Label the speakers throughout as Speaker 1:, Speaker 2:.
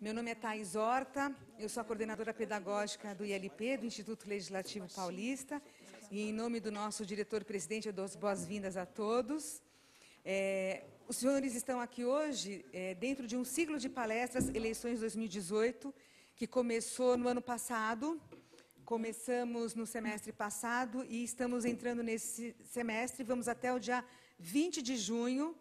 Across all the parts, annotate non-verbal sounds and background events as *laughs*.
Speaker 1: Meu nome é Thais Horta, eu sou a coordenadora pedagógica do ILP, do Instituto Legislativo Paulista, e em nome do nosso diretor-presidente, eu dou as boas-vindas a todos. É, os senhores estão aqui hoje é, dentro de um ciclo de palestras Eleições 2018, que começou no ano passado, começamos no semestre passado e estamos entrando nesse semestre, vamos até o dia 20 de junho,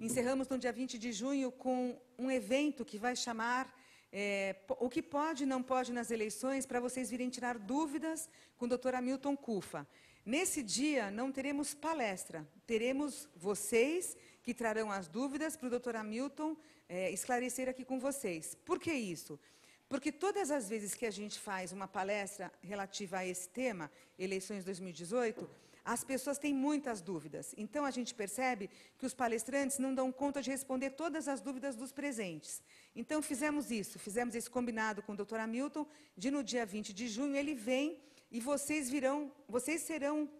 Speaker 1: Encerramos no dia 20 de junho com um evento que vai chamar é, o que pode e não pode nas eleições para vocês virem tirar dúvidas com o doutor Hamilton Cufa. Nesse dia não teremos palestra, teremos vocês que trarão as dúvidas para o doutor Hamilton é, esclarecer aqui com vocês. Por que isso? Porque todas as vezes que a gente faz uma palestra relativa a esse tema, eleições 2018, as pessoas têm muitas dúvidas. Então, a gente percebe que os palestrantes não dão conta de responder todas as dúvidas dos presentes. Então, fizemos isso, fizemos esse combinado com o doutor Hamilton, de no dia 20 de junho ele vem e vocês virão, vocês serão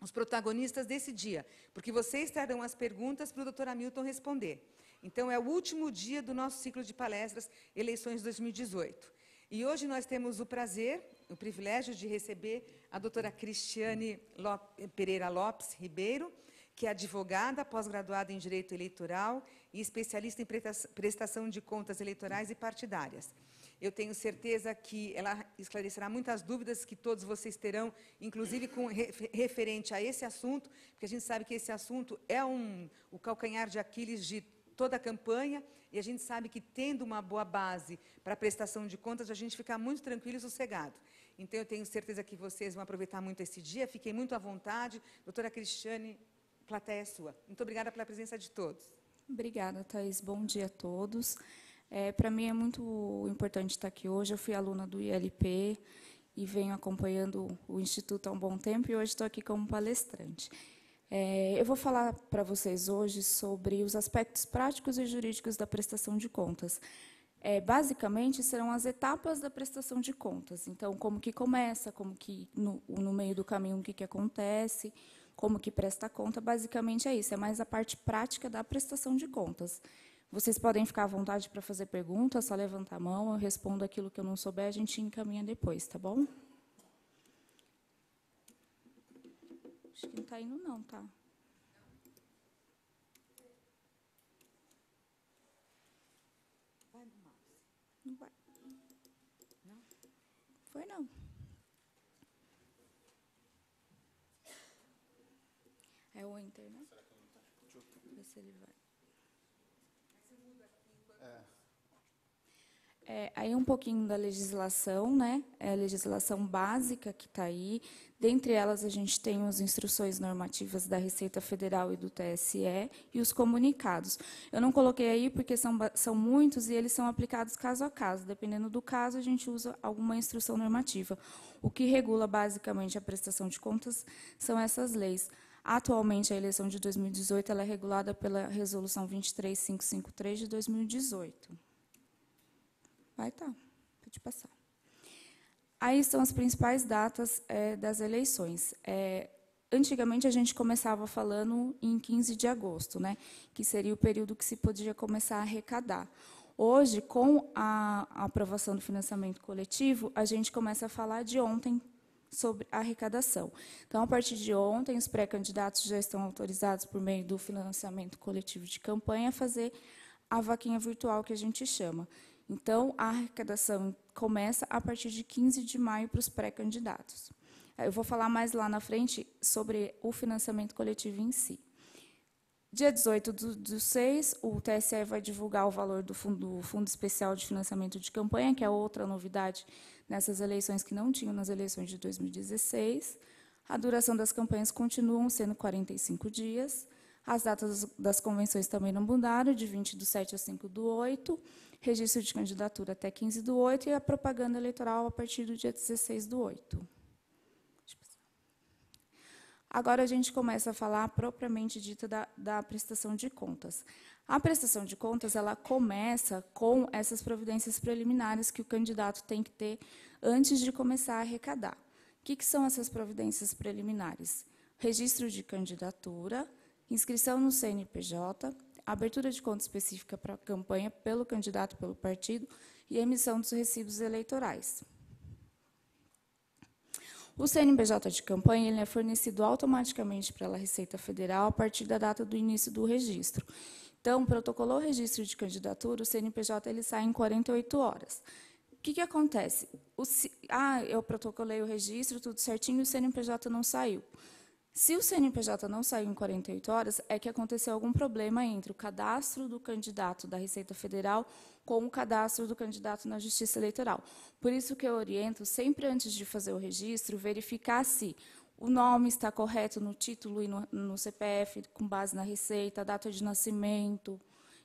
Speaker 1: os protagonistas desse dia, porque vocês trarão as perguntas para o doutor Hamilton responder. Então, é o último dia do nosso ciclo de palestras Eleições 2018. E hoje nós temos o prazer o privilégio de receber a doutora Cristiane Pereira Lopes Ribeiro, que é advogada, pós-graduada em Direito Eleitoral e especialista em prestação de contas eleitorais e partidárias. Eu tenho certeza que ela esclarecerá muitas dúvidas que todos vocês terão, inclusive com referente a esse assunto, porque a gente sabe que esse assunto é um, o calcanhar de Aquiles de toda a campanha, e a gente sabe que tendo uma boa base para prestação de contas, a gente fica muito tranquilo e sossegado. Então, eu tenho certeza que vocês vão aproveitar muito esse dia. Fiquei muito à vontade. Doutora Cristiane, plateia é sua. Muito obrigada pela presença de todos.
Speaker 2: Obrigada, Thais. Bom dia a todos. É, Para mim é muito importante estar aqui hoje. Eu fui aluna do ILP e venho acompanhando o Instituto há um bom tempo e hoje estou aqui como palestrante. É, eu vou falar para vocês hoje sobre os aspectos práticos e jurídicos da prestação de contas. É, basicamente serão as etapas da prestação de contas. Então, como que começa, como que no, no meio do caminho o que, que acontece, como que presta conta, basicamente é isso. É mais a parte prática da prestação de contas. Vocês podem ficar à vontade para fazer perguntas, só levantar a mão, eu respondo aquilo que eu não souber, a gente encaminha depois, tá bom? Acho que não está indo não, tá? Não vai. Não? Foi não. É o Inter, né? Será que ele não tá? Deixa eu ver se ele vai. É, aí um pouquinho da legislação, né? É a legislação básica que está aí. Dentre elas, a gente tem as instruções normativas da Receita Federal e do TSE e os comunicados. Eu não coloquei aí porque são, são muitos e eles são aplicados caso a caso. Dependendo do caso, a gente usa alguma instrução normativa. O que regula basicamente a prestação de contas são essas leis. Atualmente, a eleição de 2018 é regulada pela Resolução 23553 de 2018. Vai estar, tá, vou te passar. Aí estão as principais datas é, das eleições. É, antigamente a gente começava falando em 15 de agosto, né, que seria o período que se podia começar a arrecadar. Hoje, com a aprovação do financiamento coletivo, a gente começa a falar de ontem sobre arrecadação. Então, a partir de ontem, os pré-candidatos já estão autorizados por meio do financiamento coletivo de campanha a fazer a vaquinha virtual que a gente chama. Então, a arrecadação começa a partir de 15 de maio para os pré-candidatos. Eu vou falar mais lá na frente sobre o financiamento coletivo em si. Dia 18 do, do 6, o TSE vai divulgar o valor do fundo, do fundo Especial de Financiamento de Campanha, que é outra novidade nessas eleições que não tinham nas eleições de 2016. A duração das campanhas continuam sendo 45 dias. As datas das convenções também não mudaram, de 20 do 7 a 5 do 8, registro de candidatura até 15 do 8 e a propaganda eleitoral a partir do dia 16 do 8. Agora a gente começa a falar propriamente dita da, da prestação de contas. A prestação de contas ela começa com essas providências preliminares que o candidato tem que ter antes de começar a arrecadar. O que, que são essas providências preliminares? Registro de candidatura, inscrição no CNPJ, abertura de conta específica para a campanha pelo candidato pelo partido e emissão dos recibos eleitorais. O CNPJ de campanha ele é fornecido automaticamente pela Receita Federal a partir da data do início do registro. Então, protocolou o registro de candidatura, o CNPJ ele sai em 48 horas. O que, que acontece? O, ah, eu protocolei o registro, tudo certinho, o CNPJ não saiu. Se o CNPJ não saiu em 48 horas, é que aconteceu algum problema entre o cadastro do candidato da Receita Federal com o cadastro do candidato na Justiça Eleitoral. Por isso que eu oriento, sempre antes de fazer o registro, verificar se o nome está correto no título e no, no CPF, com base na Receita, data de nascimento,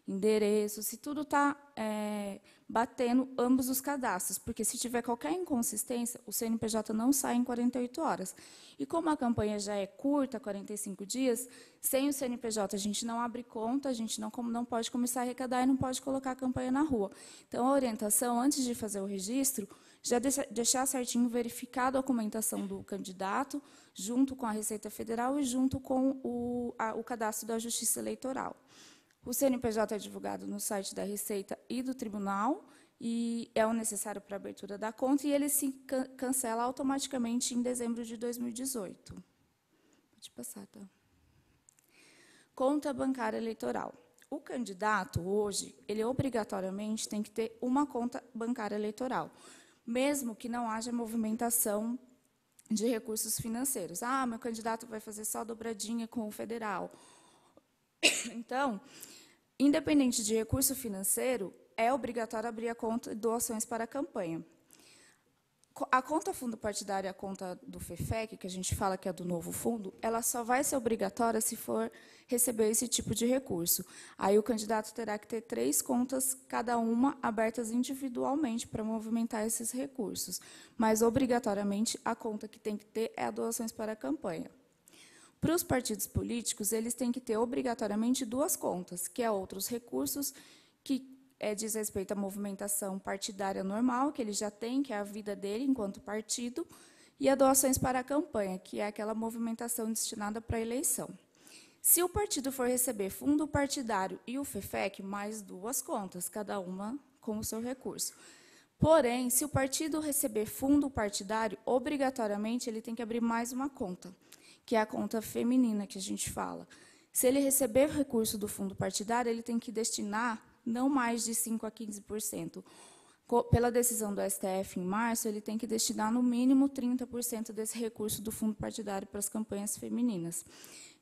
Speaker 2: endereço, se tudo está... É, eh, batendo ambos os cadastros, porque se tiver qualquer inconsistência, o CNPJ não sai em 48 horas. E como a campanha já é curta, 45 dias, sem o CNPJ a gente não abre conta, a gente não, não pode começar a arrecadar e não pode colocar a campanha na rua. Então, a orientação, antes de fazer o registro, já deixar certinho verificar a documentação do candidato, junto com a Receita Federal e junto com o, a, o cadastro da Justiça Eleitoral. O CNPJ é divulgado no site da Receita e do Tribunal e é o necessário para a abertura da conta e ele se cancela automaticamente em dezembro de 2018. Pode passar, tá? Conta bancária eleitoral. O candidato hoje, ele obrigatoriamente tem que ter uma conta bancária eleitoral, mesmo que não haja movimentação de recursos financeiros. Ah, meu candidato vai fazer só dobradinha com o federal. *coughs* Então, Independente de recurso financeiro, é obrigatório abrir a conta de doações para a campanha. A conta fundo partidário, e a conta do FEFEC, que a gente fala que é do novo fundo, ela só vai ser obrigatória se for receber esse tipo de recurso. Aí o candidato terá que ter três contas, cada uma abertas individualmente para movimentar esses recursos. Mas, obrigatoriamente, a conta que tem que ter é a doações para a campanha. Para os partidos políticos, eles têm que ter obrigatoriamente duas contas, que é outros recursos que é, diz respeito à movimentação partidária normal, que ele já tem, que é a vida dele enquanto partido, e a doações para a campanha, que é aquela movimentação destinada para a eleição. Se o partido for receber fundo partidário e o FEFEC, mais duas contas, cada uma com o seu recurso. Porém, se o partido receber fundo partidário, obrigatoriamente ele tem que abrir mais uma conta que é a conta feminina que a gente fala. Se ele receber recurso do fundo partidário, ele tem que destinar não mais de 5% a 15%. Pela decisão do STF em março, ele tem que destinar no mínimo 30% desse recurso do fundo partidário para as campanhas femininas.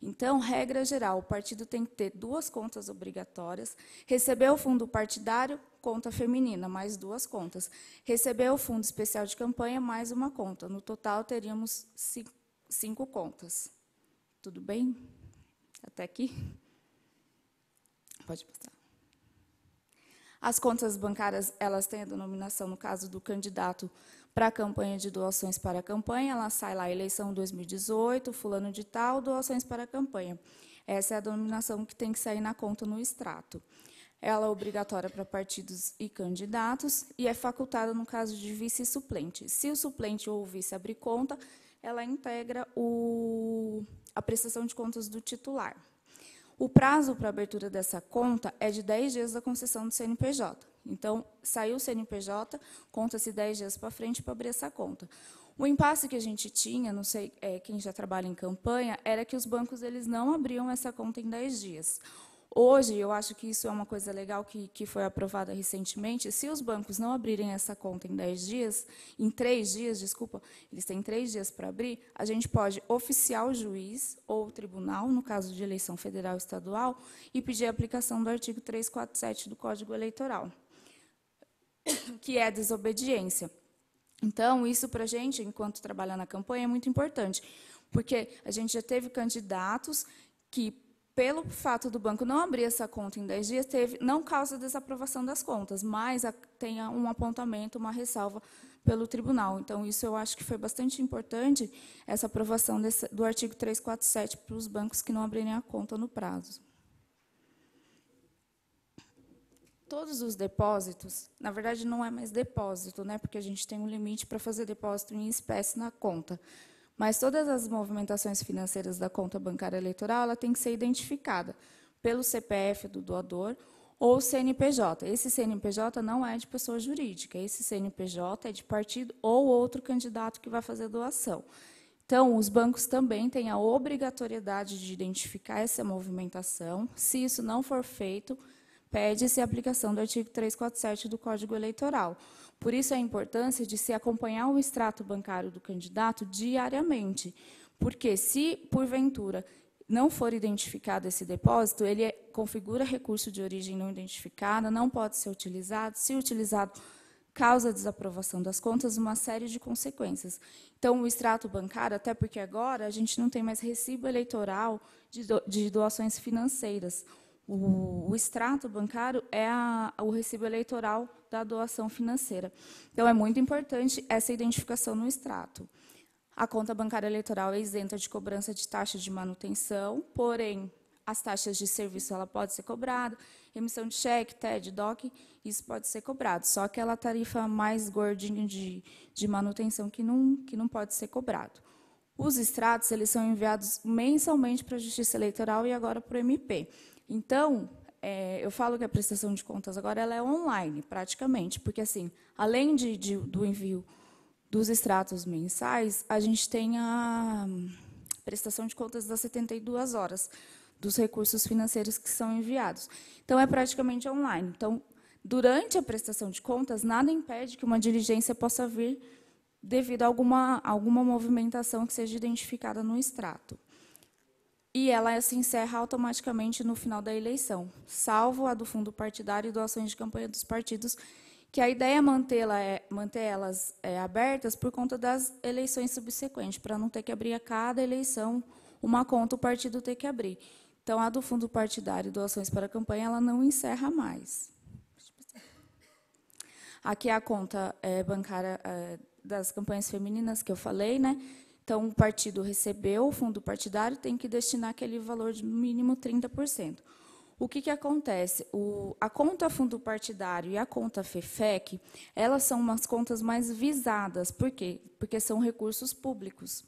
Speaker 2: Então, regra geral, o partido tem que ter duas contas obrigatórias. Receber o fundo partidário, conta feminina, mais duas contas. Receber o fundo especial de campanha, mais uma conta. No total, teríamos cinco cinco contas. Tudo bem? Até aqui? Pode passar. As contas bancárias, elas têm a denominação, no caso do candidato para a campanha de doações para a campanha, ela sai lá, eleição 2018, fulano de tal, doações para a campanha. Essa é a denominação que tem que sair na conta no extrato. Ela é obrigatória para partidos e candidatos e é facultada no caso de vice suplente. Se o suplente ou o vice abrir conta, ela integra o, a prestação de contas do titular. O prazo para abertura dessa conta é de 10 dias da concessão do CNPJ. Então, saiu o CNPJ, conta-se 10 dias para frente para abrir essa conta. O impasse que a gente tinha, não sei é, quem já trabalha em campanha, era que os bancos eles não abriam essa conta em 10 dias. Hoje, eu acho que isso é uma coisa legal que, que foi aprovada recentemente. Se os bancos não abrirem essa conta em dez dias, em três dias, desculpa, eles têm três dias para abrir, a gente pode oficiar o juiz ou o tribunal, no caso de eleição federal ou estadual, e pedir a aplicação do artigo 347 do Código Eleitoral, que é desobediência. Então, isso para a gente, enquanto trabalha na campanha, é muito importante, porque a gente já teve candidatos que pelo fato do banco não abrir essa conta em 10 dias, teve, não causa desaprovação das contas, mas a, tenha um apontamento, uma ressalva pelo tribunal. Então, isso eu acho que foi bastante importante, essa aprovação desse, do artigo 347 para os bancos que não abrirem a conta no prazo. Todos os depósitos, na verdade, não é mais depósito, né, porque a gente tem um limite para fazer depósito em espécie na conta. Mas todas as movimentações financeiras da conta bancária eleitoral ela tem que ser identificada pelo CPF do doador ou CNPJ. Esse CNPJ não é de pessoa jurídica, esse CNPJ é de partido ou outro candidato que vai fazer doação. Então, os bancos também têm a obrigatoriedade de identificar essa movimentação. Se isso não for feito, pede-se a aplicação do artigo 347 do Código Eleitoral. Por isso a importância de se acompanhar o extrato bancário do candidato diariamente, porque se porventura não for identificado esse depósito, ele é, configura recurso de origem não identificada, não pode ser utilizado. Se utilizado, causa desaprovação das contas, uma série de consequências. Então, o extrato bancário, até porque agora a gente não tem mais recibo eleitoral de, do, de doações financeiras. O, o extrato bancário é a, o recibo eleitoral da doação financeira. Então, é muito importante essa identificação no extrato. A conta bancária eleitoral é isenta de cobrança de taxa de manutenção, porém, as taxas de serviço ela pode ser cobrada, emissão de cheque, TED, DOC, isso pode ser cobrado. Só aquela tarifa mais gordinha de, de manutenção que não, que não pode ser cobrado. Os extratos eles são enviados mensalmente para a Justiça Eleitoral e agora para o MP. Então, é, eu falo que a prestação de contas agora ela é online, praticamente, porque, assim, além de, de do envio dos extratos mensais, a gente tem a prestação de contas das 72 horas dos recursos financeiros que são enviados. Então, é praticamente online. Então, durante a prestação de contas, nada impede que uma diligência possa vir devido a alguma, alguma movimentação que seja identificada no extrato e ela se encerra automaticamente no final da eleição, salvo a do fundo partidário e doações de campanha dos partidos, que a ideia é mantê-la é, manter elas é, abertas por conta das eleições subsequentes, para não ter que abrir a cada eleição uma conta o partido ter que abrir. Então, a do fundo partidário e doações para a campanha, ela não encerra mais. Aqui é a conta é, bancária é, das campanhas femininas que eu falei, né? Então, o partido recebeu o fundo partidário, tem que destinar aquele valor de mínimo 30%. O que, que acontece? O, a conta fundo partidário e a conta FEFEC, elas são umas contas mais visadas. Por quê? Porque são recursos públicos.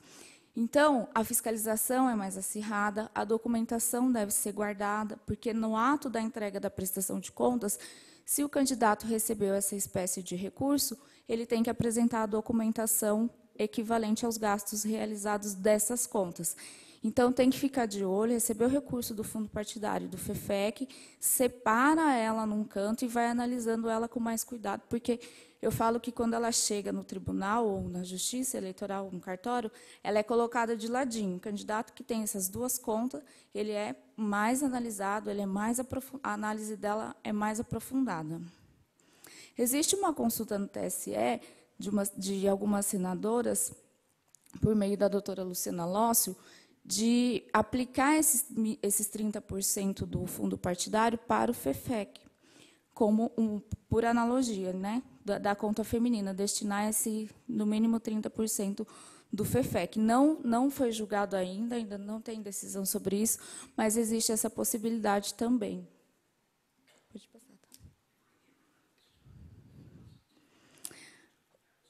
Speaker 2: Então, a fiscalização é mais acirrada, a documentação deve ser guardada, porque no ato da entrega da prestação de contas, se o candidato recebeu essa espécie de recurso, ele tem que apresentar a documentação equivalente aos gastos realizados dessas contas. Então, tem que ficar de olho, receber o recurso do fundo partidário do FEFEC, separa ela num canto e vai analisando ela com mais cuidado, porque eu falo que quando ela chega no tribunal ou na justiça eleitoral no cartório, ela é colocada de ladinho. O candidato que tem essas duas contas, ele é mais analisado, ele é mais a análise dela é mais aprofundada. Existe uma consulta no TSE de, uma, de algumas senadoras, por meio da doutora Luciana Lócio, de aplicar esses, esses 30% do fundo partidário para o FEFEC, como um, por analogia né, da, da conta feminina, destinar esse, no mínimo, 30% do FEFEC. Não, não foi julgado ainda, ainda não tem decisão sobre isso, mas existe essa possibilidade também.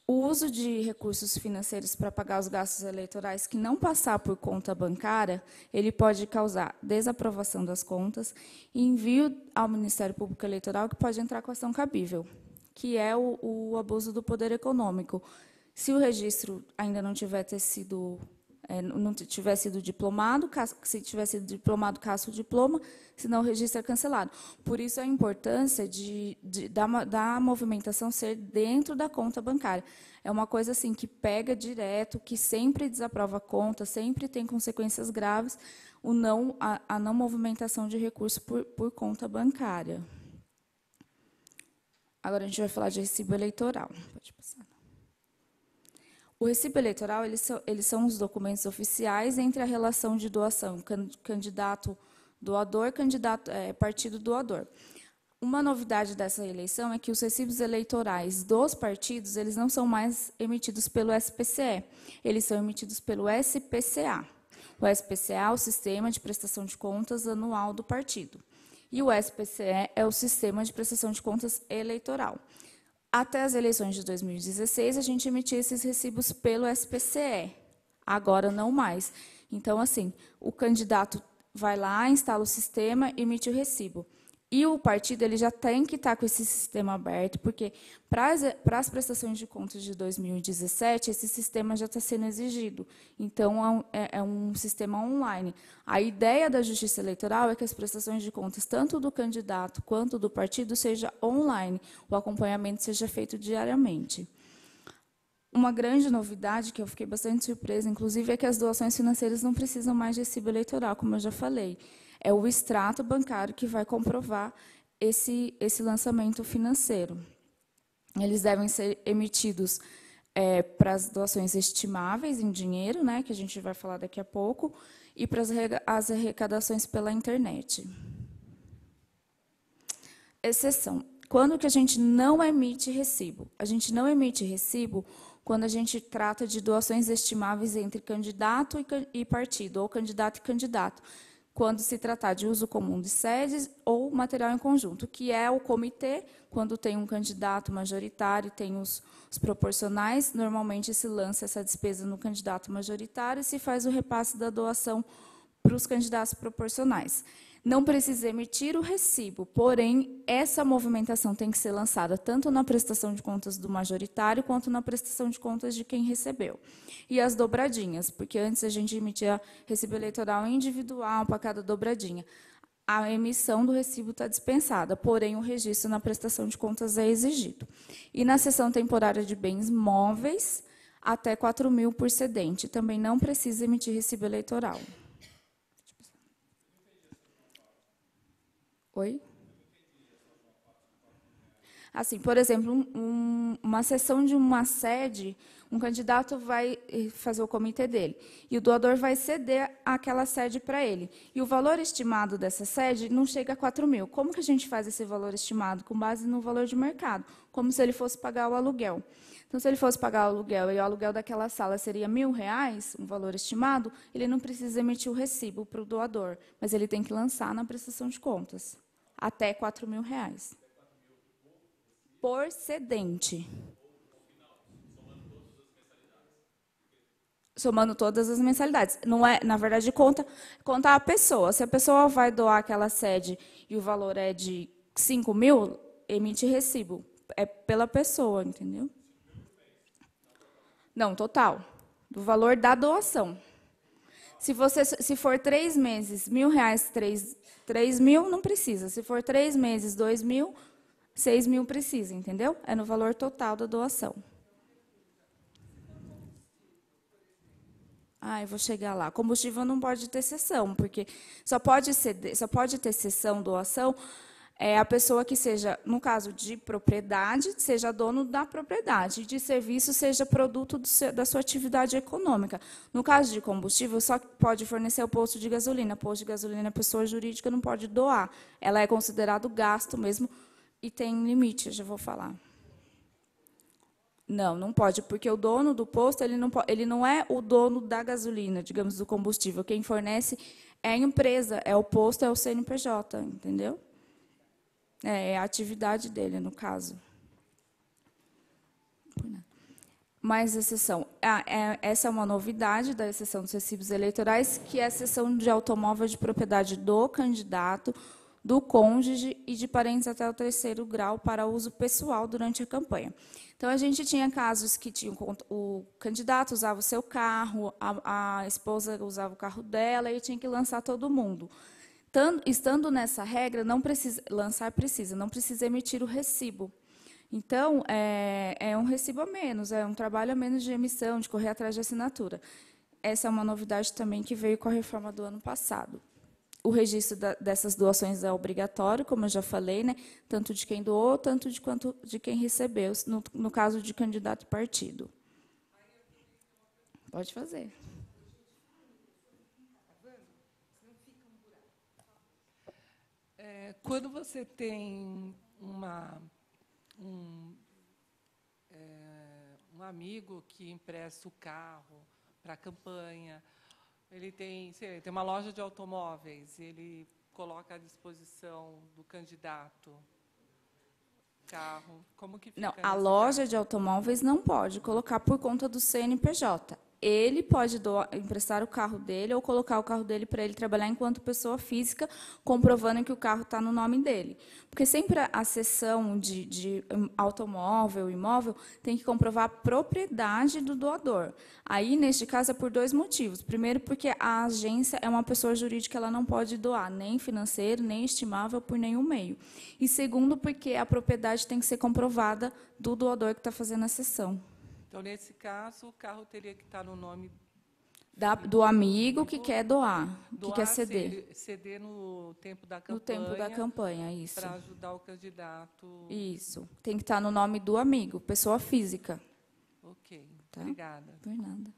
Speaker 2: o uso de recursos financeiros para pagar os gastos eleitorais que não passar por conta bancária, ele pode causar desaprovação das contas e envio ao Ministério Público Eleitoral, que pode entrar com ação cabível, que é o, o abuso do poder econômico. Se o registro ainda não tiver ter sido é, não tiver sido diplomado, caso, se tiver sido diplomado, caça o diploma, se não, o registro é cancelado. Por isso, a importância de, de da, da, movimentação ser dentro da conta bancária. É uma coisa assim que pega direto, que sempre desaprova a conta, sempre tem consequências graves o não, a, a não movimentação de recurso por, por conta bancária. Agora a gente vai falar de recibo eleitoral. Pode passar. O recibo eleitoral, eles são, eles são os documentos oficiais entre a relação de doação, candidato doador, candidato, é, partido doador. Uma novidade dessa eleição é que os recibos eleitorais dos partidos, eles não são mais emitidos pelo SPCE, eles são emitidos pelo SPCA. O SPCA é o Sistema de Prestação de Contas Anual do Partido. E o SPCE é o Sistema de Prestação de Contas Eleitoral. Até as eleições de 2016, a gente emitia esses recibos pelo SPCE. Agora não mais. Então, assim, o candidato vai lá, instala o sistema e emite o recibo. E o partido ele já tem que estar tá com esse sistema aberto, porque para as, prestações de contas de 2017, esse sistema já está sendo exigido. Então, é, é, é um sistema online. A ideia da justiça eleitoral é que as prestações de contas, tanto do candidato quanto do partido, seja online, o acompanhamento seja feito diariamente. Uma grande novidade que eu fiquei bastante surpresa, inclusive, é que as doações financeiras não precisam mais de recibo eleitoral, como eu já falei é o extrato bancário que vai comprovar esse, esse lançamento financeiro. Eles devem ser emitidos é, para as doações estimáveis em dinheiro, né, que a gente vai falar daqui a pouco, e para as, arrecadações pela internet. Exceção. Quando que a gente não emite recibo? A gente não emite recibo quando a gente trata de doações estimáveis entre candidato e, e partido, ou candidato e candidato quando se tratar de uso comum de sedes ou material em conjunto, que é o comitê, quando tem um candidato majoritário, tem os, os proporcionais, normalmente se lança essa despesa no candidato majoritário e se faz o repasse da doação para os candidatos proporcionais. Não precisa emitir o recibo, porém, essa movimentação tem que ser lançada tanto na prestação de contas do majoritário quanto na prestação de contas de quem recebeu. E as dobradinhas, porque antes a gente emitia recibo eleitoral individual para cada dobradinha. A emissão do recibo está dispensada, porém o registro na prestação de contas é exigido. E na seção temporária de bens móveis, até 4 mil por sedente. Também não precisa emitir recibo eleitoral. Oi? Assim, por exemplo, um, uma sessão de uma sede, um candidato vai eh, fazer o comitê dele e o doador vai ceder aquela sede para ele. E o valor estimado dessa sede não chega a 4 mil. Como que a gente faz esse valor estimado? Com base no valor de mercado, como se ele fosse pagar o aluguel. Então, se ele fosse pagar o aluguel e o aluguel daquela sala seria mil reais, um valor estimado, ele não precisa emitir o recibo para o doador, mas ele tem que lançar na prestação de contas até 4 mil reais. Por sedente. Somando todas as mensalidades. Não é, na verdade, conta, conta a pessoa. Se a pessoa vai doar aquela sede e o valor é de 5 mil, emite recibo. É pela pessoa, entendeu? Não, total. Do valor da doação. Se, você, se for três meses, mil reais, três, três mil, não precisa. Se for três meses, dois mil, seis mil precisa, entendeu? É no valor total da doação. Ah, eu vou chegar lá. Combustível não pode ter sessão, porque só pode, só pode ter sessão, doação, é a pessoa que seja, no caso de propriedade, seja dono da propriedade, de serviço seja produto seu, da sua atividade econômica. No caso de combustível, só pode fornecer o posto de gasolina. Posto de gasolina, a pessoa jurídica não pode doar. Ela é considerado gasto mesmo e tem limite, já vou falar. Não, não pode, porque o dono do posto ele não, pode, ele não é o dono da gasolina, digamos, do combustível. Quem fornece é a empresa, é o posto, é o CNPJ, entendeu? É, é, a atividade dele, no caso. Mais exceção. Ah, é, essa é uma novidade da exceção dos recibos eleitorais, que é a exceção de automóvel de propriedade do candidato, do cônjuge e de parentes até o terceiro grau para uso pessoal durante a campanha. Então, a gente tinha casos que tinha, o candidato usava o seu carro, a, a esposa usava o carro dela e tinha que lançar todo mundo. Tando, estando nessa regra, não precisa lançar precisa, não precisa emitir o recibo. Então, é, é um recibo a menos, é um trabalho a menos de emissão, de correr atrás de assinatura. Essa é uma novidade também que veio com a reforma do ano passado. O registro da, dessas doações é obrigatório, como eu já falei, né? tanto de quem doou, tanto de quanto de quem recebeu, no, no caso de candidato partido. Pode fazer.
Speaker 3: quando você tem uma, um, é, um amigo que empresta o carro para a campanha, ele tem, sei, tem uma loja de automóveis, ele coloca à disposição do candidato carro? Como que
Speaker 2: Não, a loja de automóveis não pode colocar por conta do CNPJ ele pode doar, emprestar o carro dele ou colocar o carro dele para ele trabalhar enquanto pessoa física, comprovando que o carro está no nome dele. Porque sempre a cessão de, de automóvel, imóvel, tem que comprovar a propriedade do doador. Aí, neste caso, é por dois motivos. Primeiro, porque a agência é uma pessoa jurídica, ela não pode doar, nem financeiro, nem estimável, por nenhum meio. E segundo, porque a propriedade tem que ser comprovada do doador que está fazendo a cessão.
Speaker 3: Então, nesse caso, o carro teria que estar no nome
Speaker 2: da, do amigo que quer doar, doar que quer ceder.
Speaker 3: Ceder no tempo da campanha. No tempo da campanha, isso. Para ajudar o
Speaker 2: candidato. Isso. Tem que estar no nome do amigo, pessoa física.
Speaker 3: Ok. Tá? Obrigada. Por nada.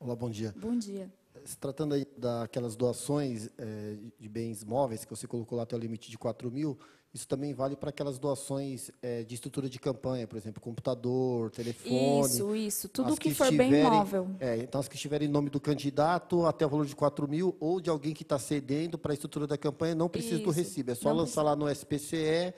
Speaker 4: Olá, bom dia. Bom dia se tratando aí daquelas doações é, de bens móveis que você colocou lá até o limite de 4 mil, isso também vale para aquelas doações é, de estrutura de campanha, por exemplo, computador, telefone. Isso, isso. Tudo que, que for bem móvel. É, então, as que estiverem em nome do candidato, até o valor de 4 mil, ou de alguém que está cedendo para a estrutura da campanha, não precisa isso, do recibo. É só lançar precisa. lá no SPCE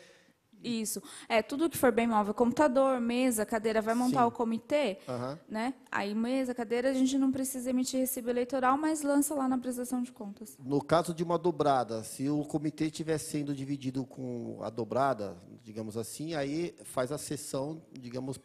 Speaker 2: isso. É, tudo que for bem móvel, computador, mesa, cadeira, vai montar Sim. o comitê, uhum. né? Aí mesa, cadeira, a gente não precisa emitir recibo eleitoral, mas lança lá na prestação de contas.
Speaker 4: No caso de uma dobrada, se o comitê estiver sendo dividido com a dobrada, digamos assim, aí faz a sessão, digamos,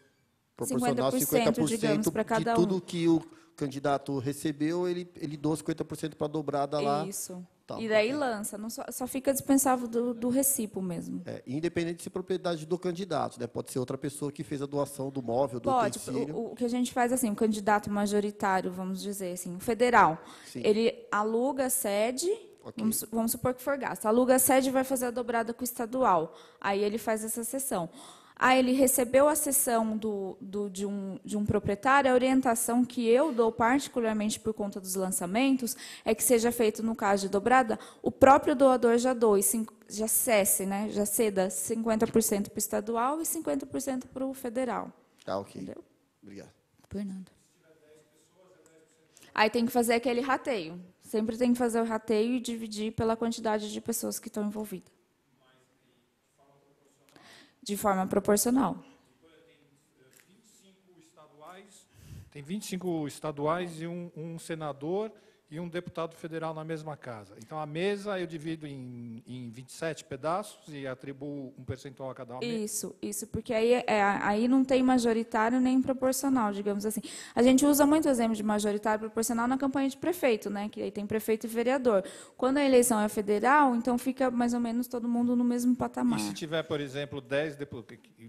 Speaker 4: proporcional 50%, 50 digamos, de tudo que o candidato recebeu, ele, ele doa 50% para dobrada lá. Isso.
Speaker 2: Tá, e daí lança, não só, só fica dispensável do, do recibo mesmo. É,
Speaker 4: independente de ser propriedade do candidato, né? Pode ser outra pessoa que fez a doação do móvel, do Pode, O, o
Speaker 2: que a gente faz assim, o candidato majoritário, vamos dizer assim, o federal, Sim. ele aluga a sede Okay. Vamos, vamos, supor que for gasto. Aluga a sede vai fazer a dobrada com o estadual. Aí ele faz essa sessão ah, ele recebeu a sessão do, do, de, um, de um proprietário, a orientação que eu dou, particularmente por conta dos lançamentos, é que seja feito, no caso de dobrada, o próprio doador já doe, já cesse, né, já ceda 50% para o estadual e 50% para o federal.
Speaker 4: Tá, ok. Entendeu? Obrigado.
Speaker 2: Fernando. Aí tem que fazer aquele rateio. Sempre tem que fazer o rateio e dividir pela quantidade de pessoas que estão envolvidas de forma proporcional. Tem 25
Speaker 5: estaduais e um, um senador e um deputado federal na mesma casa. Então, a mesa eu divido em, em 27 pedaços e atribuo um percentual a cada um. Isso,
Speaker 2: isso, porque aí, é, aí não tem majoritário nem proporcional, digamos assim. A gente usa muito o exemplo de majoritário proporcional na campanha de prefeito, né? que aí tem prefeito e vereador. Quando a eleição é federal, então fica mais ou menos todo mundo no mesmo patamar. E se
Speaker 5: tiver, por exemplo, 10,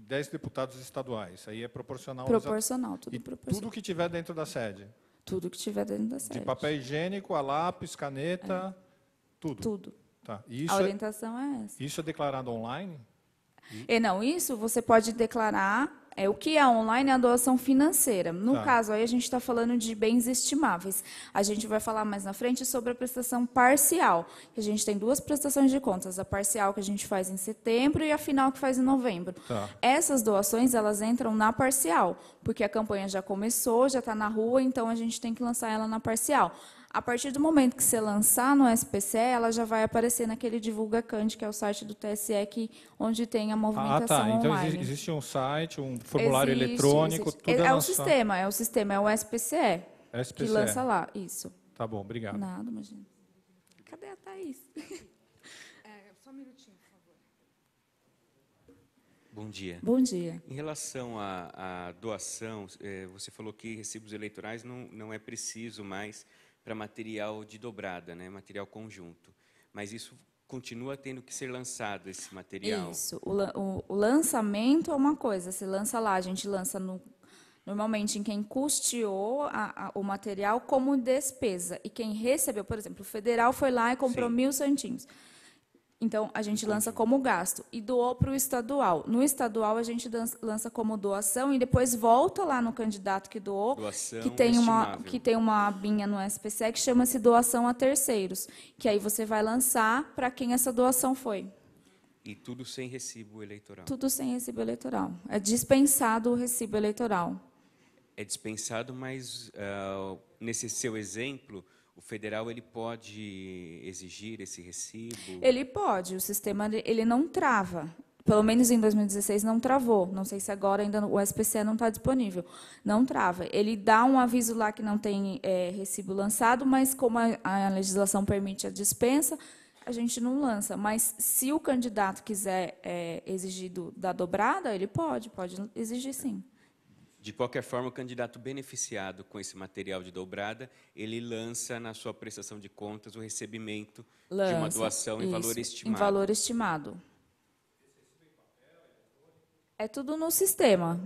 Speaker 5: 10 deputados estaduais, aí é proporcional. Proporcional,
Speaker 2: tudo e proporcional.
Speaker 5: Tudo que tiver dentro da sede.
Speaker 2: Tudo que tiver dentro da sede.
Speaker 5: De papel higiênico a lápis, caneta, é. tudo? Tudo. Tá. Isso a é
Speaker 2: orientação é, é
Speaker 5: essa. Isso é declarado online?
Speaker 2: E é, não, isso você pode declarar é, o que é online é a doação financeira. No tá. caso, aí a gente está falando de bens estimáveis. A gente vai falar mais na frente sobre a prestação parcial. A gente tem duas prestações de contas, a parcial que a gente faz em setembro e a final que faz em novembro. Tá. Essas doações, elas entram na parcial, porque a campanha já começou, já está na rua, então a gente tem que lançar ela na parcial. A partir do momento que você lançar no SPC, ela já vai aparecer naquele Divulga Cante, que é o site do TSE, que, onde tem a movimentação online. Ah, tá. Então
Speaker 5: existe um site, um formulário existe, eletrônico, existe. tudo é, é, é o sistema,
Speaker 2: é o sistema, é o SPCE, SPCE. que lança lá, isso. Tá bom, obrigado. Nada, imagina.
Speaker 1: Cadê a Thaís? *laughs* É, só um minutinho, por favor.
Speaker 6: Bom dia. Bom dia. Em relação à, à doação, é, você falou que recibos eleitorais não, não é preciso mais para material de dobrada, né, material conjunto. Mas isso continua tendo que ser lançado esse material. Isso. O,
Speaker 2: o, o, lançamento é uma coisa. Se lança lá, a gente lança no, normalmente em quem custeou a, a, o material como despesa. E quem recebeu, por exemplo, o federal foi lá e comprou Sim. mil santinhos. Então, a gente lança como gasto e doou para o estadual. No estadual, a gente lança como doação e depois volta lá no candidato que doou, doação que, tem uma, que tem uma abinha no SPC que chama-se doação a terceiros, que aí você vai lançar para quem essa doação foi.
Speaker 6: E tudo sem recibo eleitoral? Tudo
Speaker 2: sem recibo eleitoral. É dispensado o recibo eleitoral.
Speaker 6: É dispensado, mas uh, nesse seu exemplo, o federal ele pode exigir esse
Speaker 2: recibo? Ele pode, o sistema ele não trava. Pelo menos em 2016 não travou. Não sei se agora ainda o SPC não está disponível. Não trava. Ele dá um aviso lá que não tem é, recibo lançado, mas como a, a legislação permite a dispensa, a gente não lança. Mas se o candidato quiser é, exigir do, da dobrada, ele pode, pode exigir sim.
Speaker 6: De qualquer forma, o candidato beneficiado com esse material de dobrada, ele lança na sua prestação de contas o recebimento lança, de uma doação isso, em valor estimado. Em valor
Speaker 2: estimado. É tudo no sistema.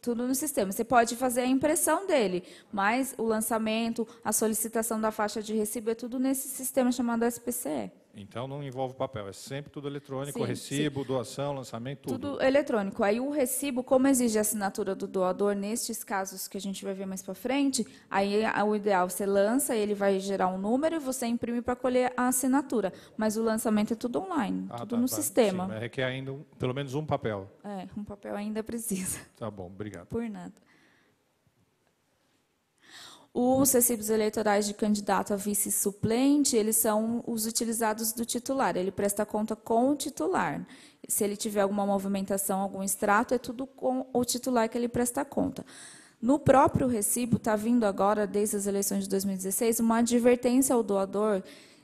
Speaker 2: Tudo no sistema. Você pode fazer a impressão dele, mas o lançamento, a solicitação da faixa de recibo, é tudo nesse sistema chamado SPCE.
Speaker 5: Então não envolve papel, é sempre tudo eletrônico, sim, recibo, sim. doação, lançamento, tudo.
Speaker 2: Tudo eletrônico. Aí o recibo, como exige a assinatura do doador nestes casos que a gente vai ver mais para frente, aí o ideal você lança, ele vai gerar um número e você imprime para colher a assinatura. Mas o lançamento é tudo online, ah, tudo tá, no tá, sistema. Sim, mas
Speaker 5: requer ainda um, pelo menos um papel.
Speaker 2: É, um papel ainda precisa. Tá bom, obrigado. Por nada. Os recibos eleitorais de candidato a vice suplente, eles são os utilizados do titular, ele presta conta com o titular. Se ele tiver alguma movimentação, algum extrato, é tudo com o titular que ele presta conta. No próprio recibo, está vindo agora, desde as eleições de 2016, uma advertência ao doador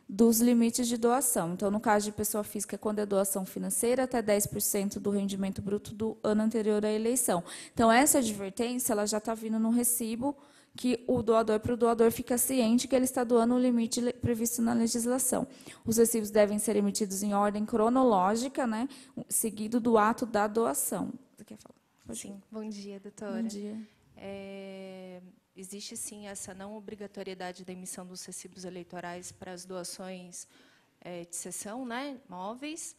Speaker 2: dos limites de doação. Então, no caso de pessoa física, quando é doação financeira, até 10% do rendimento bruto do ano anterior à eleição. Então, essa advertência ela já está vindo no recibo que o doador para o doador fica ciente que ele está doando o limite previsto na legislação. Os recibos devem ser emitidos em ordem cronológica, né, seguido do ato da doação. Você quer falar? Pode sim. Ir.
Speaker 7: Bom dia, doutora. Bom dia. É, existe sim essa não obrigatoriedade da emissão dos recibos eleitorais para as doações é, de sessão, né, móveis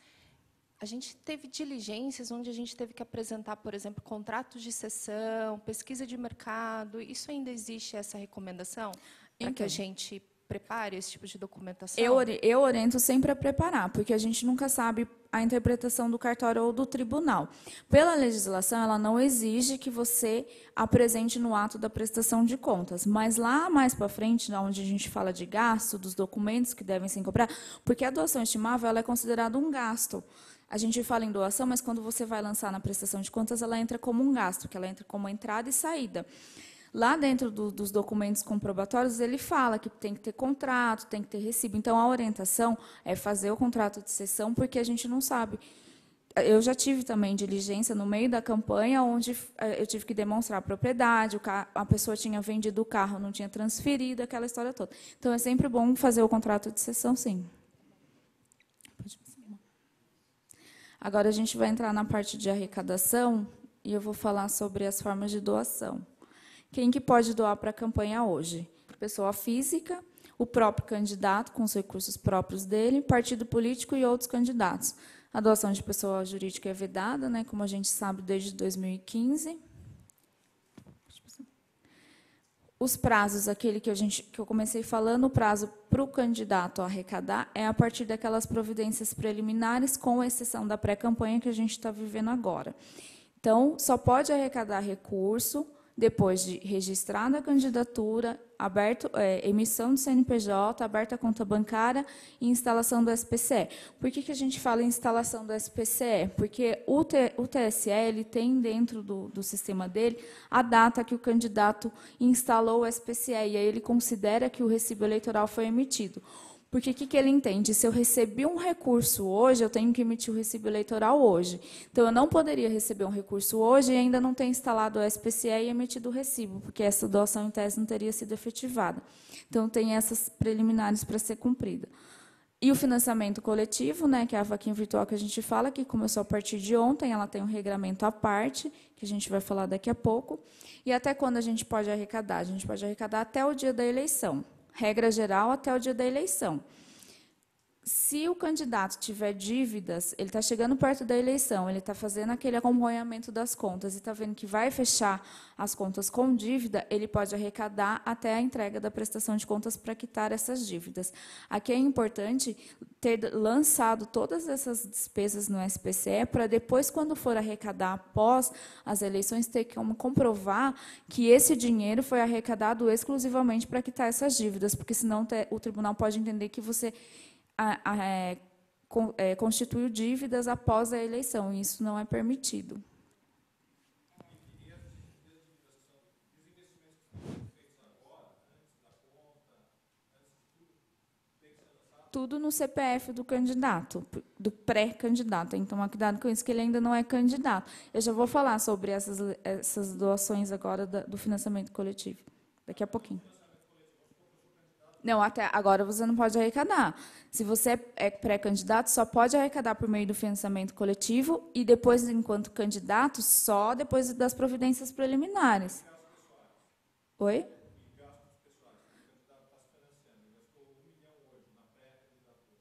Speaker 7: a gente teve diligências onde a gente teve que apresentar, por exemplo, contratos de cessão, pesquisa de mercado. Isso ainda existe essa recomendação Em para que a então. gente prepare esse tipo de documentação? Eu,
Speaker 2: eu oriento sempre a preparar, porque a gente nunca sabe a interpretação do cartório ou do tribunal. Pela legislação, ela não exige que você apresente no ato da prestação de contas, mas lá mais para frente, onde a gente fala de gasto, dos documentos que devem ser cobrados, porque a doação estimável ela é considerada um gasto. A gente fala em doação, mas quando você vai lançar na prestação de contas, ela entra como um gasto, que ela entra como entrada e saída. Lá dentro do, dos documentos comprobatórios, ele fala que tem que ter contrato, tem que ter recibo. Então, a orientação é fazer o contrato de cessão, porque a gente não sabe eu já tive também diligência no meio da campanha, onde eh, eu tive que demonstrar a propriedade, a pessoa tinha vendido o carro, não tinha transferido, aquela história toda. Então, é sempre bom fazer o contrato de cessão, sim. Agora a gente vai entrar na parte de arrecadação e eu vou falar sobre as formas de doação. Quem que pode doar para a campanha hoje? Pessoa física, o próprio candidato com os recursos próprios dele, partido político e outros candidatos. A doação de pessoa jurídica é vedada, né, como a gente sabe desde 2015 os prazos, aquele que, a gente, que eu comecei falando, o prazo para o candidato arrecadar é a partir daquelas providências preliminares, com exceção da pré-campanha que a gente está vivendo agora. Então, só pode arrecadar recurso depois de registrada a candidatura aberto, é, emissão do CNPJ, aberta a conta bancária e instalação do SPCE. Por que, que a gente fala em instalação do SPCE? Porque o, T, o TSE ele tem dentro do, do sistema dele a data que o candidato instalou o SPCE, e aí ele considera que o recibo eleitoral foi emitido. Porque o que, que ele entende? Se eu recebi um recurso hoje, eu tenho que emitir o recibo eleitoral hoje. Então, eu não poderia receber um recurso hoje e ainda não ter instalado o SPCE e emitido o recibo, porque essa doação em tese não teria sido efetivada. Então, tem essas preliminares para ser cumprida. E o financiamento coletivo, né, que é a vaquinha virtual que a gente fala, que começou a partir de ontem, ela tem um regramento à parte, que a gente vai falar daqui a pouco. E até quando a gente pode arrecadar? A gente pode arrecadar até o dia da eleição regra geral, até o dia da eleição se o candidato tiver dívidas, ele está chegando perto da eleição, ele está fazendo aquele acompanhamento das contas e está vendo que vai fechar as contas com dívida, ele pode arrecadar até a entrega da prestação de contas para quitar essas dívidas. Aqui é importante ter lançado todas essas despesas no SPCE para depois, quando for arrecadar após as eleições, ter como comprovar que esse dinheiro foi arrecadado exclusivamente para quitar essas dívidas, porque senão o tribunal pode entender que você a, a, é, con, é, constituiu dívidas após a eleição, e isso não é permitido. tudo no CPF do candidato, do pré-candidato. Tem então, que tomar cuidado com isso, que ele ainda não é candidato. Eu já vou falar sobre essas, essas doações agora do financiamento coletivo, daqui a pouquinho. Não, até agora você não pode arrecadar. Se você é pré-candidato, só pode arrecadar por meio do financiamento coletivo e depois, enquanto candidato, só depois das providências preliminares. Oi?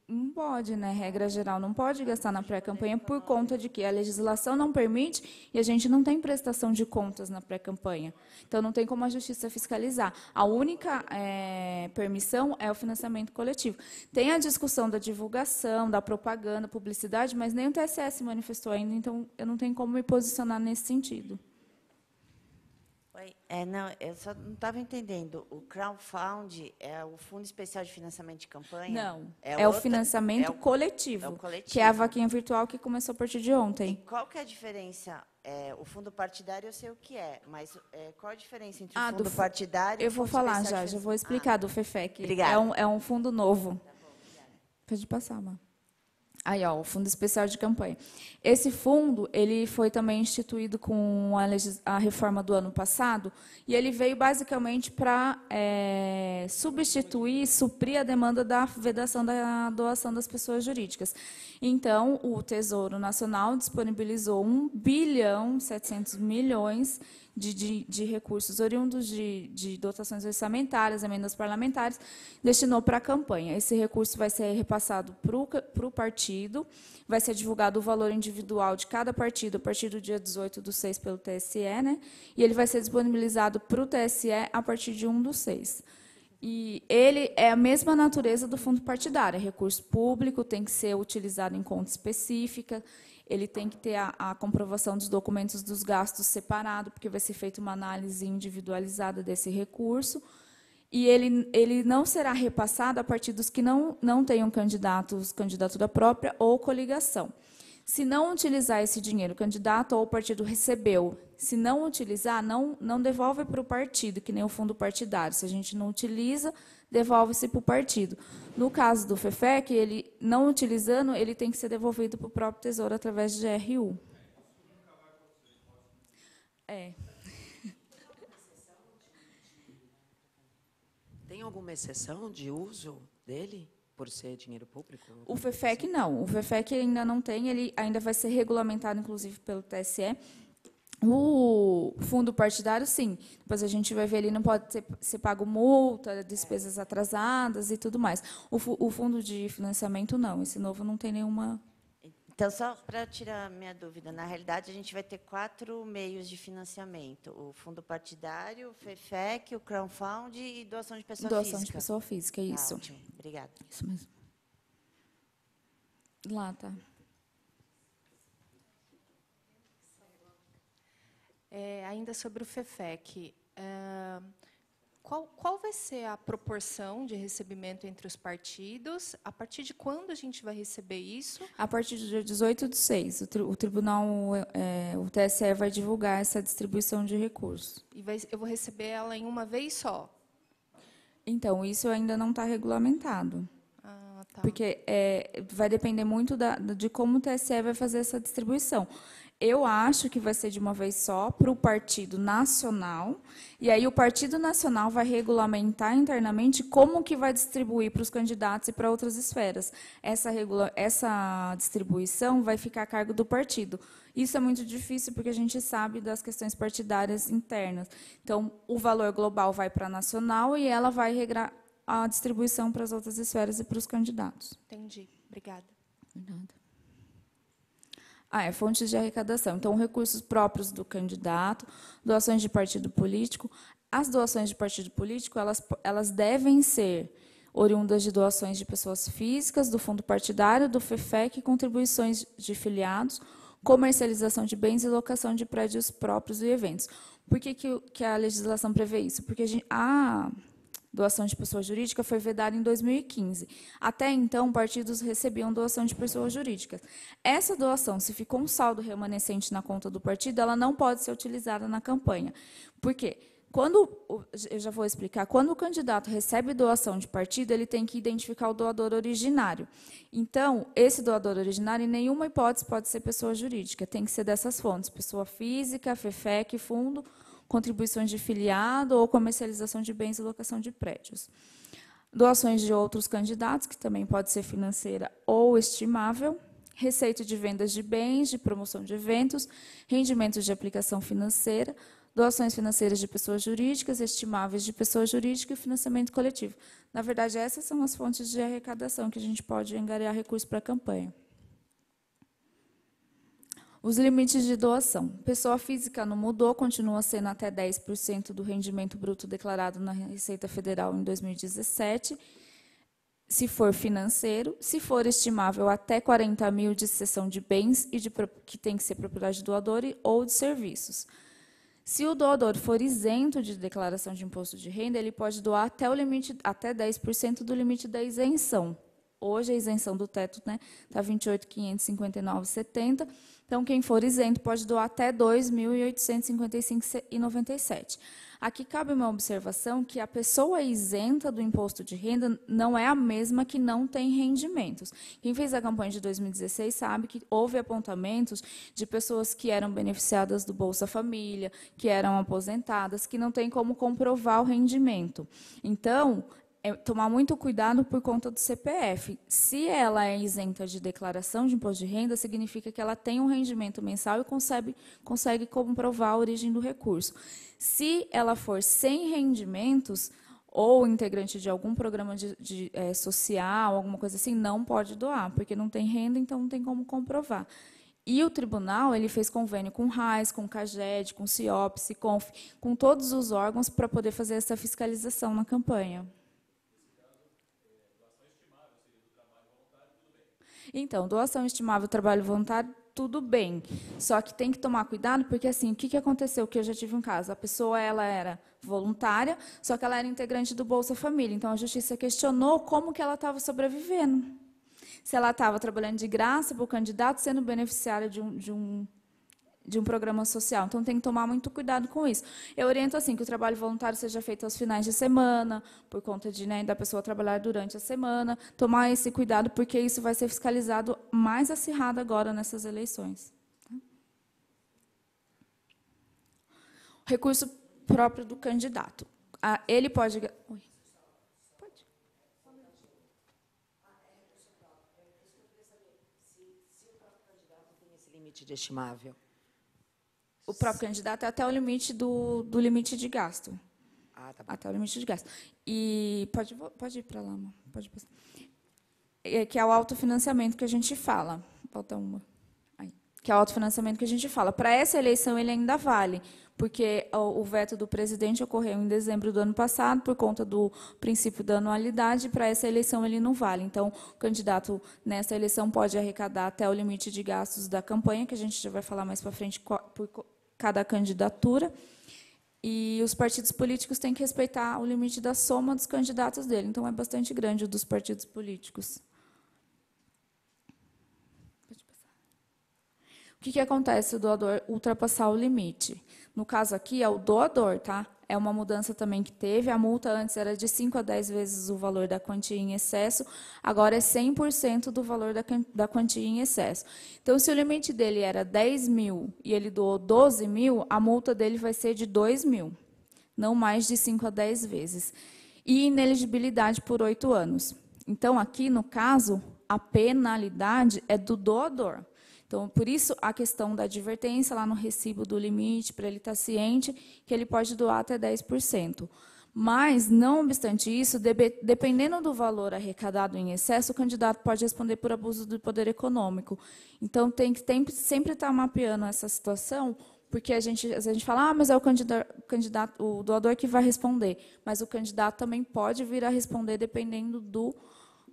Speaker 2: não pode, né? Regra geral, não pode gastar na pré-campanha por conta de que a legislação não permite e a gente não tem prestação de contas na pré-campanha. Então, não tem como a justiça fiscalizar. A única é, permissão é o financiamento coletivo. Tem a discussão da divulgação, da propaganda, publicidade, mas nem o TSS manifestou ainda, então eu não tenho como me posicionar nesse sentido.
Speaker 8: Oi, é, não, eu só não estava entendendo. O crowdfunding é o Fundo Especial de Financiamento de Campanha? Não, é, é outra, o financiamento é o, coletivo, é o coletivo, que é a
Speaker 2: vaquinha virtual que começou a partir de ontem.
Speaker 8: E qual que é a diferença? É, o fundo partidário eu sei o que é, mas é, qual a diferença entre ah, o fundo do, partidário
Speaker 2: e o fundo Eu vou falar já, já vou explicar ah, do FEFEC. Tá. Obrigada. É um, é um fundo novo. Tá bom, Pode passar, Mar. Aí, ó, o Fundo Especial de Campanha. Esse fundo, ele foi também instituído com a, a reforma do ano passado, e ele veio basicamente para é, substituir, suprir a demanda da vedação da doação das pessoas jurídicas. Então, o Tesouro Nacional disponibilizou 1 bilhão 700 milhões de, de, de recursos oriundos de, de dotações orçamentárias, emendas parlamentares, destinou para a campanha. Esse recurso vai ser repassado para o partido, vai ser divulgado o valor individual de cada partido a partir do dia 18 do 6 pelo TSE, né? e ele vai ser disponibilizado para o TSE a partir de 1 do 6. E ele é a mesma natureza do fundo partidário, é recurso público, tem que ser utilizado em conta específica, ele tem que ter a, a, comprovação dos documentos dos gastos separado, porque vai ser feita uma análise individualizada desse recurso. E ele, ele não será repassado a partir dos que não, não tenham candidatos, candidatura própria ou coligação. Se não utilizar esse dinheiro, o candidato ou o partido recebeu. Se não utilizar, não, não devolve para o partido, que nem o fundo partidário. Se a gente não utiliza, devolve-se para o partido. No caso do FEFEC, ele não utilizando, ele tem que ser devolvido para o próprio tesouro através de GRU. É.
Speaker 9: Tem alguma exceção de uso dele? por ser dinheiro público? O FEFEC não. O FEFEC
Speaker 2: ainda não tem, ele ainda vai ser regulamentado, inclusive, pelo TSE. O fundo partidário, sim. Depois a gente vai ver ali, não pode ser, ser pago multa, despesas é. atrasadas e tudo mais. O, o fundo de financiamento, não. Esse novo não tem nenhuma
Speaker 8: então, só para tirar minha dúvida, na realidade, a gente vai ter quatro meios de financiamento: o fundo partidário, o FEFEC, o crowdfund e doação de pessoa doação física. Doação de pessoa física, é isso. Ah, ótimo, obrigada.
Speaker 2: Isso mesmo. Lá, tá.
Speaker 7: É, ainda sobre o FEFEC. Uh, qual, qual vai ser a proporção de recebimento entre os partidos? A partir de quando a gente vai receber isso?
Speaker 2: A partir do dia 18 de 6, o, tri, o tribunal, é, o TSE vai divulgar essa distribuição de recursos.
Speaker 7: E vai, eu vou receber ela em uma vez só?
Speaker 2: Então, isso ainda não está regulamentado. Ah, tá. Porque é, vai depender muito da, de como o TSE vai fazer essa distribuição. Eu acho que vai ser de uma vez só para o Partido Nacional. E aí o Partido Nacional vai regulamentar internamente como que vai distribuir para os candidatos e para outras esferas. Essa, regula essa distribuição vai ficar a cargo do partido. Isso é muito difícil porque a gente sabe das questões partidárias internas. Então, o valor global vai para a nacional e ela vai regrar a distribuição para as outras esferas e para os candidatos. Entendi. Obrigada. Ah, é fontes de arrecadação. Então, recursos próprios do candidato, doações de partido político. As doações de partido político, elas, elas devem ser oriundas de doações de pessoas físicas, do fundo partidário, do FEFEC, contribuições de filiados, comercialização de bens e locação de prédios próprios e eventos. Por que, que, que a legislação prevê isso? Porque a, gente, a ah, doação de pessoa jurídica foi vedada em 2015. Até então, partidos recebiam doação de pessoa jurídica. Essa doação, se ficou um saldo remanescente na conta do partido, ela não pode ser utilizada na campanha. Por quê? Quando, eu já vou explicar, quando o candidato recebe doação de partido, ele tem que identificar o doador originário. Então, esse doador originário, em nenhuma hipótese, pode ser pessoa jurídica, tem que ser dessas fontes, pessoa física, FEFEC, fundo contribuições de filiado ou comercialização de bens e locação de prédios. Doações de outros candidatos, que também pode ser financeira ou estimável, receita de vendas de bens, de promoção de eventos, rendimentos de aplicação financeira, doações financeiras de pessoas jurídicas, estimáveis de pessoa jurídica e financiamento coletivo. Na verdade, essas são as fontes de arrecadação que a gente pode angariar recursos para a campanha. Os limites de doação. Pessoa física não mudou, continua sendo até 10% do rendimento bruto declarado na Receita Federal em 2017, se for financeiro, se for estimável até 40 mil de cessão de bens e de, que tem que ser propriedade do doador ou de serviços. Se o doador for isento de declaração de imposto de renda, ele pode doar até o limite até 10% do limite da isenção. Hoje a isenção do teto está né, 28.559,70 tá então, quem for isento pode doar até R$ 2.855,97. Aqui cabe uma observação que a pessoa isenta do imposto de renda não é a mesma que não tem rendimentos. Quem fez a campanha de 2016 sabe que houve apontamentos de pessoas que eram beneficiadas do Bolsa Família, que eram aposentadas, que não têm como comprovar o rendimento. Então, é tomar muito cuidado por conta do CPF. Se ela é isenta de declaração de imposto de renda, significa que ela tem um rendimento mensal e consegue, consegue comprovar a origem do recurso. Se ela for sem rendimentos ou integrante de algum programa de, de é, social, alguma coisa assim, não pode doar, porque não tem renda, então não tem como comprovar. E o tribunal ele fez convênio com o RAIS, com o CAGED, com o CIOPS, CONF, com todos os órgãos para poder fazer essa fiscalização na campanha. Então, doação estimável, trabalho voluntário, tudo bem. Só que tem que tomar cuidado, porque assim, o que, que aconteceu? Que eu já tive um caso. A pessoa ela era voluntária, só que ela era integrante do Bolsa Família. Então a justiça questionou como que ela estava sobrevivendo. Se ela estava trabalhando de graça para o candidato, sendo beneficiária de um, de um de um programa social. Então tem que tomar muito cuidado com isso. Eu oriento assim que o trabalho voluntário seja feito aos finais de semana, por conta de né, da pessoa trabalhar durante a semana, tomar esse cuidado porque isso vai ser fiscalizado mais acirrado agora nessas eleições. Tá? Recurso próprio do candidato. Ah, ele pode. Oi.
Speaker 9: limite de estimável?
Speaker 2: o próprio candidato é até o limite do, do limite de gasto. Ah, tá até o limite de gasto. E pode, pode ir para lá, amor. Pode passar. É, que é o autofinanciamento que a gente fala. Falta uma. Aí. Que é o autofinanciamento que a gente fala. Para essa eleição, ele ainda vale, porque o, o veto do presidente ocorreu em dezembro do ano passado, por conta do princípio da anualidade. Para essa eleição, ele não vale. Então, o candidato nessa eleição pode arrecadar até o limite de gastos da campanha, que a gente já vai falar mais para frente cada candidatura. E os partidos políticos têm que respeitar o limite da soma dos candidatos dele. Então, é bastante grande o dos partidos políticos. O que, que acontece o doador ultrapassar o limite? No caso aqui, é o doador, tá? É uma mudança também que teve. A multa antes era de 5 a 10 vezes o valor da quantia em excesso, agora é 100% do valor da, da quantia em excesso. Então, se o limite dele era 10 mil e ele doou 12 mil, a multa dele vai ser de 2 mil, não mais de 5 a 10 vezes. E ineligibilidade por 8 anos. Então, aqui no caso, a penalidade é do doador. Então, por isso a questão da advertência lá no recibo do limite, para ele estar tá ciente que ele pode doar até 10%. Mas, não obstante isso, dependendo do valor arrecadado em excesso, o candidato pode responder por abuso do poder econômico. Então, tem que sempre estar tá mapeando essa situação, porque a gente, a gente fala, ah, mas é o candidato, o doador que vai responder. Mas o candidato também pode vir a responder dependendo do,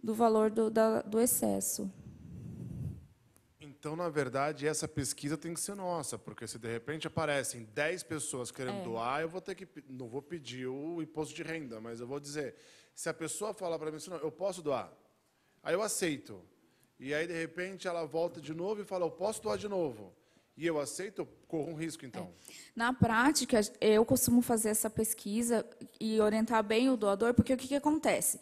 Speaker 2: do valor do, da, do excesso.
Speaker 10: Então, na verdade, essa pesquisa tem que ser nossa, porque se de repente aparecem 10 pessoas querendo é. doar, eu vou ter que. Não vou pedir o imposto de renda, mas eu vou dizer. Se a pessoa falar para mim assim, eu posso doar, aí eu aceito. E aí, de repente, ela volta de novo e fala, eu posso doar de novo. E eu aceito, corro um risco, então. É.
Speaker 2: Na prática, eu costumo fazer essa pesquisa e orientar bem o doador, porque o que, que acontece?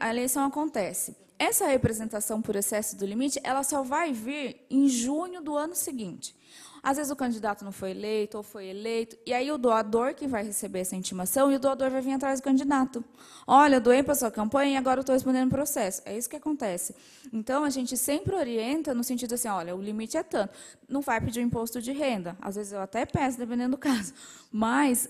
Speaker 2: a eleição acontece. Essa representação por excesso do limite, ela só vai vir em junho do ano seguinte. Às vezes o candidato não foi eleito ou foi eleito, e aí o doador que vai receber essa intimação e o doador vai vir atrás do candidato. Olha, eu doei para sua campanha e agora estou respondendo o processo. É isso que acontece. Então a gente sempre orienta no sentido assim: olha, o limite é tanto. Não vai pedir o imposto de renda. Às vezes eu até peço, dependendo do caso. Mas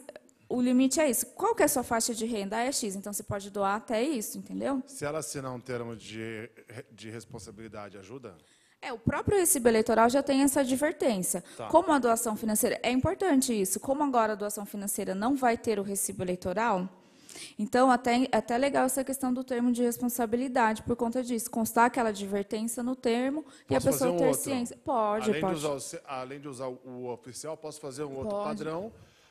Speaker 2: o limite é isso. Qual que é a sua faixa de renda? É X, então você pode doar até isso, entendeu?
Speaker 10: Se ela assinar um termo de, de responsabilidade, ajuda?
Speaker 2: É, o próprio recibo eleitoral já tem essa advertência. Tá. Como a doação financeira. É importante isso. Como agora a doação financeira não vai ter o recibo eleitoral, então até, até legal essa questão do termo de responsabilidade por conta disso. Constar aquela advertência no termo posso e a pessoa um ter outro? ciência. Pode, além pode. De usar
Speaker 10: o, além de usar o oficial, posso fazer um outro pode. padrão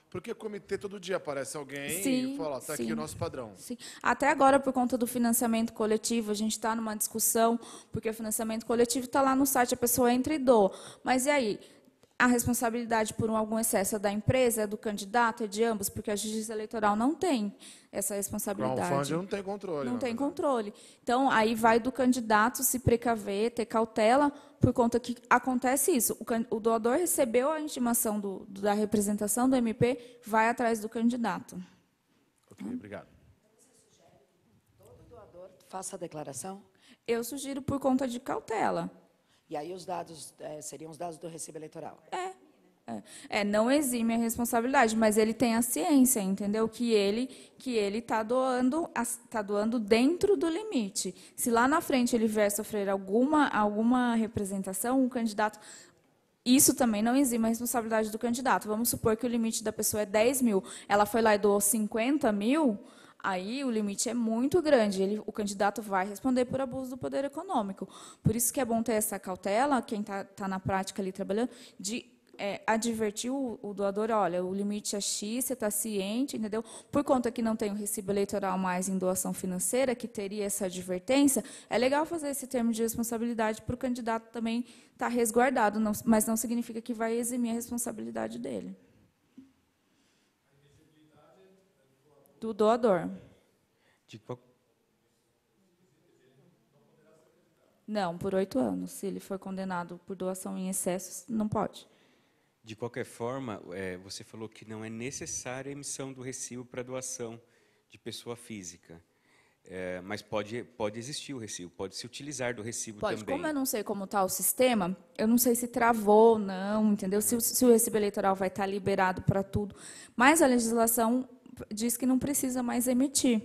Speaker 10: porque comitê todo dia aparece alguém sim, e fala, está aqui o nosso padrão. Sim.
Speaker 2: Até agora, por conta do financiamento coletivo, a gente está numa discussão, porque o financiamento coletivo está lá no site, a pessoa entra e doa. Mas e aí? a responsabilidade por algum excesso é da empresa, é do candidato, é de ambos, porque a justiça eleitoral não tem essa responsabilidade. Crowdfunding não tem controle. Não, tem né? controle. Então, aí vai do candidato se precaver, ter cautela, por conta que acontece isso. O, o doador recebeu a intimação do, da representação do MP, vai atrás do candidato.
Speaker 10: Ok, hum? obrigado. Então,
Speaker 2: todo doador faça a declaração? Eu sugiro por conta de cautela.
Speaker 9: E aí os dados é, seriam os dados do recibo eleitoral. É,
Speaker 2: é. É, não exime a responsabilidade, mas ele tem a ciência, entendeu? Que ele que ele está doando tá doando dentro do limite. Se lá na frente ele vier sofrer alguma alguma representação, o candidato isso também não exime a responsabilidade do candidato. Vamos supor que o limite da pessoa é 10 mil, ela foi lá e doou 50 mil aí o limite é muito grande. Ele, o candidato vai responder por abuso do poder econômico. Por isso que é bom ter essa cautela, quem está tá na prática ali trabalhando, de é, advertir o, o, doador, olha, o limite é X, você está ciente, entendeu? Por conta que não tem o recibo eleitoral mais em doação financeira, que teria essa advertência, é legal fazer esse termo de responsabilidade para o candidato também estar tá resguardado, não, mas não significa que vai eximir a responsabilidade dele. do doador. De Não, por oito anos. Se ele for condenado por doação em excesso, não pode.
Speaker 6: De qualquer forma, é, você falou que não é necessária a emissão do recibo para doação de pessoa física. É, mas pode, pode existir o recibo, pode se utilizar do recibo pode. também. Como eu não
Speaker 2: sei como está o sistema, eu não sei se travou ou não, entendeu? Se, se o recibo eleitoral vai estar tá liberado para tudo. Mas a legislação diz que não precisa mais emitir.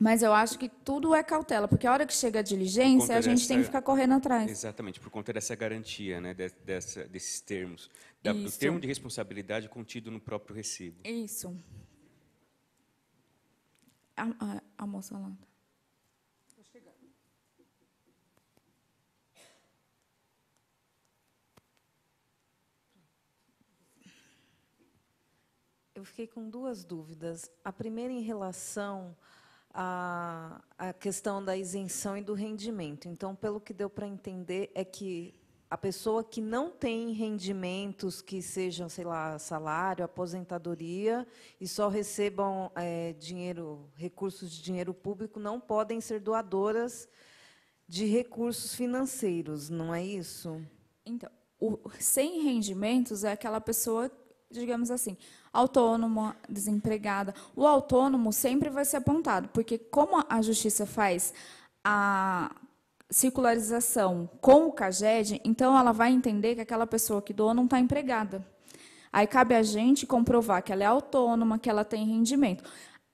Speaker 2: Mas eu acho que tudo é cautela, porque a hora que chega a diligência, a gente dessa, tem que ficar correndo atrás.
Speaker 6: Exatamente, por conta dessa garantia, né, dessa, desses termos, da, do termo de responsabilidade contido no próprio recibo.
Speaker 2: Isso. A, a, a moça lá.
Speaker 11: eu fiquei com duas dúvidas. A primeira em relação à, à questão da isenção e do rendimento. Então, pelo que deu para entender, é que a pessoa que não tem rendimentos que sejam, sei lá, salário, aposentadoria, e só recebam é, dinheiro, recursos de dinheiro público, não podem ser doadoras de recursos financeiros, não é isso? Então, o, sem rendimentos é aquela pessoa
Speaker 2: digamos assim, autônoma, desempregada. O autônomo sempre vai ser apontado, porque como a justiça faz a circularização com o CAGED, então ela vai entender que aquela pessoa que doa não está empregada. Aí cabe a gente comprovar que ela é autônoma, que ela tem rendimento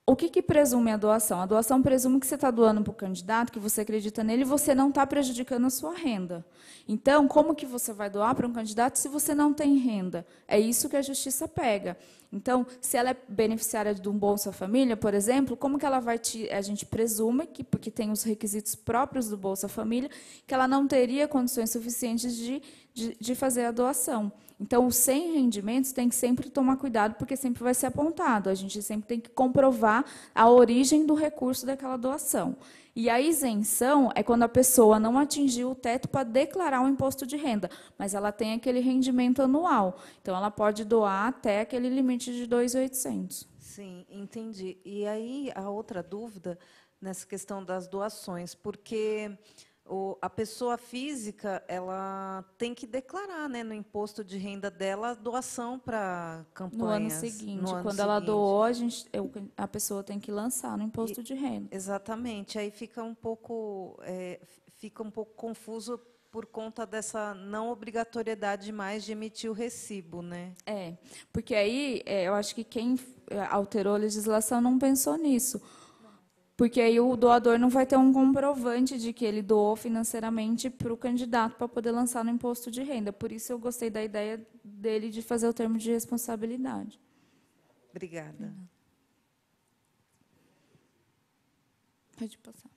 Speaker 2: o que, que, presume a doação? A doação presume que você está doando para o candidato, que você acredita nele, e você não está prejudicando a sua renda. Então, como que você vai doar para um candidato se você não tem renda? É isso que a justiça pega. Então, se ela é beneficiária de um Bolsa Família, por exemplo, como que ela vai te, a gente presume que porque tem os requisitos próprios do Bolsa Família, que ela não teria condições suficientes de, de, de fazer a doação. Então, os sem rendimentos tem que sempre tomar cuidado, porque sempre vai ser apontado. A gente sempre tem que comprovar a origem do recurso daquela doação. E a isenção é quando a pessoa não atingiu o teto para declarar o imposto de renda, mas ela tem aquele rendimento anual. Então, ela pode doar até aquele limite de 2.800.
Speaker 11: Sim, entendi. E aí, a outra dúvida nessa questão das doações, porque o, a pessoa física ela tem que declarar né, no imposto de renda dela a doação para campanhas. No ano seguinte, no ano quando seguinte. ela doou,
Speaker 2: a, gente, é a pessoa tem que lançar no imposto
Speaker 11: e, de renda. Exatamente. Aí fica um pouco, é, fica um pouco confuso por conta dessa não obrigatoriedade mais de emitir o recibo, né? É, porque aí é, eu acho que quem
Speaker 2: é, alterou a legislação não pensou nisso porque aí o doador não vai ter um comprovante de que ele doou financeiramente para o candidato para poder lançar no imposto de renda. Por isso eu gostei da ideia dele de fazer o termo de responsabilidade.
Speaker 11: Obrigada.
Speaker 2: Pode passar.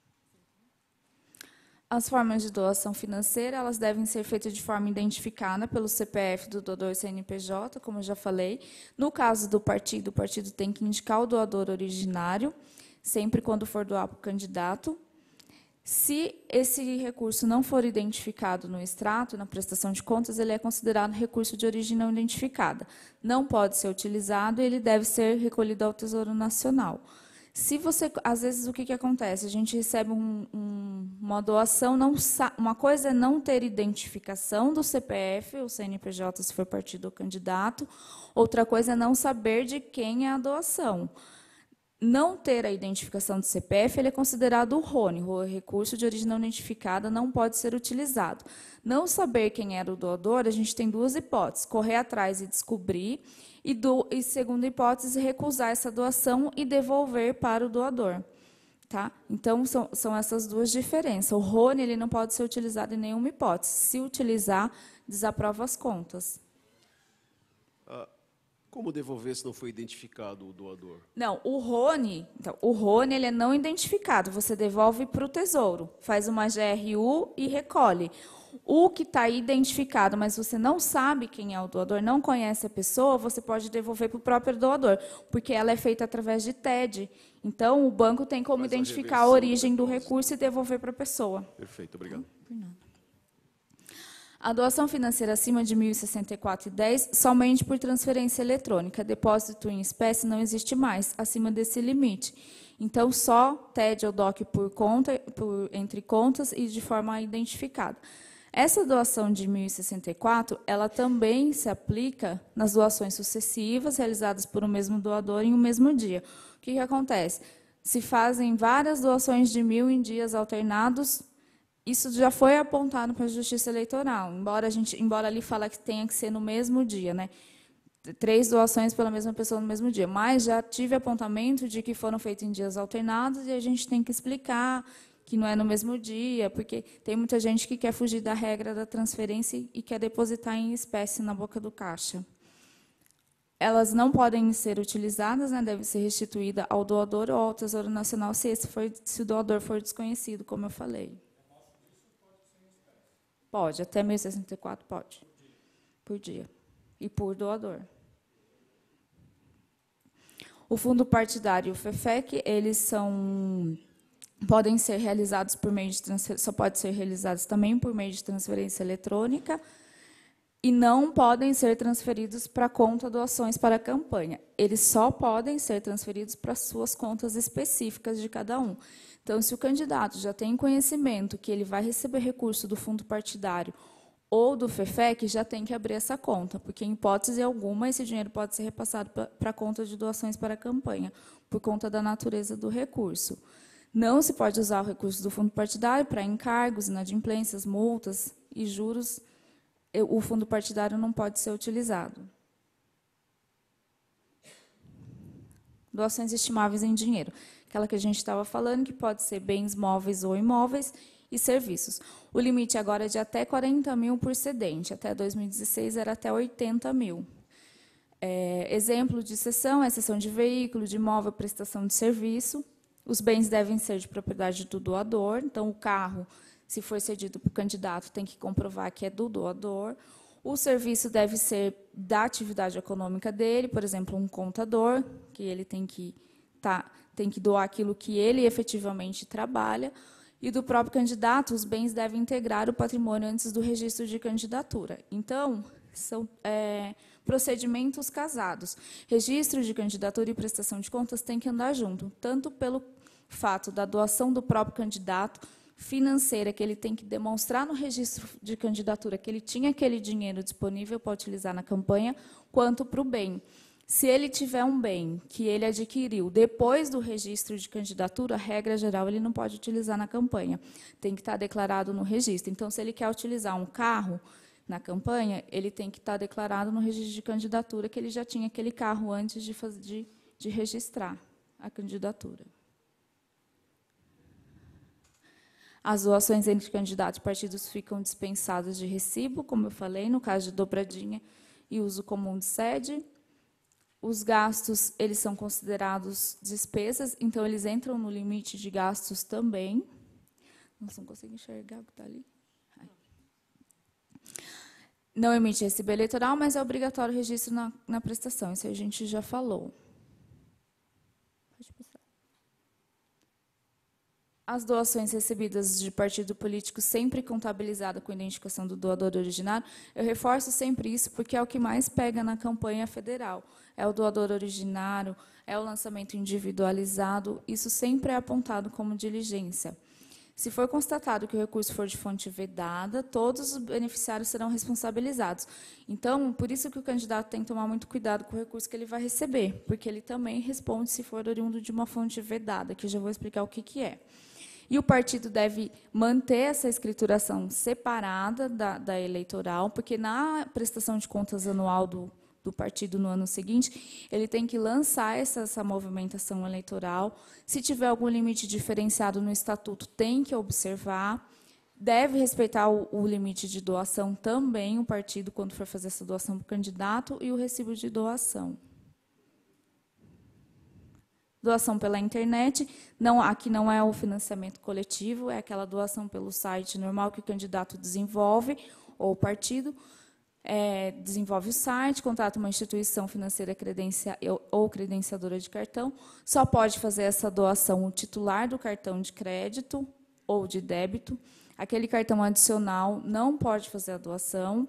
Speaker 2: As formas de doação financeira elas devem ser feitas de forma identificada pelo CPF do doador CNPJ, como eu já falei. No caso do partido, o partido tem que indicar o doador originário sempre quando for doar para o candidato. Se esse recurso não for identificado no extrato, na prestação de contas, ele é considerado recurso de origem não identificada. Não pode ser utilizado e ele deve ser recolhido ao Tesouro Nacional. Se você, às vezes, o que, que acontece? A gente recebe um, um, uma doação, não uma coisa é não ter identificação do CPF, ou CNPJ, se for partido ou candidato, outra coisa é não saber de quem é a doação não ter a identificação do CPF, ele é considerado rone, O recurso de origem não identificada não pode ser utilizado. Não saber quem era o doador, a gente tem duas hipóteses: correr atrás e descobrir, e, do, e segunda hipótese, recusar essa doação e devolver para o doador. Tá? Então, são, são essas duas diferenças. O RONE ele não pode ser utilizado em nenhuma hipótese. Se utilizar, desaprova as contas.
Speaker 12: Uh como devolver se não foi identificado o doador?
Speaker 2: Não, o Rony, então, o Rony ele é não identificado. Você devolve para o tesouro, faz uma GRU e recolhe. O que está identificado, mas você não sabe quem é o doador, não conhece a pessoa, você pode devolver para o próprio doador, porque ela é feita através de TED. Então, o banco tem como identificar a, a origem do recurso e devolver para a pessoa.
Speaker 5: Perfeito, obrigado.
Speaker 2: Não, por nada. A doação financeira acima de R$ 1.064,10 somente por transferência eletrônica. Depósito em espécie não existe mais, acima desse limite. Então, só TED ou DOC por conta, por, entre contas e de forma identificada. Essa doação de 1064, ela também se aplica nas doações sucessivas realizadas por um mesmo doador em um mesmo dia. O que, que acontece? Se fazem várias doações de mil em dias alternados isso já foi apontado para a Justiça Eleitoral, embora a gente, embora ali fala que tenha que ser no mesmo dia, né? Três doações pela mesma pessoa no mesmo dia, mas já tive apontamento de que foram feitas em dias alternados e a gente tem que explicar que não é no mesmo dia, porque tem muita gente que quer fugir da regra da transferência e quer depositar em espécie na boca do caixa. Elas não podem ser utilizadas, né, deve ser restituída ao doador ou ao Tesouro Nacional se, esse for, se o doador for desconhecido, como eu falei. Pode, até 1.064 pode. Por dia. E por doador. O fundo partidário e o FEFEC, eles são podem ser realizados por meio de só pode ser realizados também por meio de transferência eletrônica e não podem ser transferidos para conta doações para a campanha. Eles só podem ser transferidos para suas contas específicas de cada um. Então, se o candidato já tem conhecimento que ele vai receber recurso do fundo partidário ou do FEFEC, já tem que abrir essa conta, porque, em hipótese alguma, esse dinheiro pode ser repassado para a conta de doações para a campanha, por conta da natureza do recurso. Não se pode usar o recurso do fundo partidário para encargos, inadimplências, multas e juros. O fundo partidário não pode ser utilizado. Doações estimáveis em dinheiro aquela que a gente estava falando, que pode ser bens móveis ou imóveis, e serviços. O limite agora é de até 40 mil por cedente, até 2016 era até 80 mil. É, exemplo de exceção é cessão de veículo, de imóvel, prestação de serviço. Os bens devem ser de propriedade do doador, então o carro, se for cedido para o candidato, tem que comprovar que é do doador. O serviço deve ser da atividade econômica dele, por exemplo, um contador, que ele tem que estar. Tá tem que doar aquilo que ele efetivamente trabalha, e do próprio candidato, os bens devem integrar o patrimônio antes do registro de candidatura. Então, são é, procedimentos casados. Registro de candidatura e prestação de contas têm que andar junto, tanto pelo fato da doação do próprio candidato financeira que ele tem que demonstrar no registro de candidatura que ele tinha aquele dinheiro disponível para utilizar na campanha, quanto para o bem. Se ele tiver um bem que ele adquiriu depois do registro de candidatura, regra geral, ele não pode utilizar na campanha. Tem que estar declarado no registro. Então, se ele quer utilizar um carro na campanha, ele tem que estar declarado no registro de candidatura que ele já tinha aquele carro antes de, fazer, de, de registrar a candidatura. As doações entre candidatos e partidos ficam dispensadas de recibo, como eu falei, no caso de dobradinha e uso comum de sede. Os gastos, eles são considerados despesas, então eles entram no limite de gastos também. Nossa, não consigo enxergar o que está ali. Ai. Não emite recibo eleitoral, mas é obrigatório o registro na, na prestação, isso a gente já falou. As doações recebidas de partido político sempre contabilizada com a identificação do doador originário, eu reforço sempre isso porque é o que mais pega na campanha federal. É o doador originário, é o lançamento individualizado, isso sempre é apontado como diligência. Se for constatado que o recurso for de fonte vedada, todos os beneficiários serão responsabilizados. Então, por isso que o candidato tem que tomar muito cuidado com o recurso que ele vai receber, porque ele também responde se for oriundo de uma fonte vedada, que eu já vou explicar o que, que é. E o partido deve manter essa escrituração separada da, da eleitoral, porque na prestação de contas anual do, do partido no ano seguinte, ele tem que lançar essa, essa, movimentação eleitoral. Se tiver algum limite diferenciado no estatuto, tem que observar. Deve respeitar o, o limite de doação também, o partido, quando for fazer essa doação para o candidato, e o recibo de doação doação pela internet. Não, aqui não é o financiamento coletivo, é aquela doação pelo site normal que o candidato desenvolve, ou o partido. É, desenvolve o site, contrata uma instituição financeira credencia, ou credenciadora de cartão. Só pode fazer essa doação o titular do cartão de crédito ou de débito. Aquele cartão adicional não pode fazer a doação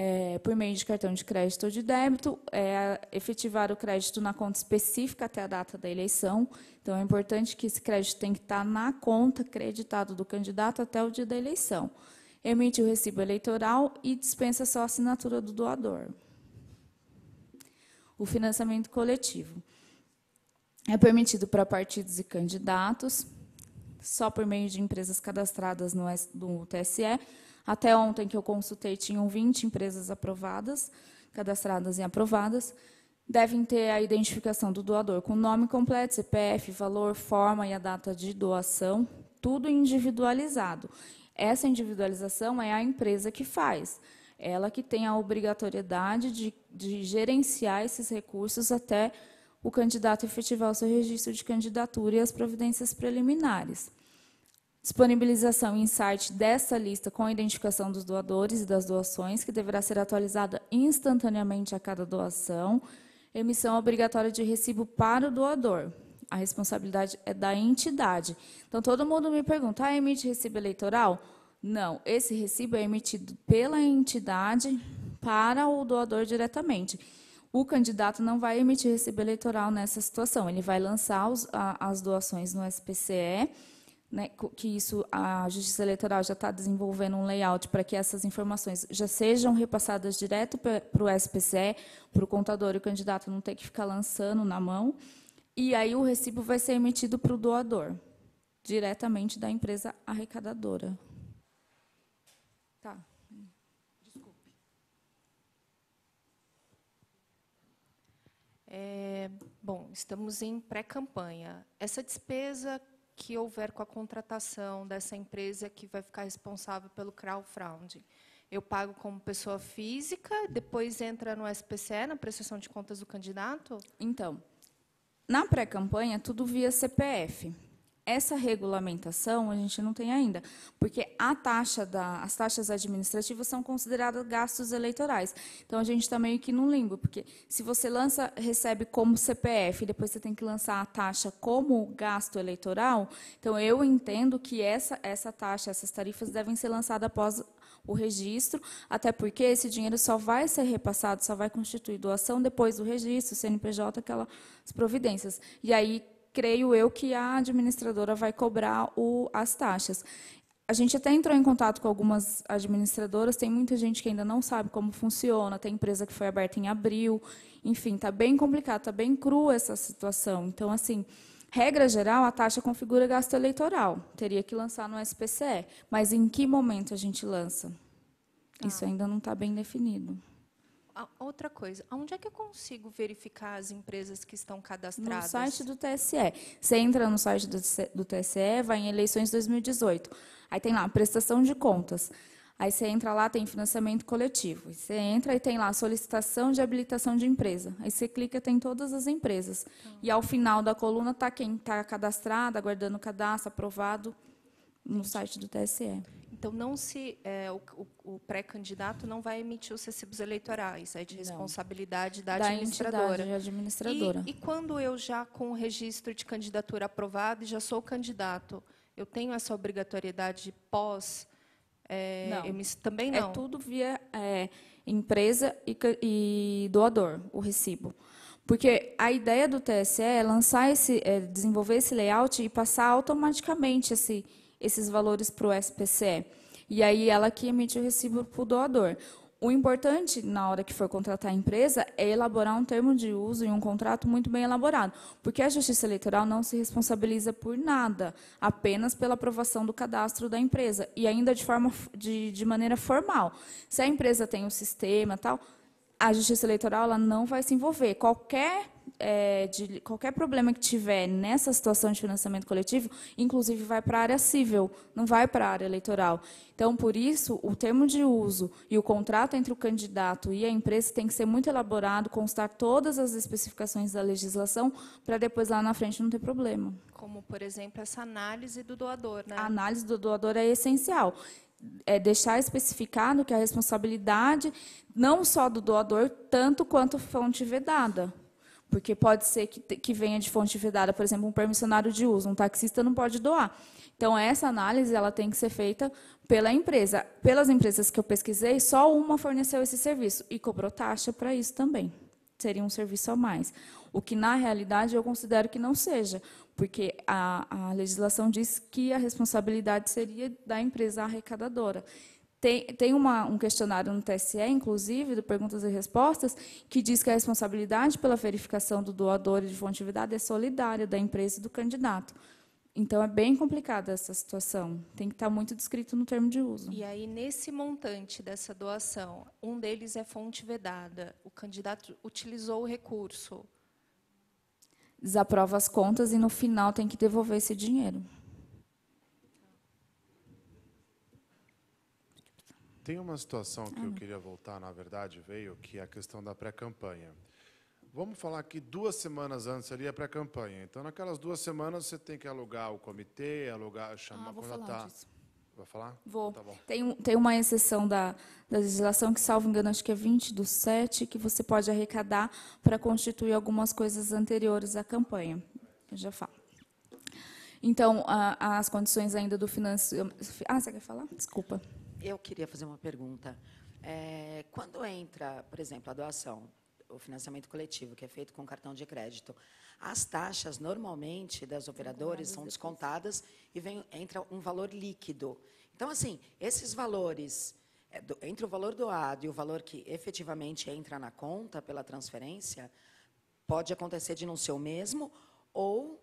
Speaker 2: é, por meio de cartão de crédito ou de débito, é, efetivar o crédito na conta específica até a data da eleição. Então, é importante que esse crédito tenha que estar na conta creditado do candidato até o dia da eleição. Emite o recibo eleitoral e dispensa só a assinatura do doador. O financiamento coletivo. É permitido para partidos e candidatos, só por meio de empresas cadastradas no, no TSE, até ontem que eu consultei, tinham 20 empresas aprovadas, cadastradas e aprovadas. Devem ter a identificação do doador com nome completo, CPF, valor, forma e a data de doação, tudo individualizado. Essa individualização é a empresa que faz ela que tem a obrigatoriedade de, de, gerenciar esses recursos até o candidato efetivar o seu registro de candidatura e as providências preliminares. Disponibilização em site dessa lista com a identificação dos doadores e das doações, que deverá ser atualizada instantaneamente a cada doação. Emissão obrigatória de recibo para o doador. A responsabilidade é da entidade. Então, todo mundo me pergunta: ah, emite recibo eleitoral? Não, esse recibo é emitido pela entidade para o doador diretamente. O candidato não vai emitir recibo eleitoral nessa situação, ele vai lançar os, a, as doações no SPCE né, que isso a Justiça Eleitoral já está desenvolvendo um layout para que essas informações já sejam repassadas direto para o SPCE, para o contador e o candidato não ter que ficar lançando na mão. E aí o recibo vai ser emitido para o doador, diretamente da empresa arrecadadora. Tá. Desculpe.
Speaker 7: É, bom, estamos em pré-campanha. Essa despesa que houver com a contratação dessa empresa que vai ficar responsável pelo crowdfunding. Eu pago como pessoa física, depois entra no SPCE, na prestação de contas
Speaker 2: do candidato? Então, na pré-campanha, tudo via CPF. Essa regulamentação a gente não tem ainda, porque a taxa da, as taxas administrativas são consideradas gastos eleitorais. Então a gente está meio que no limbo, porque se você lança, recebe como CPF, depois você tem que lançar a taxa como gasto eleitoral. Então eu entendo que essa, essa taxa, essas tarifas devem ser lançadas após o registro, até porque esse dinheiro só vai ser repassado, só vai constituir doação depois do registro, CNPJ, aquelas providências. E aí creio eu que a administradora vai cobrar o, as taxas. A gente até entrou em contato com algumas administradoras, tem muita gente que ainda não sabe como funciona, tem empresa que foi aberta em abril, enfim, está bem complicado, está bem crua essa situação. Então, assim, regra geral, a taxa configura gasto eleitoral, teria que lançar no SPCE, mas em que momento a gente lança? Tá. Isso ainda não está bem definido
Speaker 7: outra coisa, onde é que eu consigo verificar as empresas que estão cadastradas? No site
Speaker 2: do TSE. Você entra no site do, TSE, vai em eleições 2018. Aí tem lá, prestação de contas. Aí você entra lá, tem financiamento coletivo. Você entra e tem lá solicitação de habilitação de empresa. Aí você clica, tem todas as empresas. Então. E ao final da coluna está quem está cadastrado, aguardando o cadastro, aprovado no site do TSE.
Speaker 7: Então, não se é, o, o pré-candidato não vai emitir os recibos eleitorais, é de responsabilidade da, da administradora.
Speaker 2: administradora. E, e,
Speaker 7: quando eu já com o registro de candidatura aprovado e já sou candidato, eu tenho essa obrigatoriedade de pós é, não. Emiss... também é não. É
Speaker 2: tudo via é, empresa e, e doador, o recibo. Porque a ideia do TSE é lançar esse, é, desenvolver esse layout e passar automaticamente esse esses valores para o SPCE. E aí ela que emite o recibo para o doador. O importante na hora que for contratar a empresa é elaborar um termo de uso e um contrato muito bem elaborado, porque a Justiça Eleitoral não se responsabiliza por nada, apenas pela aprovação do cadastro da empresa e ainda de forma de, de maneira formal. Se a empresa tem um sistema tal, a Justiça Eleitoral ela não vai se envolver. Qualquer é, de qualquer problema que tiver nessa situação de financiamento coletivo, inclusive vai para a área civil, não vai para a área eleitoral. Então, por isso, o termo de uso e o contrato entre o candidato e a empresa tem que ser muito elaborado, constar todas as especificações da legislação, para depois lá na frente não ter problema.
Speaker 7: Como, por exemplo,
Speaker 2: essa análise do doador, né? A análise do doador é essencial. É deixar especificado que a responsabilidade não só do doador, tanto quanto fonte vedada. Porque pode ser que, que venha de fonte vedada, por exemplo, um permissionário de uso. Um taxista não pode doar. Então, essa análise ela tem que ser feita pela empresa. Pelas empresas que eu pesquisei, só uma forneceu esse serviço e cobrou taxa para isso também. Seria um serviço a mais. O que, na realidade, eu considero que não seja, porque a, a legislação diz que a responsabilidade seria da empresa arrecadadora. Tem, tem uma, um questionário no TSE, inclusive, do Perguntas e Respostas, que diz que a responsabilidade pela verificação do doador e de fontividade é solidária da empresa e do candidato. Então, é bem complicada essa situação. Tem que estar muito descrito no termo de uso. E
Speaker 7: aí, nesse montante dessa doação, um deles é fonte vedada. O candidato utilizou o recurso.
Speaker 2: Desaprova as contas e, no final, tem que devolver esse dinheiro.
Speaker 10: Tem uma situação que ah, eu queria voltar, na verdade, veio, que é a questão da pré-campanha. Vamos falar que duas semanas antes ali é pré-campanha. Então, naquelas duas semanas, você tem que alugar o comitê, alugar, chamar, ah, vou falar tá... disso. Vai falar?
Speaker 2: Vou. Então tá tem, tem uma exceção da, da legislação que, salvo engano, acho que é 20 do 7, que você pode arrecadar para constituir algumas coisas anteriores à campanha. Eu já falo. Então, a, as condições ainda do financiamento... Ah, você quer falar? Desculpa
Speaker 9: eu queria fazer uma pergunta. É, quando entra, por exemplo, a doação, o financiamento coletivo, que é feito com cartão de crédito, as taxas, normalmente, das operadoras são descontadas e vem, entra um valor líquido. Então, assim, esses valores, é, entre o valor doado e o valor que efetivamente entra na conta pela transferência, pode acontecer de não ser o mesmo ou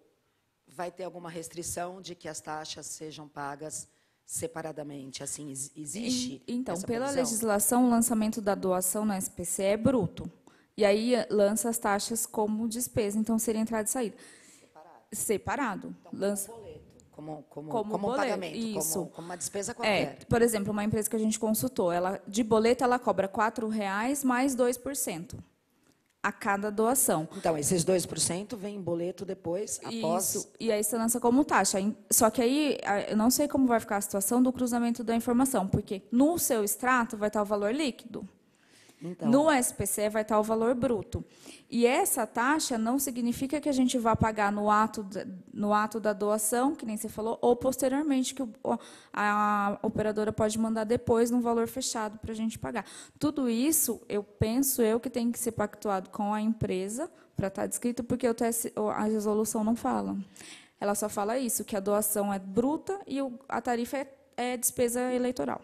Speaker 9: vai ter alguma restrição de que as taxas sejam pagas separadamente? Assim, existe? Então, pela legislação,
Speaker 2: o lançamento da doação na SPC é bruto. E aí eh, lança as taxas como despesa, então seria entrada e saída. Separado. Separado. Então, lança... como boleto.
Speaker 9: Como, como, como, como boleto, um pagamento, isso. Como, como, uma despesa é, qualquer. É,
Speaker 2: por exemplo, uma empresa que a gente consultou, ela de boleto ela cobra R$ reais mais 2% a cada doação. Então, esses 2% vem em boleto depois, após. Isso, e aí você lança como taxa. Só que aí, eu não sei como vai ficar a situação do cruzamento da informação, porque no seu extrato vai estar o valor líquido. Então. No SPC vai estar o valor bruto. E essa taxa não significa que a gente vá pagar no ato, no ato da doação, que nem você falou, ou posteriormente, que a operadora pode mandar depois num valor fechado para a gente pagar. Tudo isso, eu penso eu que tem que ser pactuado com a empresa para estar tá descrito, porque a resolução não fala. Ela só fala isso, que a doação é bruta e a tarifa é, é despesa eleitoral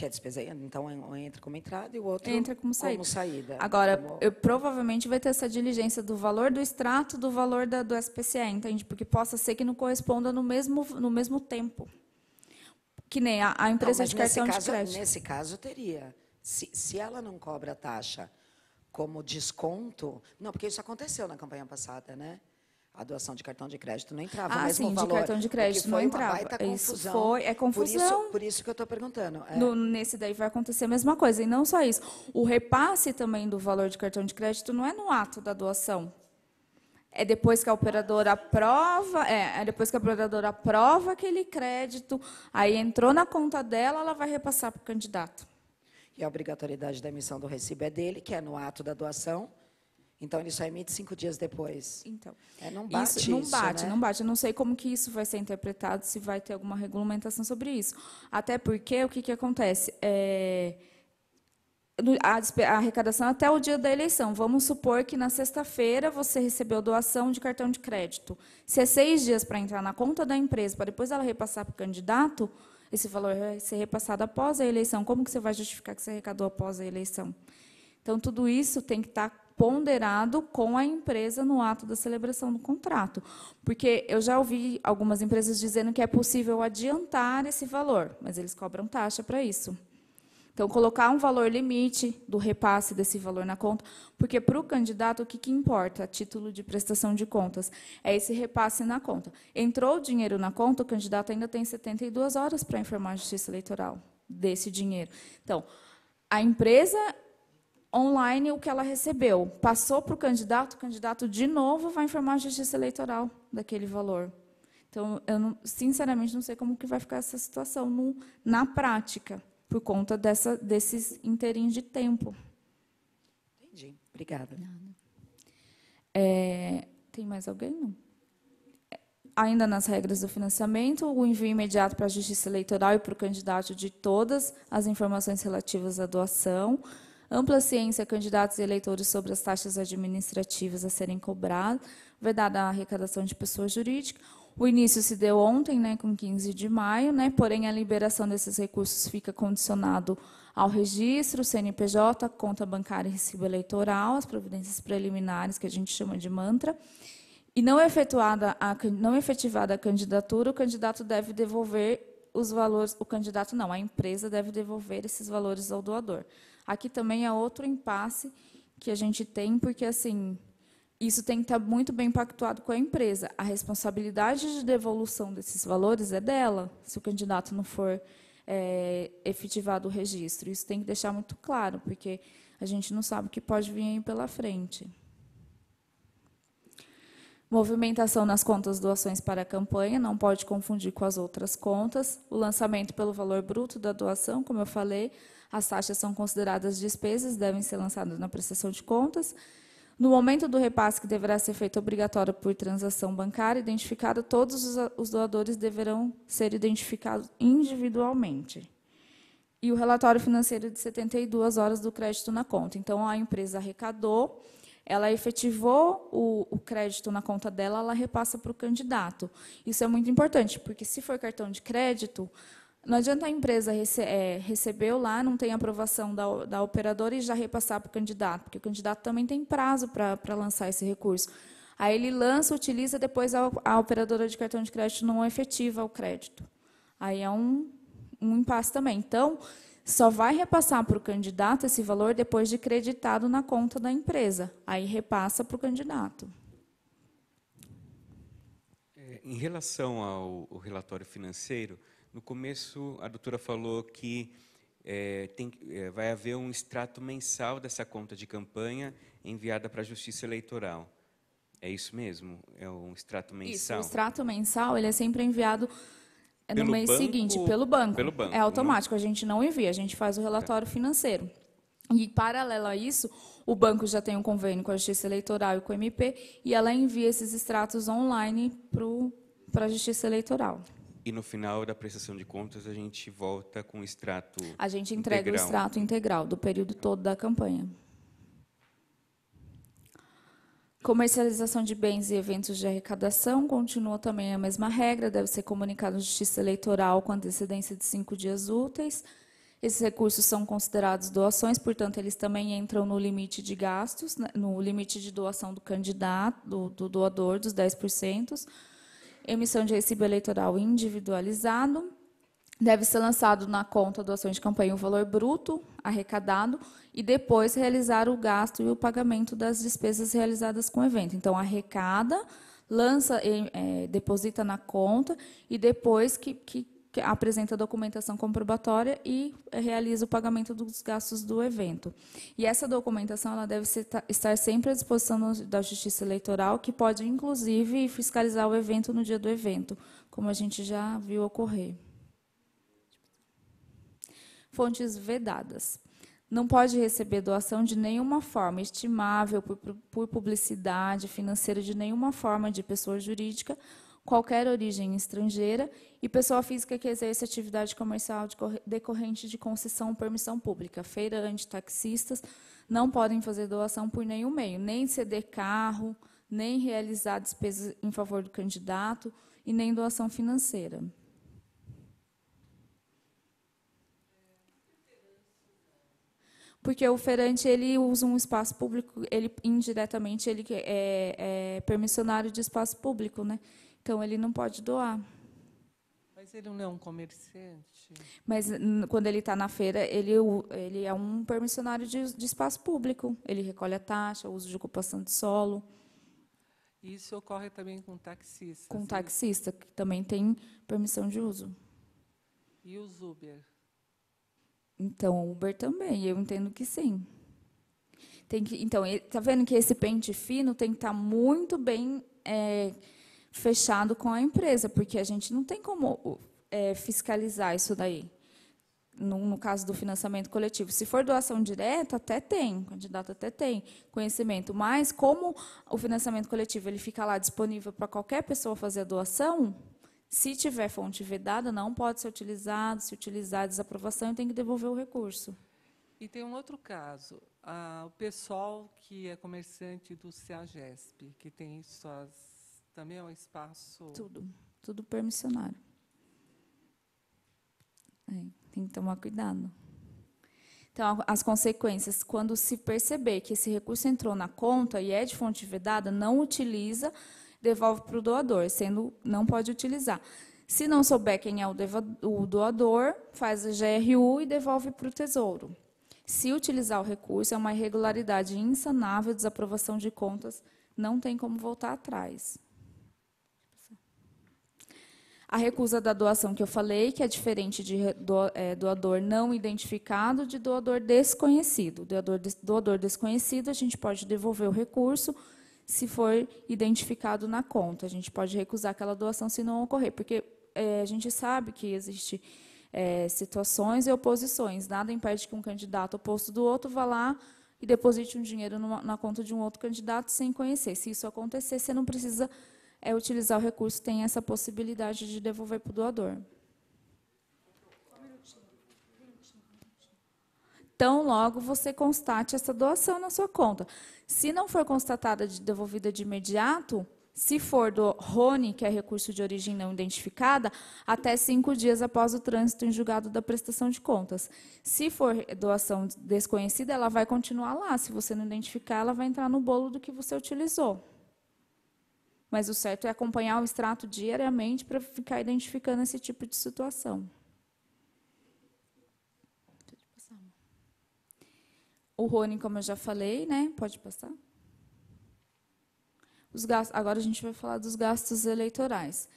Speaker 2: que é despesa, então é um entra como entrada e o outro entra como saída. Como saída Agora, como... eu provavelmente vai ter essa diligência do valor do extrato do valor da, do SPCE, entende? Porque possa ser que não corresponda no mesmo, no mesmo tempo. Que nem a, a empresa não, de cartão caso, de crédito. Nesse caso,
Speaker 9: teria. Se, se ela não cobra a taxa como desconto. Não, porque isso aconteceu na campanha passada, né? a doação de cartão de crédito não entrava ah, mesmo sim, valor. de cartão de crédito não entrava. Isso foi, é confusão. Por isso, por isso que eu estou perguntando. É. No,
Speaker 2: nesse daí vai acontecer a mesma coisa. E não só isso. O repasse também do valor de cartão de crédito não é no ato da doação. É depois que a operadora aprova, é, é depois que a operadora aprova aquele crédito, aí entrou na conta dela, ela vai repassar para o candidato. E a obrigatoriedade
Speaker 9: da emissão do recibo é
Speaker 2: dele, que é no ato da doação então ele só emite cinco dias depois. Então.
Speaker 1: É, não bate isso. Não isso, bate, né? não
Speaker 2: bate. Eu não sei como que isso vai ser interpretado, se vai ter alguma regulamentação sobre isso. Até porque o que, que acontece? É, a arrecadação até o dia da eleição. Vamos supor que na sexta-feira você recebeu doação de cartão de crédito. Se é seis dias para entrar na conta da empresa, para depois ela repassar para o candidato, esse valor vai ser repassado após a eleição. Como que você vai justificar que você arrecadou após a eleição? Então, tudo isso tem que estar tá ponderado com a empresa no ato da celebração do contrato. Porque eu já ouvi algumas empresas dizendo que é possível adiantar esse valor, mas eles cobram taxa para isso. Então, colocar um valor limite do repasse desse valor na conta, porque para o candidato, o que, que importa a título de prestação de contas? É esse repasse na conta. Entrou o dinheiro na conta, o candidato ainda tem 72 horas para informar a Justiça Eleitoral desse dinheiro. Então, a empresa online o que ela recebeu. Passou para o candidato, o candidato de novo vai informar a justiça eleitoral daquele valor. Então, eu não, sinceramente não sei como que vai ficar essa situação no, na prática, por conta dessa, desses interins de tempo. Entendi. Obrigada. É, tem mais alguém? Não. É, ainda nas regras do financiamento, o envio imediato para a Justiça Eleitoral e para o candidato de todas as informações relativas à doação, ampla ciência a candidatos e eleitores sobre as taxas administrativas a serem cobradas, vedada a arrecadação de pessoa jurídica. O início se deu ontem, né, com 15 de maio, né, porém a liberação desses recursos fica condicionado ao registro, CNPJ, conta bancária e recibo eleitoral, as providências preliminares, que a gente chama de mantra. E não, é efetuada a, não é efetivada a candidatura, o candidato deve devolver os valores, o candidato não, a empresa deve devolver esses valores ao doador. Aqui também é outro impasse que a gente tem, porque assim isso tem que estar tá muito bem pactuado com a empresa. A responsabilidade de devolução desses valores é dela, se o candidato não for é, efetivado o registro. Isso tem que deixar muito claro, porque a gente não sabe o que pode vir aí pela frente. Movimentação nas contas doações para a campanha, não pode confundir com as outras contas. O lançamento pelo valor bruto da doação, como eu falei, as taxas são consideradas despesas, devem ser lançadas na prestação de contas. No momento do repasse, que deverá ser feito obrigatório por transação bancária identificada, todos os doadores deverão ser identificados individualmente. E o relatório financeiro de 72 horas do crédito na conta. Então, a empresa arrecadou, ela efetivou o, o crédito na conta dela, ela repassa para o candidato. Isso é muito importante, porque se for cartão de crédito, não adianta a empresa rece é, lá, não tem aprovação da, da operadora e já repassar para o candidato, porque o candidato também tem prazo para pra lançar esse recurso. Aí ele lança, utiliza, depois a, a, operadora de cartão de crédito não efetiva o crédito. Aí é um, um impasse também. Então, só vai repassar para o candidato esse valor depois de creditado na conta da empresa. Aí repassa para o candidato.
Speaker 6: É, em relação ao, ao relatório financeiro, no começo, a doutora falou que é, tem, é, vai haver um extrato mensal dessa conta de campanha enviada para a Justiça Eleitoral. É isso mesmo? É um extrato mensal? Isso, o extrato
Speaker 2: mensal ele é sempre enviado é, pelo no mês banco, seguinte, pelo banco. pelo banco. É automático, não? a gente não envia, a gente faz o relatório tá. financeiro. E, paralelo a isso, o banco já tem um convênio com a Justiça Eleitoral e com o MP, e ela envia esses extratos online para a Justiça Eleitoral.
Speaker 6: E no final da prestação de contas, a gente volta com o extrato A gente entrega integral. o extrato
Speaker 2: integral do período todo da campanha. Comercialização de bens e eventos de arrecadação continua também a mesma regra, deve ser comunicado à Justiça Eleitoral com antecedência de cinco dias úteis. Esses recursos são considerados doações, portanto, eles também entram no limite de gastos, né, no limite de doação do candidato, do, do doador, dos 10% emissão de recibo eleitoral individualizado, deve ser lançado na conta doações de campanha o valor bruto arrecadado e depois realizar o gasto e o pagamento das despesas realizadas com o evento. Então, arrecada, lança, é, deposita na conta e depois que, que que apresenta documentação comprobatória e eh, realiza o pagamento dos gastos do evento. E essa documentação ela deve ser, estar sempre à disposição da Justiça Eleitoral, que pode, inclusive, fiscalizar o evento no dia do evento, como a gente já viu ocorrer. Fontes vedadas. Não pode receber doação de nenhuma forma, estimável por, por publicidade financeira de nenhuma forma de pessoa jurídica qualquer origem estrangeira e pessoa física que exerce atividade comercial decorrente de concessão ou permissão pública. Feirante, taxistas não podem fazer doação por nenhum meio, nem ceder carro, nem realizar despesas em favor do candidato e nem doação financeira. porque o feirante ele usa um espaço público, ele indiretamente ele é, é permissionário de espaço público, né? Então ele não pode doar.
Speaker 3: Mas ele não é um comerciante?
Speaker 2: Mas quando ele está na feira, ele, ele é um permissionário de, de espaço público. Ele recolhe a taxa, uso de ocupação de solo.
Speaker 3: Isso ocorre também com taxistas? Com né? taxista,
Speaker 2: que também tem permissão de uso.
Speaker 3: E os Uber?
Speaker 2: Então, Uber também, eu entendo que sim. Tem que, então, está vendo que esse pente fino tem que estar tá muito bem é, fechado com a empresa, porque a gente não tem como é, fiscalizar isso daí. No, no, caso do financiamento coletivo. Se for doação direta, até tem, o candidato até tem conhecimento, mas como o financiamento coletivo ele fica lá disponível para qualquer pessoa fazer a doação, se tiver fonte vedada, não pode ser utilizado, se utilizar a desaprovação, tem que devolver o recurso.
Speaker 3: E tem um outro caso, ah, o pessoal que é comerciante do CEAGESP, que tem suas também é um espaço. Tudo,
Speaker 2: tudo permissionário. É, tem que tomar cuidado. Então, as consequências, quando se perceber que esse recurso entrou na conta e é de fonte vedada, não utiliza, devolve para o doador, sendo não pode utilizar. Se não souber quem é o doador, faz a GRU e devolve para o Tesouro. Se utilizar o recurso, é uma irregularidade insanável, desaprovação de contas, não tem como voltar atrás. A recusa da doação que eu falei, que é diferente de é, doador não identificado de doador desconhecido. Doador, doador desconhecido, a gente pode devolver o recurso se for identificado na conta. A gente pode recusar aquela doação se não ocorrer, porque é, a gente sabe que existe é, situações e oposições. Nada impede que um candidato oposto do outro vá lá e deposite um dinheiro numa, na conta de um outro candidato sem conhecer. Se isso acontecer, você não precisa é utilizar o recurso, tem essa possibilidade de devolver para o doador. Então, logo você constate essa doação na sua conta. Se não for constatada de devolvida de imediato, se for do RONI, que é recurso de origem não identificada, até cinco dias após o trânsito em julgado da prestação de contas. Se for doação desconhecida, ela vai continuar lá. Se você não identificar, ela vai entrar no bolo do que você utilizou. Mas o certo é acompanhar o extrato diariamente para ficar identificando esse tipo de situação. O Rony, como eu já falei, né? Pode passar. Os gastos, agora a gente vai falar dos gastos eleitorais.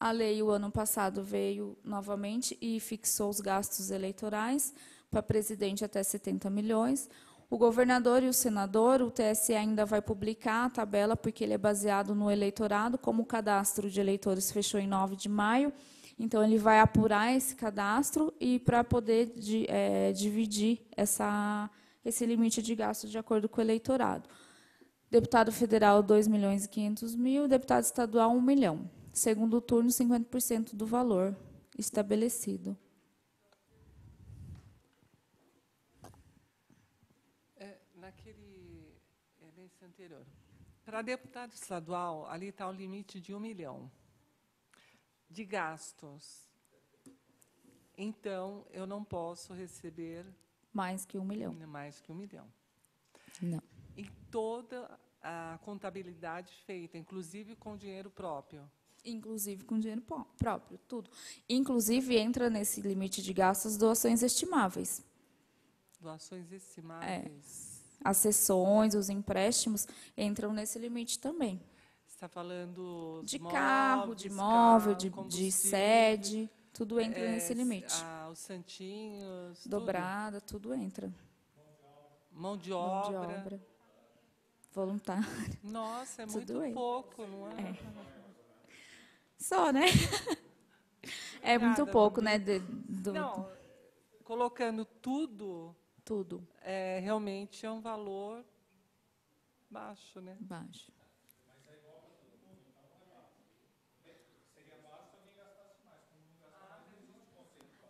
Speaker 2: A lei, o ano passado, veio novamente e fixou os gastos eleitorais para presidente até 70 milhões. O governador e o senador, o TSE ainda vai publicar a tabela, porque ele é baseado no eleitorado, como o cadastro de eleitores fechou em 9 de maio. Então, ele vai apurar esse cadastro e para poder de, é, dividir essa, esse limite de gasto de acordo com o eleitorado. Deputado federal, 2 milhões e 500 mil. Deputado estadual, 1 milhão. Segundo turno, 50% do valor estabelecido.
Speaker 3: Para deputado estadual, ali está o limite de um milhão de gastos. Então, eu não posso receber... Mais que um milhão. Mais que um milhão. Não. Em toda a contabilidade feita, inclusive com dinheiro próprio.
Speaker 2: Inclusive com dinheiro próprio, tudo. Inclusive entra nesse limite de gastos doações estimáveis. Doações é. estimáveis. É as sessões, os empréstimos entram nesse limite também.
Speaker 3: Você está falando de de carro, de móvel, de, de sede, tudo entra é, nesse limite. Ah, os santinhos,
Speaker 2: dobrada, tudo, tudo entra.
Speaker 3: Mão de obra. Mão de obra. Voluntário. Nossa, é *laughs* tudo muito entra. pouco, não é? é.
Speaker 2: Só, né? *laughs* É Nada, muito pouco, né? De, do... Não,
Speaker 3: colocando tudo, tudo. É, realmente é um valor baixo, né? Baixo.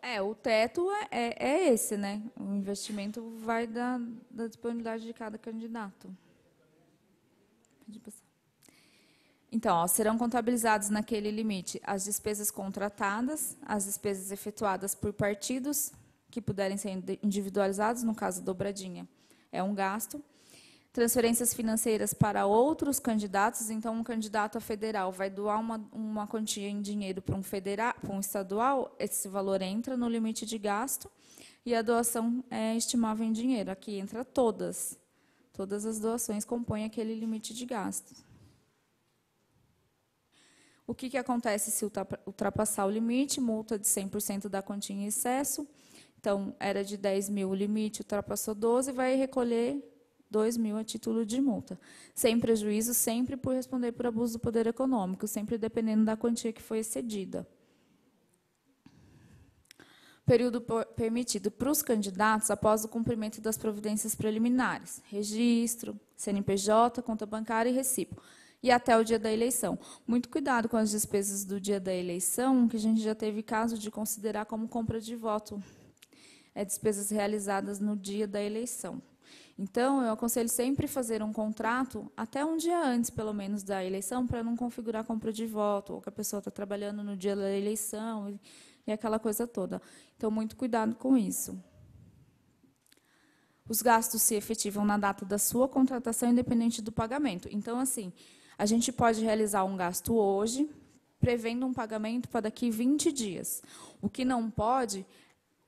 Speaker 2: É, o teto é, é, é esse, né? O investimento vai da, da disponibilidade de cada candidato. Então, ó, serão contabilizados naquele limite as despesas contratadas, as despesas efetuadas por partidos, que puderem ser individualizados, no caso dobradinha, é um gasto. Transferências financeiras para outros candidatos, então um candidato a federal vai doar uma, uma quantia em dinheiro para um federal, para um estadual, esse valor entra no limite de gasto e a doação é estimável em dinheiro. Aqui entra todas, todas as doações compõem aquele limite de gasto O que, que acontece se ultrapassar o limite? Multa de 100% da quantia em excesso, então, era de 10 mil o limite, ultrapassou 12, vai recolher 2 mil a título de multa. Sem prejuízo, sempre por responder por abuso do poder econômico, sempre dependendo da quantia que foi excedida. Período permitido para os candidatos após o cumprimento das providências preliminares, registro, CNPJ, conta bancária e recibo e até o dia da eleição. Muito cuidado com as despesas do dia da eleição, que a gente já teve caso de considerar como compra de voto é, despesas realizadas no dia da eleição. Então, eu aconselho sempre fazer um contrato até um dia antes, pelo menos, da eleição, para não configurar compra de voto, ou que a pessoa está trabalhando no dia da eleição e, e aquela coisa toda. Então, muito cuidado com isso. Os gastos se efetivam na data da sua contratação, independente do pagamento. Então, assim, a gente pode realizar um gasto hoje, prevendo um pagamento para daqui 20 dias. O que não pode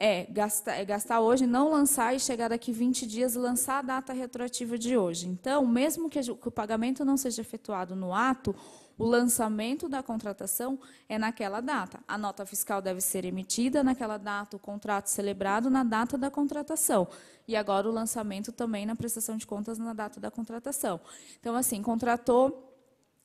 Speaker 2: é gastar, é gastar hoje, não lançar e chegar daqui 20 dias e lançar a data retroativa de hoje. Então, mesmo que, que o pagamento não seja efetuado no ato, o lançamento da contratação é naquela data. A nota fiscal deve ser emitida naquela data, o contrato celebrado na data da contratação. E agora o lançamento também na prestação de contas na data da contratação. Então, assim, contratou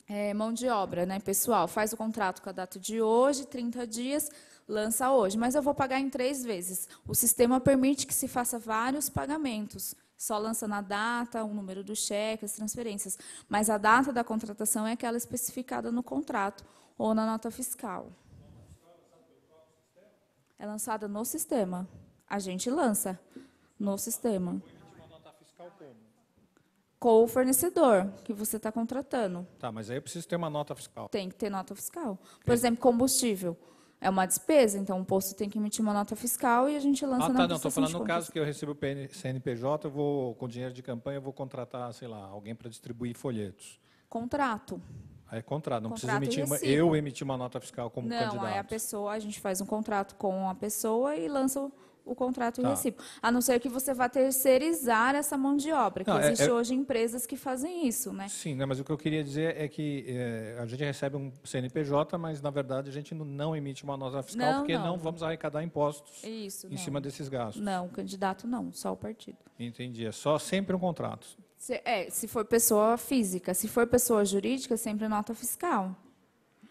Speaker 2: é, mão de obra, né, pessoal? Faz o contrato com a data de hoje, 30 dias lança hoje, mas eu vou pagar em três vezes. O sistema permite que se faça vários pagamentos, só lança na data, o número do cheque, as transferências. Mas a data da contratação é aquela especificada no contrato ou na nota fiscal. É lançada no sistema. A gente lança no sistema. Com o fornecedor que você está contratando.
Speaker 5: Tá, mas aí eu preciso ter uma nota fiscal.
Speaker 2: Tem que ter nota fiscal. Por exemplo, combustível é uma despesa, então o posto tem que emitir uma nota fiscal e a gente lança ah, tá, na não, estou falando no caso
Speaker 5: que eu recebo o CNPJ, eu vou com dinheiro de campanha, eu vou contratar, sei lá, alguém para distribuir folhetos.
Speaker 2: Contrato.
Speaker 5: Ah, é contrato, não contrato precisa emitir eu emitir uma nota fiscal como não, candidato. Não, é a
Speaker 2: pessoa, a gente faz um contrato com a pessoa e lança o o contrato tá. recíproco. A não ser que você vá terceirizar essa mão de obra, que é- existem é, hoje empresas que fazem isso, né?
Speaker 5: Sim, né, mas o que eu queria dizer é que é, a gente recebe um CNPJ, mas na verdade a gente não emite uma nota fiscal, não, porque não. não. vamos arrecadar impostos isso, em cima desses gastos.
Speaker 2: Não, o candidato não, só o partido.
Speaker 5: Entendi, é só sempre um contrato.
Speaker 2: Se, é, se for pessoa física. Se for pessoa jurídica, sempre nota fiscal.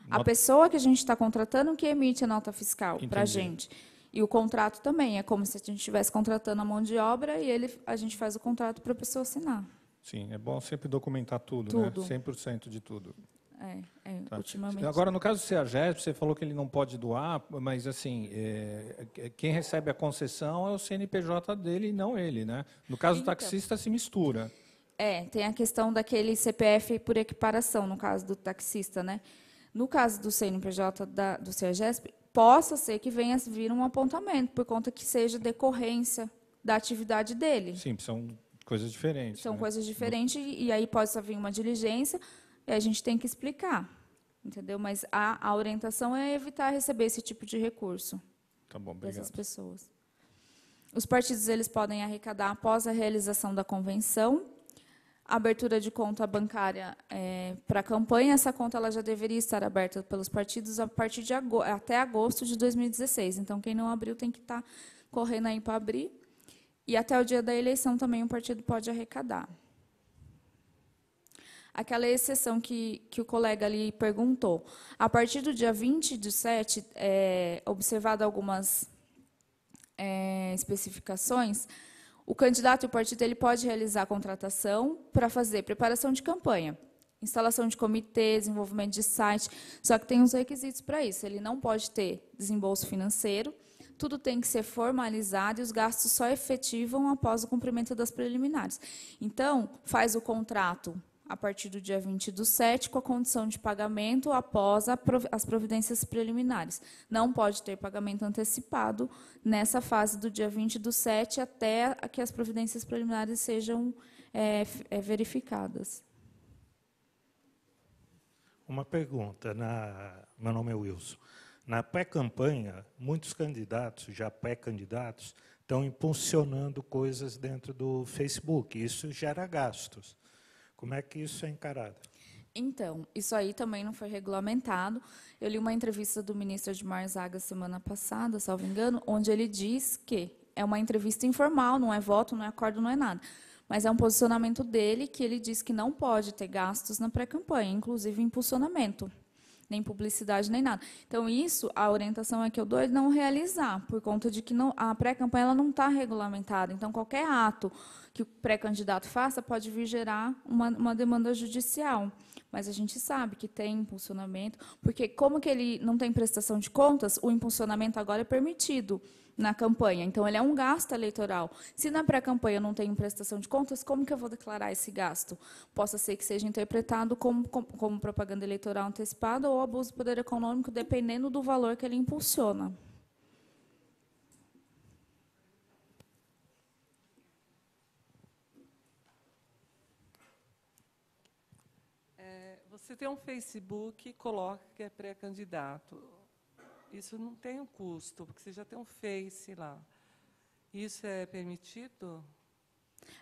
Speaker 2: Nota... A pessoa que a gente está contratando que emite a nota fiscal para a gente. E o contrato também, é como se a gente estivesse contratando a mão de obra e ele, a gente faz o contrato para a pessoa assinar.
Speaker 5: Sim, é bom sempre documentar tudo, né? tudo. né? 100% de tudo.
Speaker 2: É, é tá. ultimamente. Agora, no
Speaker 5: caso do CEAGESP, você falou que ele não pode doar, mas, assim, é, é quem recebe a concessão é o CNPJ dele e não ele, né? No caso do então. taxista, se mistura.
Speaker 2: É, tem a questão daquele CPF por equiparação, no caso do taxista, né? No caso do CNPJ da, do CEAGESP, possa ser que venha vir um apontamento, por conta que seja decorrência da atividade dele. Sim,
Speaker 5: são coisas diferentes. São né? coisas
Speaker 2: diferentes, e aí pode vir uma diligência, e a gente tem que explicar. Entendeu? Mas a, a orientação é evitar receber esse tipo de recurso tá bom, obrigado. dessas pessoas. Os partidos eles podem arrecadar após a realização da convenção abertura de conta bancária é, para a campanha. Essa conta ela já deveria estar aberta pelos partidos a partir de agosto, até agosto de 2016. Então, quem não abriu tem que estar tá correndo aí para abrir. E até o dia da eleição também o partido pode arrecadar. Aquela exceção que, que o colega ali perguntou. A partir do dia 20 de setembro, é, observado algumas é, especificações, o candidato e o partido ele pode realizar contratação para fazer preparação de campanha, instalação de comitê, desenvolvimento de site, só que tem uns requisitos para isso. Ele não pode ter desembolso financeiro, tudo tem que ser formalizado e os gastos só efetivam após o cumprimento das preliminares. Então, faz o contrato a partir do dia 20 do 7, com a condição de pagamento após as providências preliminares. Não pode ter pagamento antecipado nessa fase do dia 20 do 7 até que as providências preliminares sejam é, é, verificadas.
Speaker 5: Uma pergunta. Na... Meu nome é Wilson. Na pré-campanha, muitos candidatos, já pré-candidatos, estão impulsionando coisas dentro do Facebook. Isso gera gastos. Como é que isso é encarado?
Speaker 2: Então, isso aí também não foi regulamentado. Eu li uma entrevista do ministro Edmar Zaga semana passada, salvo engano, onde ele diz que é uma entrevista informal, não é voto, não é acordo, não é nada. Mas é um posicionamento dele que ele diz que não pode ter gastos na pré-campanha, inclusive impulsionamento, nem publicidade, nem nada. Então, isso, a orientação é que eu dou é não realizar, por conta de que não, a pré-campanha não está regulamentada. Então, qualquer ato que o pré-candidato faça pode vir gerar uma, uma, demanda judicial. Mas a gente sabe que tem impulsionamento, porque como que ele não tem prestação de contas, o impulsionamento agora é permitido na campanha. Então, ele é um gasto eleitoral. Se na pré-campanha não tem prestação de contas, como que eu vou declarar esse gasto? Possa ser que seja interpretado como, como, como propaganda eleitoral antecipada ou abuso do poder econômico, dependendo do valor que ele impulsiona.
Speaker 3: Você tem um Facebook, coloca que é pré-candidato. Isso não tem um custo, porque você já tem um Face lá. Isso é permitido?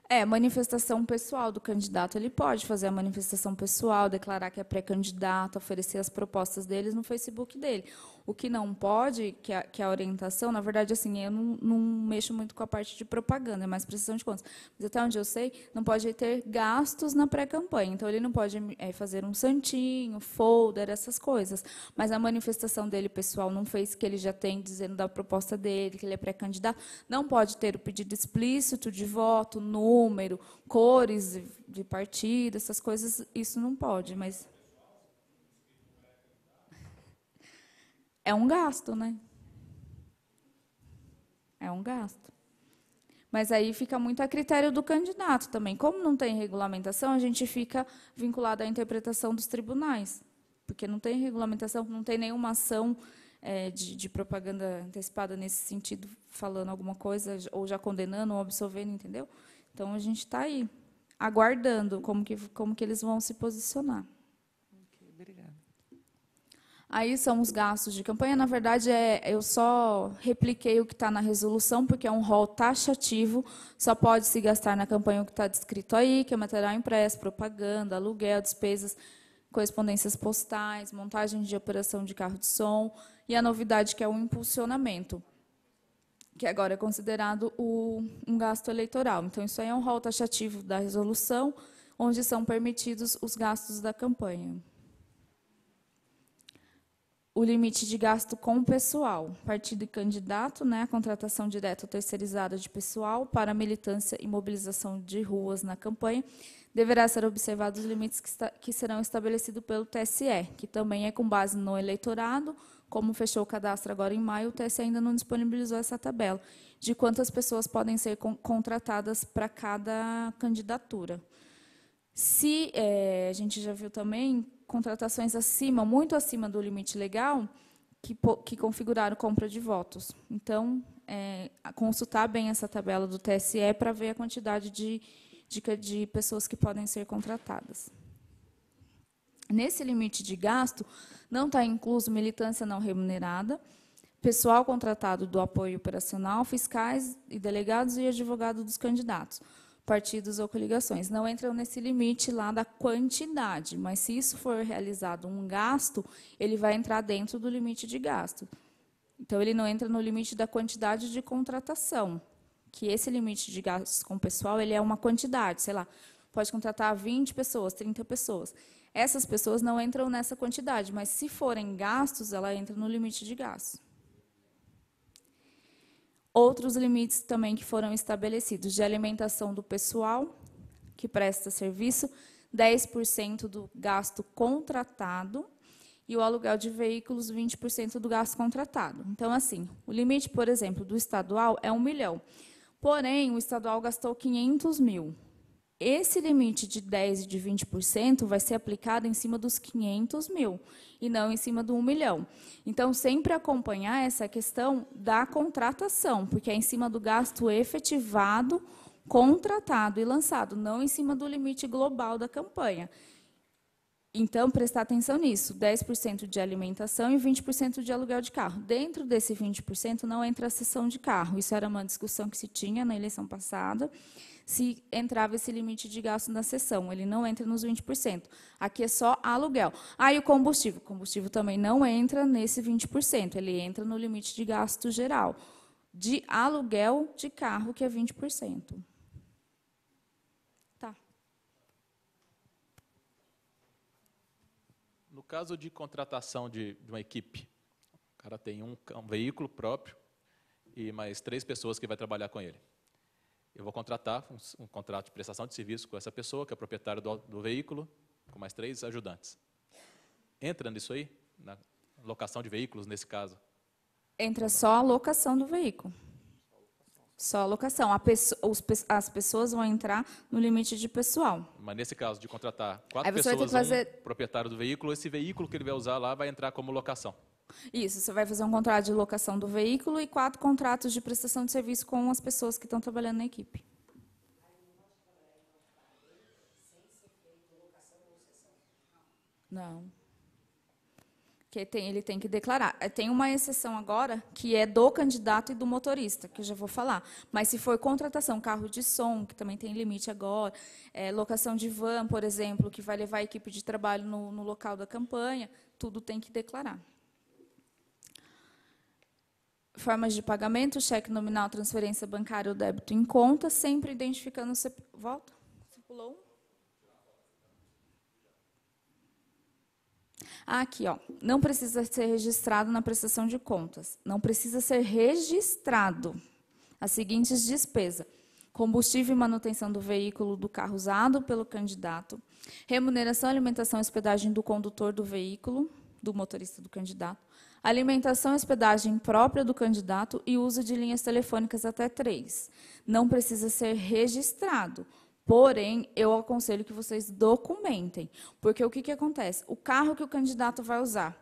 Speaker 2: É, manifestação pessoal do candidato. Ele pode fazer a manifestação pessoal, declarar que é pré-candidato, oferecer as propostas deles no Facebook dele. O que não pode, que a, é, que é a orientação, na verdade, assim, eu não, não, mexo muito com a parte de propaganda, é mais precisão de contas. Mas até onde eu sei, não pode ter gastos na pré-campanha. Então, ele não pode é, fazer um santinho, folder, essas coisas. Mas a manifestação dele, pessoal, não fez que ele já tem dizendo da proposta dele, que ele é pré-candidato. Não pode ter o pedido explícito de voto, número, cores de partido, essas coisas, isso não pode, mas É um gasto, né? É um gasto. Mas aí fica muito a critério do candidato também. Como não tem regulamentação, a gente fica vinculado à interpretação dos tribunais. Porque não tem regulamentação, não tem nenhuma ação é, de, de, propaganda antecipada nesse sentido, falando alguma coisa, ou já condenando, ou absolvendo, entendeu? Então a gente está aí, aguardando como que, como que eles vão se posicionar. Aí são os gastos de campanha. Na verdade, é, eu só repliquei o que está na resolução, porque é um rol taxativo. Só pode se gastar na campanha o que está descrito aí, que é material impresso, propaganda, aluguel, despesas, correspondências postais, montagem de operação de carro de som e a novidade que é o impulsionamento, que agora é considerado o, um gasto eleitoral. Então, isso aí é um rol taxativo da resolução, onde são permitidos os gastos da campanha o limite de gasto com pessoal, partido e candidato, né, a contratação direta ou terceirizada de pessoal para militância e mobilização de ruas na campanha, deverá ser observado os limites que, está, que serão estabelecidos pelo TSE, que também é com base no eleitorado, como fechou o cadastro agora em maio, o TSE ainda não disponibilizou essa tabela de quantas pessoas podem ser contratadas para cada candidatura. Se é, a gente já viu também contratações acima, muito acima do limite legal, que, que configuraram compra de votos. Então, é, consultar bem essa tabela do TSE para ver a quantidade de, de, de pessoas que podem ser contratadas. Nesse limite de gasto, não está incluso militância não remunerada, pessoal contratado do apoio operacional, fiscais e delegados e advogado dos candidatos partidos ou coligações. Não entram nesse limite lá da quantidade, mas se isso for realizado um gasto, ele vai entrar dentro do limite de gasto. Então, ele não entra no limite da quantidade de contratação, que esse limite de gastos com o pessoal ele é uma quantidade, sei lá, pode contratar 20 pessoas, 30 pessoas. Essas pessoas não entram nessa quantidade, mas se forem gastos, ela entra no limite de gastos. Outros limites também que foram estabelecidos de alimentação do pessoal que presta serviço, 10% do gasto contratado e o aluguel de veículos 20% do gasto contratado. Então assim, o limite, por exemplo, do estadual é um milhão. Porém, o estadual gastou 500 mil. Esse limite de 10 e de 20% vai ser aplicado em cima dos 500 mil e não em cima do 1 milhão. Então, sempre acompanhar essa questão da contratação, porque é em cima do gasto efetivado, contratado e lançado, não em cima do limite global da campanha. Então, prestar atenção nisso: 10% de alimentação e 20% de aluguel de carro. Dentro desse 20% não entra a sessão de carro. Isso era uma discussão que se tinha na eleição passada se entrava esse limite de gasto na sessão. Ele não entra nos 20%. Aqui é só aluguel. Aí ah, o combustível. O combustível também não entra nesse 20%. Ele entra no limite de gasto geral. De aluguel de carro, que é 20%. Tá.
Speaker 5: No caso de contratação de, de, uma equipe, o cara tem um, um veículo próprio e mais três pessoas que vai trabalhar com ele eu vou contratar um, um, contrato de prestação de serviço com essa pessoa, que é proprietário do, do veículo, com mais três ajudantes. Entra nisso aí? Na locação de veículos, nesse caso?
Speaker 2: Entra só a locação do veículo. Só a locação. os, as pessoas vão entrar no limite de pessoal.
Speaker 5: Mas nesse caso de contratar quatro pessoas, fazer... um proprietário do veículo, esse veículo que ele vai usar lá vai entrar como locação.
Speaker 2: Isso, você vai fazer um contrato de locação do veículo e quatro contratos de prestação de serviço com as pessoas que estão trabalhando na equipe. Não. Que tem, ele tem que declarar. É, tem uma exceção agora que é do candidato e do motorista, que eu já vou falar. Mas se for contratação, carro de som, que também tem limite agora, é, locação de van, por exemplo, que vai levar a equipe de trabalho no, no local da campanha, tudo tem que declarar formas de pagamento, cheque nominal, transferência bancária ou débito em conta, sempre identificando... Volta? Você pulou ah, Aqui, ó, não precisa ser registrado na prestação de contas. Não precisa ser registrado as seguintes despesas: combustível e manutenção do veículo do carro usado pelo candidato, remuneração, alimentação e hospedagem do condutor do veículo, do motorista do candidato, alimentação e hospedagem própria do candidato e uso de linhas telefônicas até três. Não precisa ser registrado. Porém, eu aconselho que vocês documentem. Porque o que, que acontece? O carro que o candidato vai usar.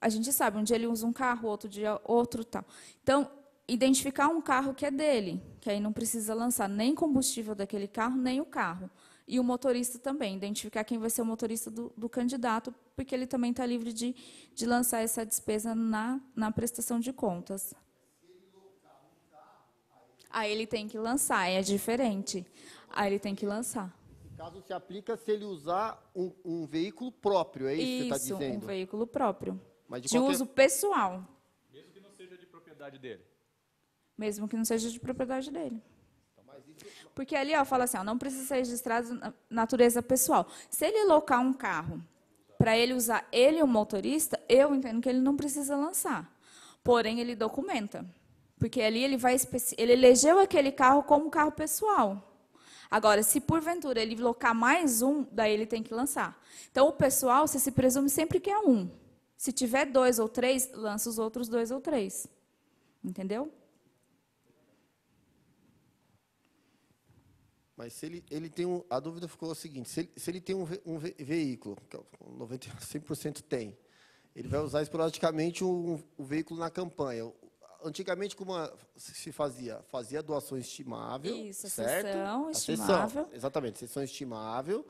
Speaker 2: A gente sabe, um dia ele usa um carro, outro dia outro tal. Então, identificar um carro que é dele, que aí não precisa lançar nem combustível daquele carro, nem o carro e o motorista também, identificar quem vai ser o motorista do, do candidato, porque ele também está livre de, de lançar essa despesa na, na prestação de contas. Aí ele tem que lançar, é diferente. Aí ele tem que lançar.
Speaker 4: Caso se aplica se ele usar um, um veículo
Speaker 2: próprio, é isso, isso que você está dizendo? um veículo próprio. Mas de, de qualquer... uso pessoal.
Speaker 5: Mesmo que não seja de propriedade dele?
Speaker 2: Mesmo que não seja de propriedade dele. Porque ali ó, fala assim, ó, não precisa ser registrado na natureza pessoal. Se ele locar um carro para ele usar ele o motorista, eu entendo que ele não precisa lançar. Porém, ele documenta. Porque ali ele vai ele elegeu aquele carro como carro pessoal. Agora, se porventura ele locar mais um, daí ele tem que lançar. Então, o pessoal, você se presume sempre que é um. Se tiver dois ou três, lança os outros dois ou três. Entendeu?
Speaker 4: Mas se ele, ele tem um, a dúvida ficou a seguinte, se ele, se ele tem um, ve, um ve, veículo, que 90, é 100% tem, ele vai usar esporadicamente o, veículo na campanha. Antigamente, como a, se fazia? Fazia doação estimável, Isso, certo? Sessão, estimável. Sessão, exatamente, sessão estimável,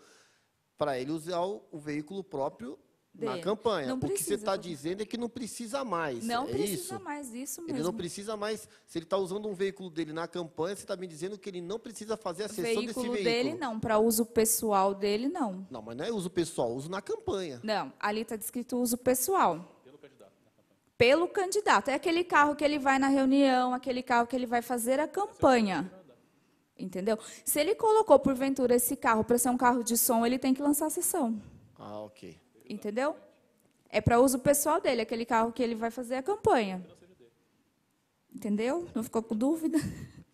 Speaker 4: para ele usar o, o veículo próprio de. Na campanha. Não o precisa. que você está dizendo é que não precisa mais. Não é precisa isso?
Speaker 2: mais, isso mesmo. Ele não precisa
Speaker 4: mais. Se ele está usando um veículo dele na campanha, você está me dizendo que ele não precisa fazer a sessão desse veículo. dele
Speaker 2: não, para uso pessoal dele não.
Speaker 4: Não, mas não é uso pessoal, uso na campanha.
Speaker 2: Não, ali está descrito uso pessoal pelo candidato. É aquele carro que ele vai na reunião, aquele carro que ele vai fazer a campanha. Entendeu? Se ele colocou, porventura, esse carro para ser um carro de som, ele tem que lançar a sessão. Ah, ok. Entendeu? É para uso pessoal dele, aquele carro que ele vai fazer é a campanha. Entendeu? Não ficou com dúvida?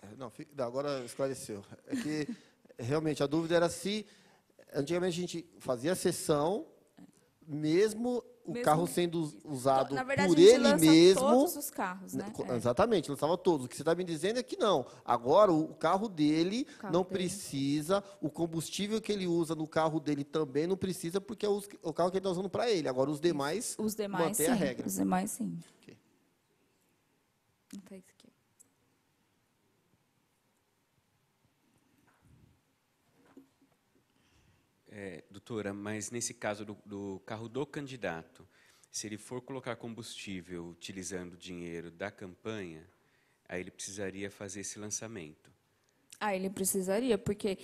Speaker 4: É, não, agora esclareceu. É que realmente a dúvida era se antigamente a gente fazia a sessão mesmo o mesmo, carro sendo usado verdade, por ele mesmo. Todos
Speaker 2: os carros, né? né? É.
Speaker 4: Exatamente, lançava todos. O que você está me dizendo é que não. Agora o carro dele o carro não dele. precisa, o combustível que ele usa no carro dele também não precisa, porque é o carro que ele está usando para ele. Agora os demais, os demais mantém sim, a regra. Os
Speaker 2: demais sim. Okay. Então, isso aqui.
Speaker 6: É, doutora, mas nesse caso do, do carro do candidato, se ele for colocar combustível utilizando o dinheiro da campanha, aí ele precisaria fazer esse lançamento.
Speaker 2: Ah, ele precisaria, porque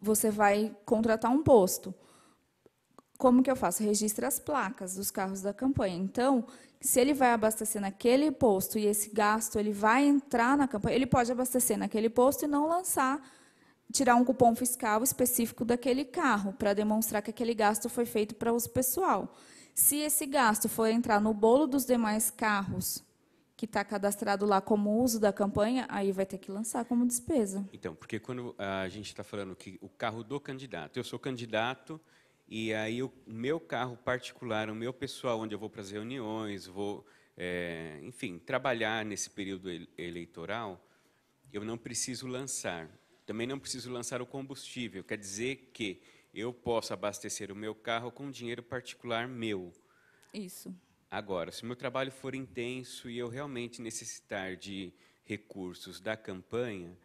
Speaker 2: você vai contratar um posto. Como que eu faço? Registra as placas dos carros da campanha. Então, se ele vai abastecer naquele posto e esse gasto ele vai entrar na campanha, ele pode abastecer naquele posto e não lançar tirar um cupom fiscal específico daquele carro, para demonstrar que aquele gasto foi feito para uso pessoal. Se esse gasto for entrar no bolo dos demais carros que está cadastrado lá como uso da campanha, aí vai ter que lançar como despesa.
Speaker 6: Então, porque quando a gente está falando que o carro do candidato, eu sou candidato e aí o meu carro particular, o meu pessoal, onde eu vou para as reuniões, vou, é, enfim, trabalhar nesse período eleitoral, eu não preciso lançar também não preciso lançar o combustível, quer dizer que eu posso abastecer o meu carro com dinheiro particular meu. Isso. Agora, se meu trabalho for intenso e eu realmente necessitar de recursos da campanha,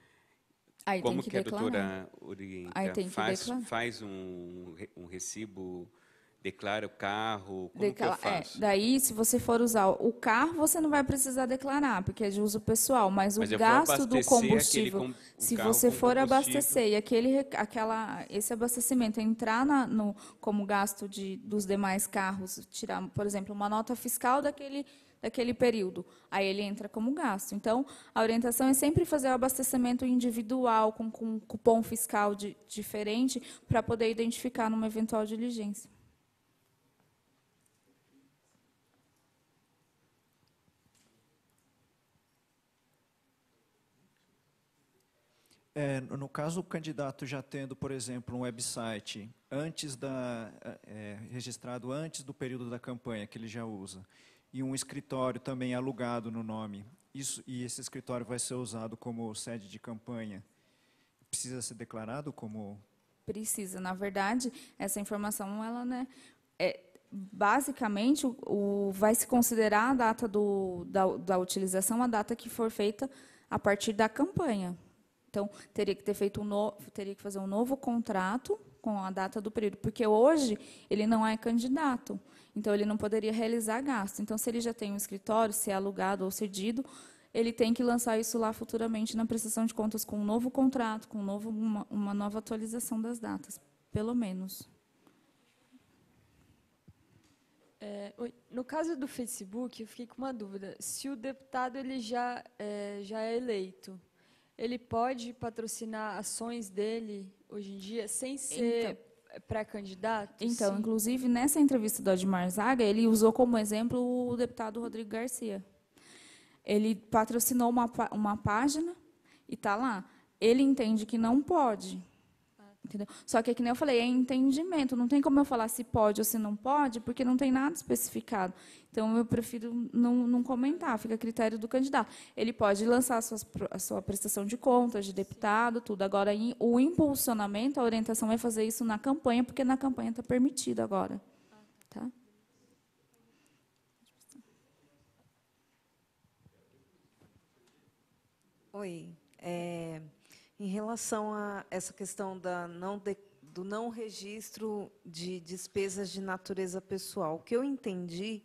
Speaker 2: Aí como que, que, a doutora
Speaker 6: orienta? Faz, faz um, um recibo declara o carro, como Decla que eu é, faço?
Speaker 2: É, daí, se você for usar o carro, você não vai precisar declarar, porque é de uso pessoal, mas, mas o gasto do combustível, com, se você for abastecer e aquele, aquela, esse abastecimento entrar na, no, como gasto de, dos demais carros, tirar, por exemplo, uma nota fiscal daquele daquele período. Aí ele entra como gasto. Então, a orientação é sempre fazer o abastecimento individual, com, com cupom fiscal de, diferente, para poder identificar numa eventual diligência.
Speaker 12: É, no caso, o candidato já tendo, por exemplo, um website antes da, é, registrado antes do período da campanha, que ele já usa, e um escritório também alugado no nome, isso, e esse escritório vai ser usado como sede de campanha, precisa ser declarado como...
Speaker 2: Precisa, na verdade, essa informação, ela, né, é, basicamente, o, o, vai se considerar a data do, da, da utilização, a data que for feita a partir da campanha, então, teria que ter feito um novo, teria que fazer um novo contrato com a data do período, porque hoje ele não é candidato, então ele não poderia realizar gasto. Então, se ele já tem um escritório, se é alugado ou cedido, ele tem que lançar isso lá futuramente na prestação de contas com um novo contrato, com um novo, uma, uma nova atualização das datas, pelo menos. É, no caso do Facebook, eu fiquei com uma dúvida. Se o deputado ele já, é, já é eleito, ele pode patrocinar ações dele hoje em dia sem ser então, pré-candidato? Então, sim. inclusive nessa entrevista do Admar Zaga, ele usou como exemplo o deputado Rodrigo Garcia. Ele patrocinou uma, uma página e está lá. Ele entende que não pode, Entendeu? Só que, é que nem eu falei, é entendimento. Não tem como eu falar se pode ou se não pode, porque não tem nada especificado. Então, eu prefiro não, não comentar, fica a critério do candidato. Ele pode lançar a sua, a sua prestação de contas, de deputado, tudo. Agora, o impulsionamento, a orientação é fazer isso na campanha, porque na campanha está permitido agora.
Speaker 11: Tá? Oi. É... Em relação a essa questão da não de, do não registro de despesas de natureza pessoal, o que eu entendi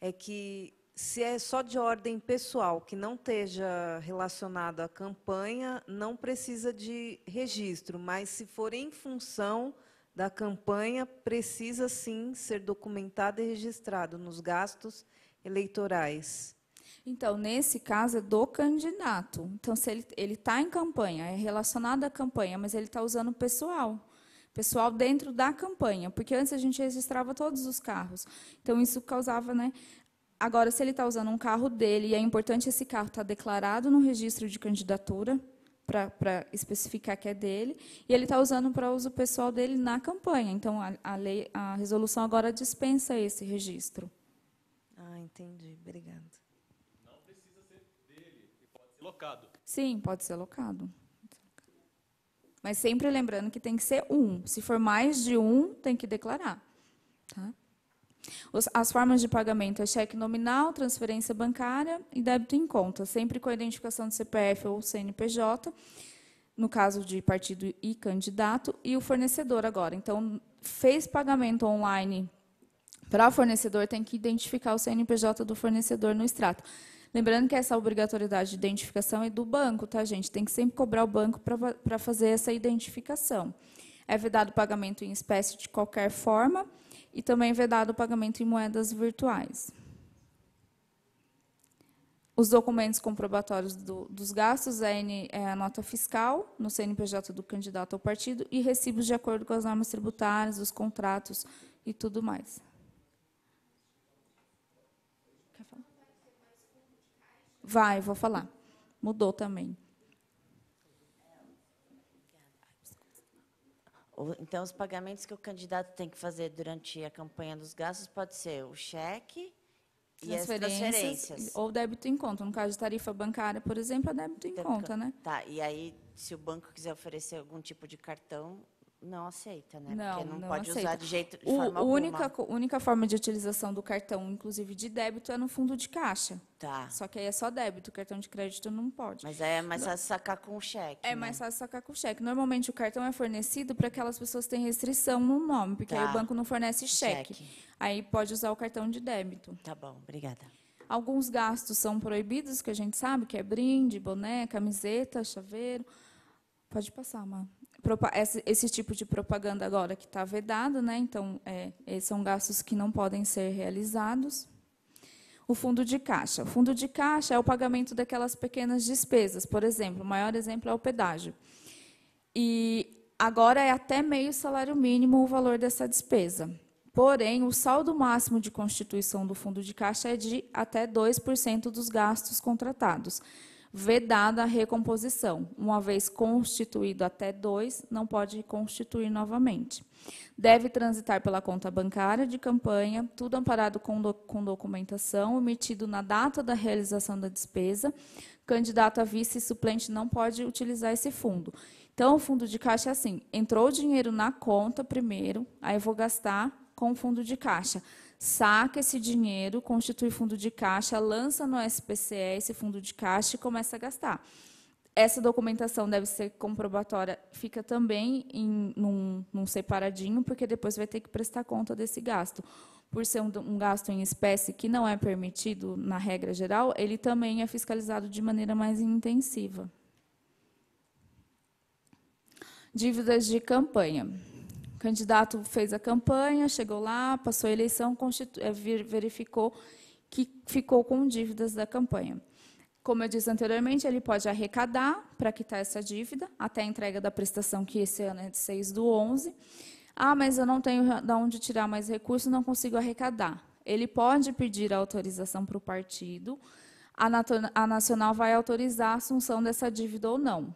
Speaker 11: é que se é só de ordem pessoal, que não esteja relacionado à campanha, não precisa de registro, mas se for em função da campanha, precisa sim ser documentado e registrado nos gastos eleitorais. Então, nesse
Speaker 2: caso, é do candidato. Então, se ele está em campanha, é relacionado à campanha, mas ele está usando pessoal. Pessoal dentro da campanha, porque antes a gente registrava todos os carros. Então, isso causava. Né? Agora, se ele está usando um carro dele, e é importante esse carro estar tá declarado no registro de candidatura, para especificar que é dele, e ele está usando para uso pessoal dele na campanha. Então, a, a, lei, a resolução agora dispensa esse registro.
Speaker 11: Ah, entendi. Obrigada.
Speaker 5: Locado.
Speaker 2: Sim, pode ser locado. Mas sempre lembrando que tem que ser um. Se for mais de um, tem que declarar. Tá? As formas de pagamento é cheque nominal, transferência bancária e débito em conta, sempre com a identificação do CPF ou CNPJ, no caso de partido e candidato, e o fornecedor agora. Então, fez pagamento online para o fornecedor, tem que identificar o CNPJ do fornecedor no extrato. Lembrando que essa obrigatoriedade de identificação é do banco, tá, gente? Tem que sempre cobrar o banco para fazer essa identificação. É vedado o pagamento em espécie de qualquer forma e também é vedado o pagamento em moedas virtuais. Os documentos comprobatórios do, dos gastos é, a é nota fiscal no CNPJ do candidato ao partido e recibos de acordo com as normas tributárias, os contratos e tudo mais. Vai, vou falar. Mudou também.
Speaker 8: Então, os pagamentos que o candidato tem que fazer durante a campanha dos gastos pode ser o cheque e as transferências.
Speaker 2: Ou débito em conta. No caso de tarifa bancária, por exemplo, é débito em conta, conta, né?
Speaker 8: Tá, e aí, se o banco quiser oferecer algum tipo de cartão, não aceita, né? Não, Porque não, não pode aceita. usar de jeito de o, forma única,
Speaker 2: alguma. única forma de utilização do cartão, inclusive de débito, é no fundo de caixa. Tá. Só que aí é só débito, cartão de crédito não pode. Mas é mais fácil sacar com cheque. É né? mais fácil sacar com cheque. Normalmente o cartão é fornecido para aquelas pessoas que têm restrição no nome, porque tá. aí o tá. banco não fornece cheque. cheque. Aí pode usar o cartão de débito. Tá bom, obrigada. Alguns gastos são proibidos, que a gente sabe, que é brinde, boné, camiseta, chaveiro. Pode passar, mano esse tipo de propaganda agora que está vedado, né? então, é, é, são gastos que não podem ser realizados. O fundo de caixa. O fundo de caixa é o pagamento daquelas pequenas despesas, por exemplo, o maior exemplo é o pedágio. E agora é até meio salário mínimo o valor dessa despesa. Porém, o saldo máximo de constituição do fundo de caixa é de até 2% dos gastos contratados vedada a recomposição. Uma vez constituído até dois, não pode constituir novamente. Deve transitar pela conta bancária de campanha, tudo amparado com, do, com documentação, omitido na data da realização da despesa. Candidato a vice e suplente não pode utilizar esse fundo. Então, o fundo de caixa é assim: entrou o dinheiro na conta primeiro, aí eu vou gastar com o fundo de caixa saca esse dinheiro, constitui fundo de caixa, lança no SPCE esse fundo de caixa e começa a gastar. Essa documentação deve ser comprobatória, fica também em, num, num separadinho, porque depois vai ter que prestar conta desse gasto por ser um, um, gasto em espécie que não é permitido na regra geral, ele também é fiscalizado de maneira mais intensiva. Dívidas de campanha. O candidato fez a campanha, chegou lá, passou a eleição, eh, verificou que ficou com dívidas da campanha. Como eu disse anteriormente, ele pode arrecadar para quitar essa dívida até a entrega da prestação, que esse ano é de 6 do 11. Ah, mas eu não tenho de onde tirar mais recursos, não consigo arrecadar. Ele pode pedir autorização para o partido. A, Nacional vai autorizar a assunção dessa dívida ou não.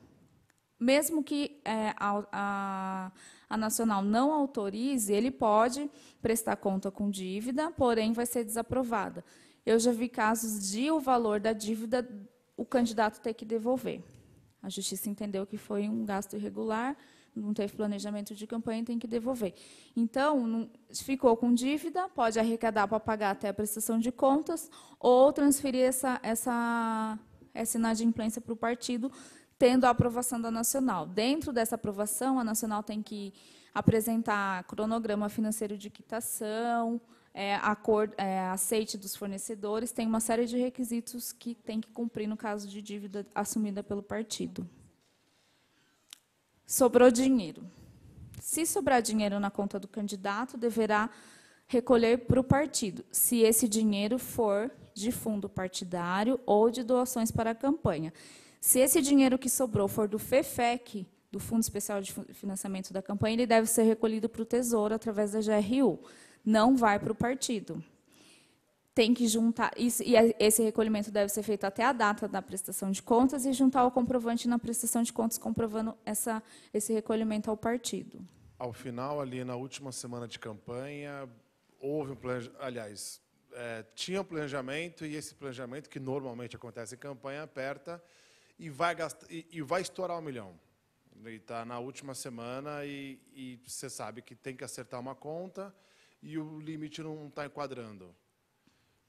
Speaker 2: Mesmo que é, a a Nacional não autorize, ele pode prestar conta com dívida, porém vai ser desaprovada. Eu já vi casos de o valor da dívida o candidato ter que devolver. A justiça entendeu que foi um gasto irregular, não teve planejamento de campanha, tem que devolver. Então, ficou com dívida, pode arrecadar para pagar até a prestação de contas, ou transferir essa, essa, essa inadimplência para o partido, tendo a aprovação da nacional. Dentro dessa aprovação, a nacional tem que apresentar cronograma financeiro de quitação, é, é, aceite dos fornecedores, tem uma série de requisitos que tem que cumprir no caso de dívida assumida pelo partido. Sobrou dinheiro. Se sobrar dinheiro na conta do candidato, deverá recolher para o partido, se esse dinheiro for de fundo partidário ou de doações para a campanha. Se esse dinheiro que sobrou for do FEFEC, do Fundo Especial de Financiamento da Campanha, ele deve ser recolhido para o Tesouro através da GRU. Não vai para o partido. Tem que juntar, e esse recolhimento deve ser feito até a data da prestação de contas e juntar o comprovante na prestação de contas comprovando essa, esse recolhimento ao partido.
Speaker 10: Ao final, ali na última semana de campanha, houve um planejamento, aliás, é, tinha um planejamento e esse planejamento, que normalmente acontece em campanha, aperta e vai, gastar, e, e vai estourar um milhão. E está na última semana e, e você sabe que tem que acertar uma conta e o limite não está enquadrando.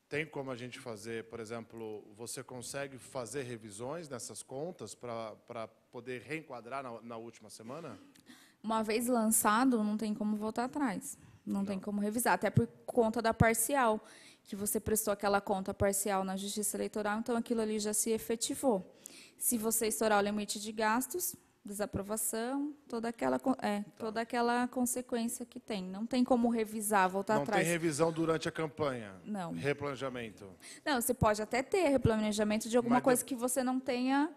Speaker 10: Tem como a gente fazer, por exemplo, você consegue fazer revisões nessas contas para poder reenquadrar na, na, última semana?
Speaker 2: Uma vez lançado, não tem como voltar atrás. Não, não, tem como revisar, até por conta da parcial, que você prestou aquela conta parcial na Justiça Eleitoral, então aquilo ali já se efetivou. Se você estourar o limite de gastos, desaprovação, toda aquela, é, tá. toda aquela consequência que tem. Não tem como revisar, voltar Não atrás. Não tem
Speaker 10: revisão durante a campanha? Não. Replanejamento?
Speaker 2: Não, você pode até ter replanejamento de alguma Mas coisa de... que você não tenha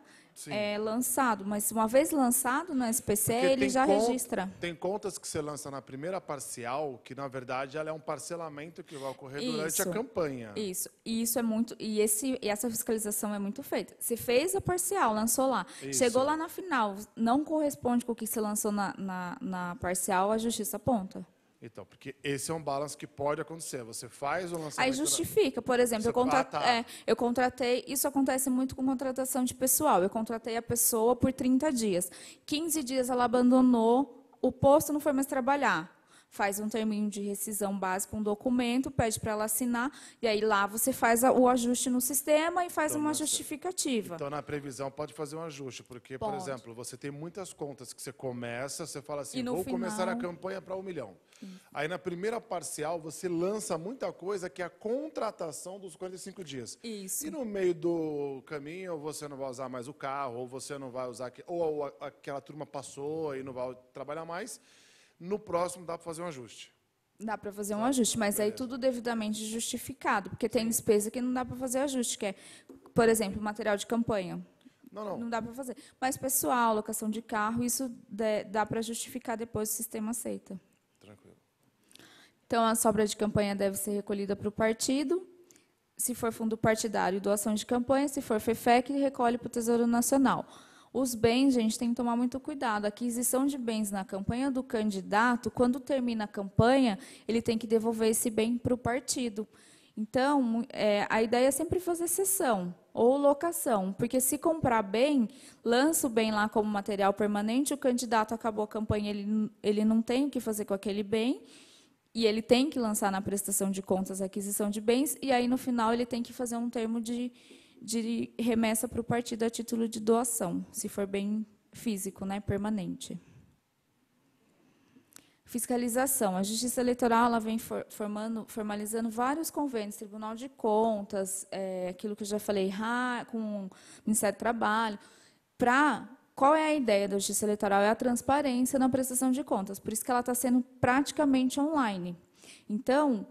Speaker 2: é, lançado. Mas uma vez lançado no SPC, Porque ele já registra.
Speaker 10: Tem contas que você lança na primeira parcial, que na verdade ela é um parcelamento que vai ocorrer isso, durante a campanha. Isso.
Speaker 2: E isso é muito. E, esse, e essa fiscalização é muito feita. Você fez a parcial, lançou lá. Isso. Chegou lá na final, não corresponde com o que você lançou na, na, na parcial, a justiça aponta.
Speaker 10: Então, porque esse é um balance que pode acontecer. Você faz o lançamento. Aí
Speaker 2: justifica, por exemplo, eu, é, eu contratei. Isso acontece muito com contratação de pessoal. Eu contratei a pessoa por 30 dias. 15 dias ela abandonou o posto, não foi mais trabalhar faz um termino de rescisão básica, um documento, pede para ela assinar, e aí lá você faz o ajuste no sistema e faz então, uma justificativa.
Speaker 10: Então, na previsão, pode fazer um ajuste, porque, pode. por exemplo, você tem muitas contas que você começa, você fala assim, vou final... começar a campanha para um milhão. Aí, na primeira parcial, você lança muita coisa que é a contratação dos 45 dias. Isso. E no meio do caminho, você não vai usar mais o carro, ou você não vai usar... Ou aquela turma passou e não vai trabalhar mais, no próximo dá para fazer um ajuste.
Speaker 2: Dá para fazer um ajuste, mas aí tudo devidamente justificado, porque tem despesa que não dá para fazer ajuste, que é, por exemplo, material de campanha. Não, não. Não dá para fazer. Mas pessoal, locação de carro, isso dá para justificar depois o sistema aceita. Tranquilo. Então, a sobra de campanha deve ser recolhida para o partido. Se for fundo partidário, doação de campanha. Se for FEFEC, recolhe para o Tesouro Nacional. Os bens, gente, tem que tomar muito cuidado. A aquisição de bens na campanha do candidato, quando termina a campanha, ele tem que devolver esse bem para o partido. Então, é, a ideia é sempre fazer cessão ou locação, porque se comprar bem, lança o bem lá como material permanente, o candidato acabou a campanha, ele, ele não tem o que fazer com aquele bem, e ele tem que lançar na prestação de contas a aquisição de bens, e aí no final ele tem que fazer um termo de, de remessa para o partido a título de doação, se for bem físico, né, permanente. Fiscalização. A Justiça Eleitoral ela vem formando, formalizando vários convênios, Tribunal de Contas, é, aquilo que eu já falei, com o Ministério do Trabalho, para qual é a ideia da justiça eleitoral? É a transparência na prestação de contas. Por isso que ela está sendo praticamente online. Então,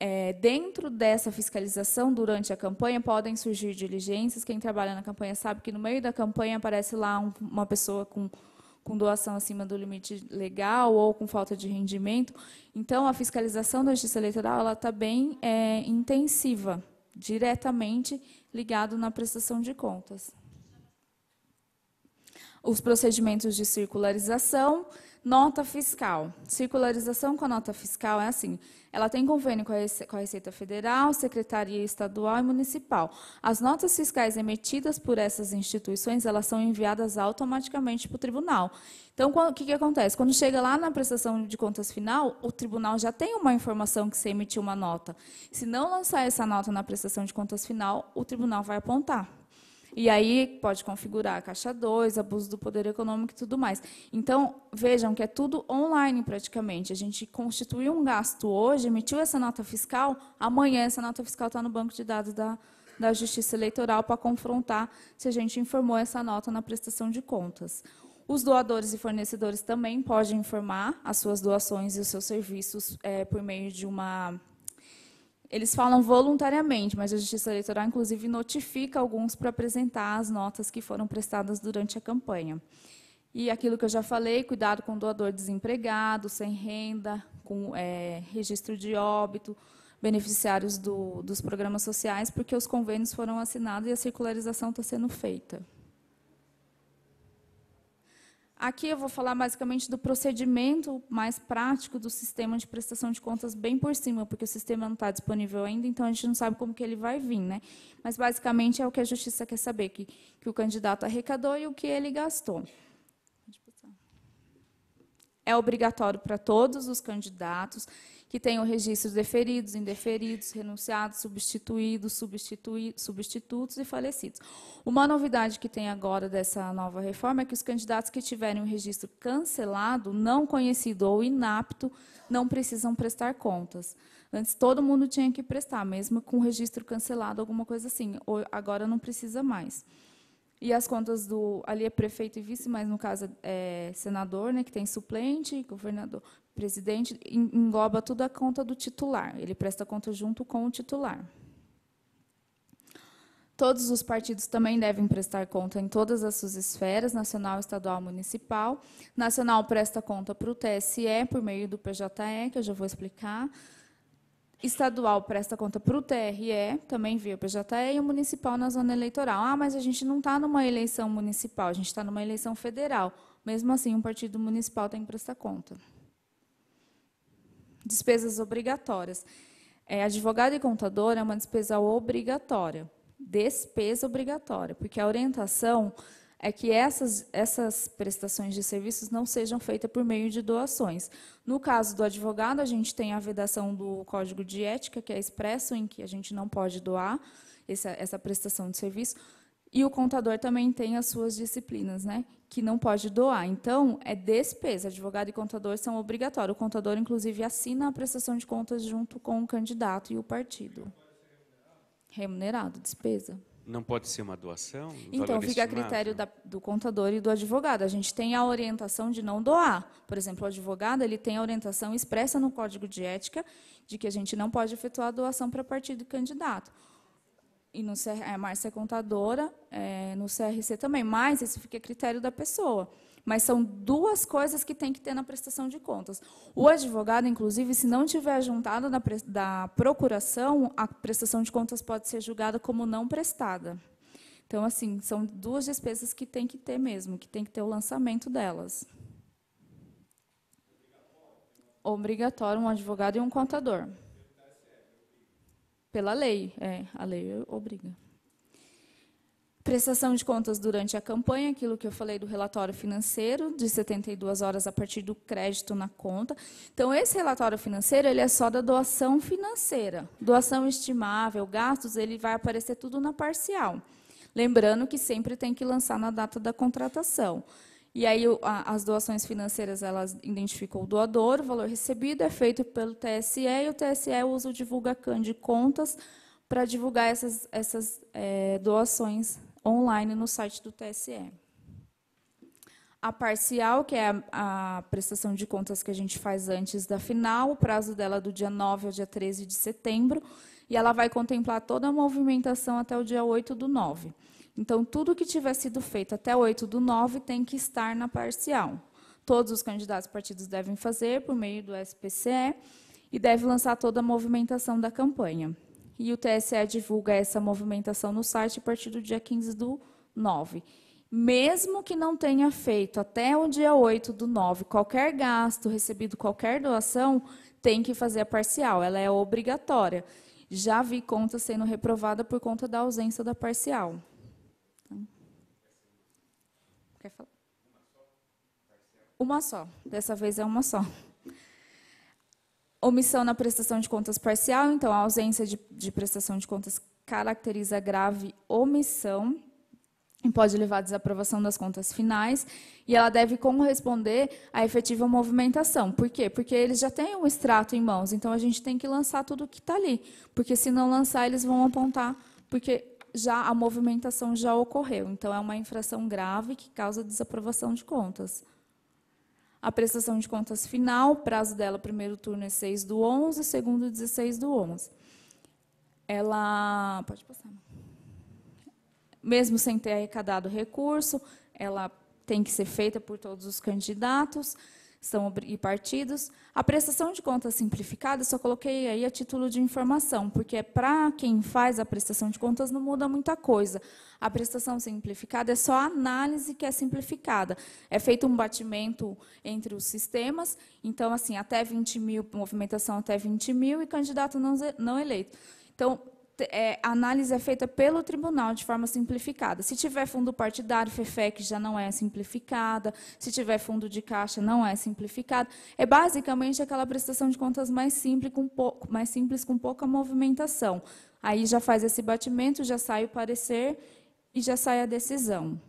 Speaker 2: é, dentro dessa fiscalização, durante a campanha, podem surgir diligências. Quem trabalha na campanha sabe que no meio da campanha aparece lá um, uma pessoa com, com doação acima do limite legal ou com falta de rendimento. Então, a fiscalização da justiça eleitoral está bem é, intensiva, diretamente ligado na prestação de contas. Os procedimentos de circularização, nota fiscal. Circularização com a nota fiscal é assim: ela tem convênio com a Receita Federal, Secretaria Estadual e Municipal. As notas fiscais emitidas por essas instituições, elas são enviadas automaticamente para o tribunal. Então, o que, que acontece? Quando chega lá na prestação de contas final, o tribunal já tem uma informação que você emitiu uma nota. Se não lançar essa nota na prestação de contas final, o tribunal vai apontar. E aí pode configurar a Caixa 2, abuso do poder econômico e tudo mais. Então, vejam que é tudo online praticamente. A gente constituiu um gasto hoje, emitiu essa nota fiscal, amanhã essa nota fiscal está no banco de dados da, da Justiça Eleitoral para confrontar se a gente informou essa nota na prestação de contas. Os doadores e fornecedores também podem informar as suas doações e os seus serviços é, por meio de uma eles falam voluntariamente, mas a Justiça Eleitoral, inclusive, notifica alguns para apresentar as notas que foram prestadas durante a campanha. E aquilo que eu já falei, cuidado com doador desempregado, sem renda, com é, registro de óbito, beneficiários do, dos programas sociais, porque os convênios foram assinados e a circularização está sendo feita. Aqui eu vou falar basicamente do procedimento mais prático do sistema de prestação de contas bem por cima, porque o sistema não está disponível ainda, então a gente não sabe como que ele vai vir. Né? Mas basicamente é o que a justiça quer saber, que, que o candidato arrecadou e o que ele gastou. É obrigatório para todos os candidatos que tem o registro deferidos, indeferidos, renunciados, substituídos, substitui, substitutos e falecidos. Uma novidade que tem agora dessa nova reforma é que os candidatos que tiverem o um registro cancelado, não conhecido ou inapto, não precisam prestar contas. Antes todo mundo tinha que prestar, mesmo com registro cancelado, alguma coisa assim. Agora não precisa mais. E as contas do ali é prefeito e vice, mas no caso é, é senador, né, que tem suplente, governador, presidente engloba tudo a conta do titular, ele presta conta junto com o titular. Todos os partidos também devem prestar conta em todas as suas esferas, nacional, estadual, municipal. Nacional presta conta para o TSE por meio do PJE, que eu já vou explicar. Estadual presta conta para o TRE, também via PJE, e o municipal na zona eleitoral. Ah, mas a gente não está numa eleição municipal, a gente está numa eleição federal. Mesmo assim, um partido municipal tem que prestar conta. Despesas obrigatórias. É, advogado e contador é uma despesa obrigatória. Despesa obrigatória, porque a orientação é que essas, essas prestações de serviços não sejam feitas por meio de doações. No caso do advogado, a gente tem a vedação do Código de Ética, que é expresso em que a gente não pode doar essa, essa prestação de serviço. E o contador também tem as suas disciplinas, né? Que não pode doar. Então, é despesa. Advogado e contador são obrigatórios. O contador, inclusive, assina a prestação de contas junto com o candidato e o partido. Remunerado, despesa.
Speaker 6: Não pode ser uma doação?
Speaker 2: Então, fica estimado. a critério da, do contador e do advogado. A gente tem a orientação de não doar. Por exemplo, o advogado ele tem a orientação expressa no Código de Ética de que a gente não pode efetuar doação para partido e candidato e no CR, a Márcia é contadora, é, no CRC também, mas isso fica a critério da pessoa. Mas são duas coisas que tem que ter na prestação de contas. O advogado, inclusive, se não tiver juntado da, da procuração, a prestação de contas pode ser julgada como não prestada. Então, assim, são duas despesas que tem que ter mesmo, que tem que ter o lançamento delas. Obrigatório um advogado e um contador. Pela lei, é, a lei obriga. Prestação de contas durante a campanha, aquilo que eu falei do relatório financeiro, de 72 horas a partir do crédito na conta. Então, esse relatório financeiro ele é só da doação financeira. Doação estimável, gastos, ele vai aparecer tudo na parcial. Lembrando que sempre tem que lançar na data da contratação. E aí a, as doações financeiras elas identificam o doador, o valor recebido é feito pelo TSE e o TSE usa o divulgacan de contas para divulgar essas, essas é, doações online no site do TSE. A parcial, que é a, a, prestação de contas que a gente faz antes da final, o prazo dela é do dia 9 ao dia 13 de setembro, e ela vai contemplar toda a movimentação até o dia 8 do 9. Então, tudo que tiver sido feito até 8 do 9 tem que estar na parcial. Todos os candidatos partidos devem fazer por meio do SPCE e deve lançar toda a movimentação da campanha. E o TSE divulga essa movimentação no site a partir do dia 15 do 9. Mesmo que não tenha feito até o dia 8 do 9 qualquer gasto, recebido qualquer doação, tem que fazer a parcial, ela é obrigatória. Já vi conta sendo reprovada por conta da ausência da parcial. Quer falar? Uma só. Dessa vez é uma só. Omissão na prestação de contas parcial, então a ausência de, de prestação de contas caracteriza grave omissão e pode levar à desaprovação das contas finais, e ela deve corresponder à efetiva movimentação. Por quê? Porque eles já têm o um extrato em mãos, então a gente tem que lançar tudo o que está ali, porque se não lançar, eles vão apontar, porque já a movimentação já ocorreu. Então, é uma infração grave que causa desaprovação de contas. A prestação de contas final, prazo dela, primeiro turno é 6 do 11, segundo 16 do 11. Ela, pode passar. Mesmo sem ter arrecadado recurso, ela tem que ser feita por todos os candidatos são, e partidos. A prestação de contas simplificada, só coloquei aí a título de informação, porque é para quem faz a prestação de contas não muda muita coisa. A prestação simplificada é só a análise que é simplificada. É feito um batimento entre os sistemas, então, assim, até 20 mil, movimentação até 20 mil e candidato não, não eleito. Então, é, a análise é feita pelo tribunal de forma simplificada. Se tiver fundo partidário, FEFEC já não é simplificada. Se tiver fundo de caixa, não é simplificada. É basicamente aquela prestação de contas mais simples, com pouco, mais simples, com pouca movimentação. Aí já faz esse batimento, já sai o parecer e já sai a decisão.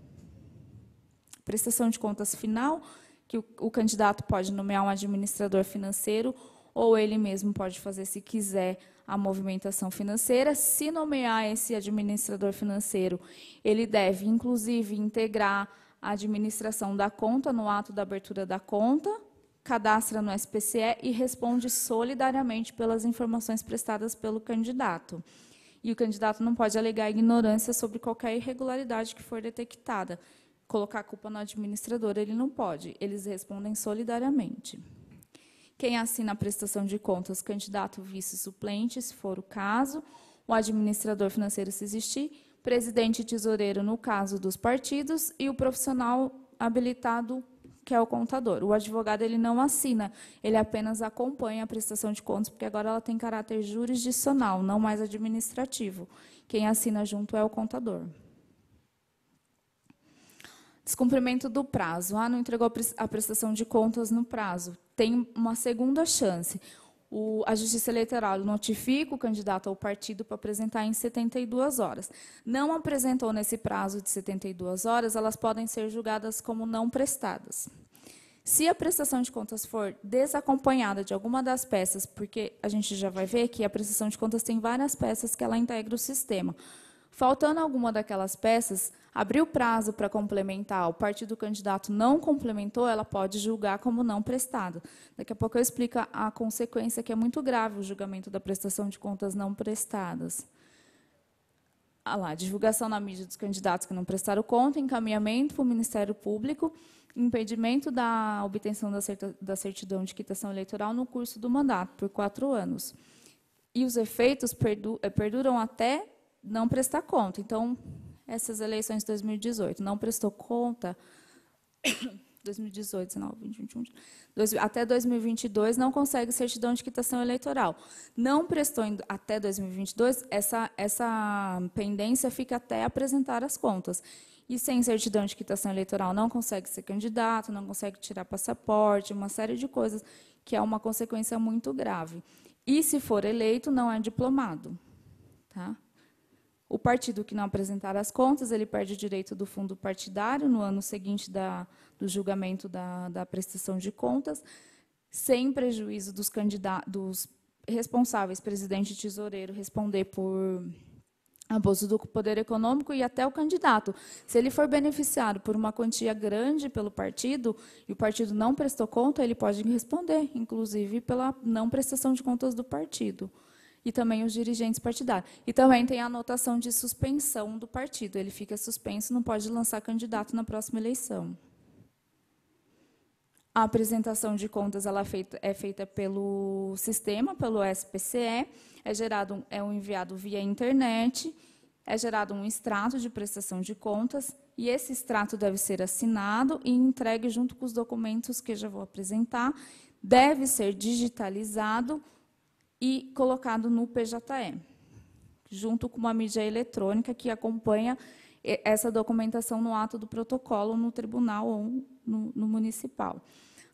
Speaker 2: Prestação de contas final, que o, o candidato pode nomear um administrador financeiro ou ele mesmo pode fazer se quiser a movimentação financeira. Se nomear esse administrador financeiro, ele deve, inclusive, integrar a administração da conta no ato da abertura da conta, cadastra no SPCE e responde solidariamente pelas informações prestadas pelo candidato. E o candidato não pode alegar ignorância sobre qualquer irregularidade que for detectada. Colocar a culpa no administrador, ele não pode. Eles respondem solidariamente. Quem assina a prestação de contas, candidato, vice, suplente, se for o caso, o administrador financeiro, se existir, presidente e tesoureiro, no caso dos partidos, e o profissional habilitado, que é o contador. O advogado ele não assina, ele apenas acompanha a prestação de contas, porque agora ela tem caráter jurisdicional, não mais administrativo. Quem assina junto é o contador. Descumprimento do prazo. Ah, não entregou a prestação de contas no prazo tem uma segunda chance. O, a Justiça Eleitoral notifica o candidato ao partido para apresentar em 72 horas. Não apresentou nesse prazo de 72 horas, elas podem ser julgadas como não prestadas. Se a prestação de contas for desacompanhada de alguma das peças, porque a gente já vai ver que a prestação de contas tem várias peças que ela integra o sistema. Faltando alguma daquelas peças, abriu prazo para complementar, o partido candidato não complementou, ela pode julgar como não prestado. Daqui a pouco eu explico a consequência que é muito grave o julgamento da prestação de contas não prestadas. Ah lá, divulgação na mídia dos candidatos que não prestaram conta, encaminhamento para o Ministério Público, impedimento da obtenção da certidão de quitação eleitoral no curso do mandato, por quatro anos. E os efeitos eh, perduram até não prestar conta. Então, essas eleições de 2018, não prestou conta. 2018, 19, 21, até 2022 não consegue certidão de quitação eleitoral. Não prestou em, até 2022, essa, essa pendência fica até apresentar as contas. E sem certidão de quitação eleitoral não consegue ser candidato, não consegue tirar passaporte, uma série de coisas que é uma consequência muito grave. E se for eleito, não é diplomado. Tá? O partido que não apresentar as contas, ele perde o direito do fundo partidário no ano seguinte da, do julgamento da, da prestação de contas, sem prejuízo dos, dos responsáveis, presidente e tesoureiro, responder por abuso do poder econômico e até o candidato. Se ele for beneficiado por uma quantia grande pelo partido e o partido não prestou conta, ele pode responder, inclusive pela não prestação de contas do partido e também os dirigentes partidários. E também tem a anotação de suspensão do partido. Ele fica suspenso, não pode lançar candidato na próxima eleição. A apresentação de contas ela é, feita, é feita pelo sistema, pelo SPCE, é gerado é enviado via internet, é gerado um extrato de prestação de contas e esse extrato deve ser assinado e entregue junto com os documentos que eu já vou apresentar, deve ser digitalizado e colocado no PJE, junto com uma mídia eletrônica que acompanha essa documentação no ato do protocolo no tribunal ou no, no municipal.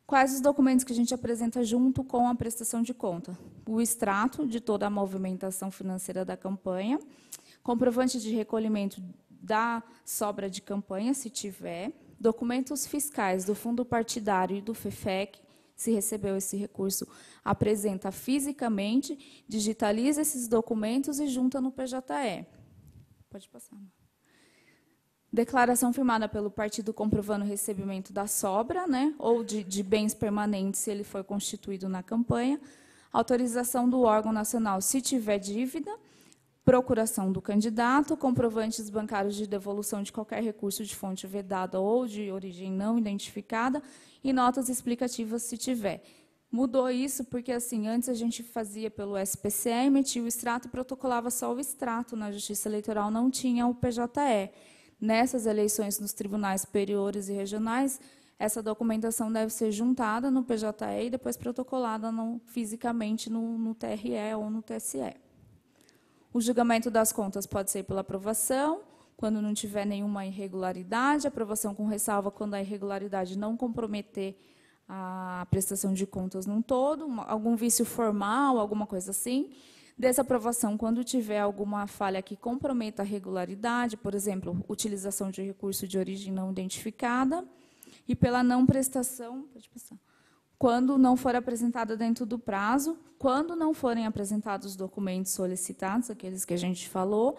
Speaker 2: Quais os documentos que a gente apresenta junto com a prestação de conta? O extrato de toda a movimentação financeira da campanha, comprovante de recolhimento da sobra de campanha, se tiver, documentos fiscais do fundo partidário e do FEFEC, se recebeu esse recurso, apresenta fisicamente, digitaliza esses documentos e junta no PJE. Pode passar. Declaração firmada pelo partido comprovando o recebimento da sobra, né, ou de, de bens permanentes, se ele for constituído na campanha. Autorização do órgão nacional, se tiver dívida procuração do candidato, comprovantes bancários de devolução de qualquer recurso de fonte vedada ou de origem não identificada e notas explicativas se tiver. Mudou isso porque assim, antes a gente fazia pelo SPCE, emitia o extrato e protocolava só o extrato na Justiça Eleitoral, não tinha o PJE. Nessas eleições nos tribunais superiores e regionais, essa documentação deve ser juntada no PJE e depois protocolada no, fisicamente no, no TRE ou no TSE. O julgamento das contas pode ser pela aprovação, quando não tiver nenhuma irregularidade, aprovação com ressalva quando a irregularidade não comprometer a prestação de contas num todo, algum vício formal, alguma coisa assim. Desaprovação quando tiver alguma falha que comprometa a regularidade, por exemplo, utilização de recurso de origem não identificada. E pela não prestação, pode passar, quando não for apresentada dentro do prazo, quando não forem apresentados os documentos solicitados, aqueles que a gente falou,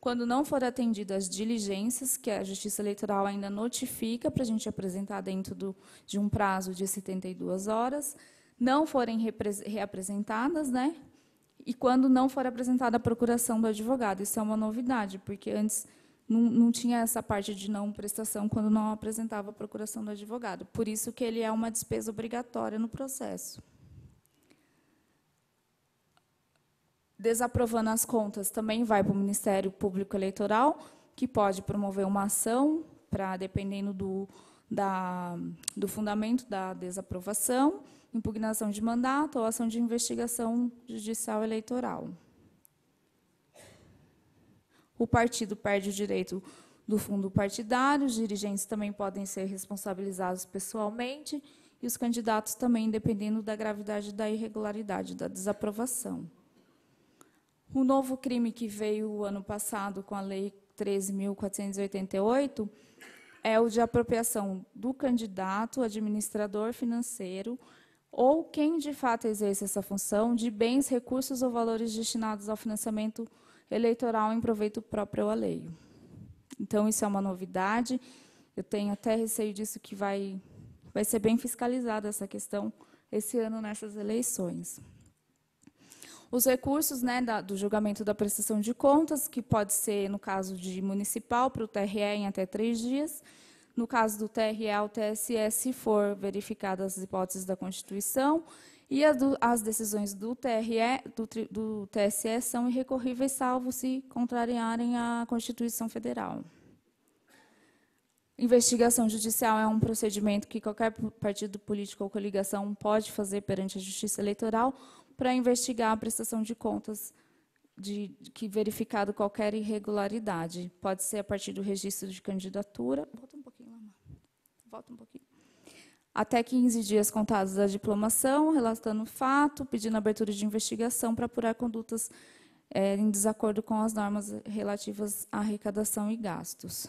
Speaker 2: quando não for atendidas as diligências que a Justiça Eleitoral ainda notifica para a gente apresentar dentro do, de um prazo de 72 horas, não forem reapresentadas, né? E quando não for apresentada a procuração do advogado, isso é uma novidade, porque antes não, não tinha essa parte de não prestação quando não apresentava a procuração do advogado. Por isso que ele é uma despesa obrigatória no processo. Desaprovando as contas também vai para o Ministério Público Eleitoral, que pode promover uma ação, para dependendo do, da, do fundamento da desaprovação, impugnação de mandato ou ação de investigação judicial eleitoral o partido perde o direito do fundo partidário, os dirigentes também podem ser responsabilizados pessoalmente e os candidatos também, dependendo da gravidade da irregularidade, da desaprovação. O novo crime que veio o ano passado com a Lei 13.488 é o de apropriação do candidato, administrador financeiro ou quem de fato exerce essa função de bens, recursos ou valores destinados ao financiamento eleitoral em proveito próprio ou alheio. Então, isso é uma novidade. Eu tenho até receio disso que vai, vai ser bem fiscalizada essa questão esse ano nessas eleições. Os recursos né, da, do julgamento da prestação de contas, que pode ser, no caso de municipal, para o TRE em até três dias, no caso do TRE ao TSE, se for verificadas as hipóteses da Constituição, e as, do, as decisões do, TRE, do, do TSE são irrecorríveis, salvo se contrariarem a Constituição Federal. Investigação judicial é um procedimento que qualquer partido político ou coligação pode fazer perante a Justiça Eleitoral para investigar a prestação de contas de, de que verificado qualquer irregularidade. Pode ser a partir do registro de candidatura. Volta um pouquinho lá, Volta um pouquinho até 15 dias contados da diplomação, relatando o fato, pedindo abertura de investigação para apurar condutas é, em desacordo com as normas relativas à arrecadação e gastos.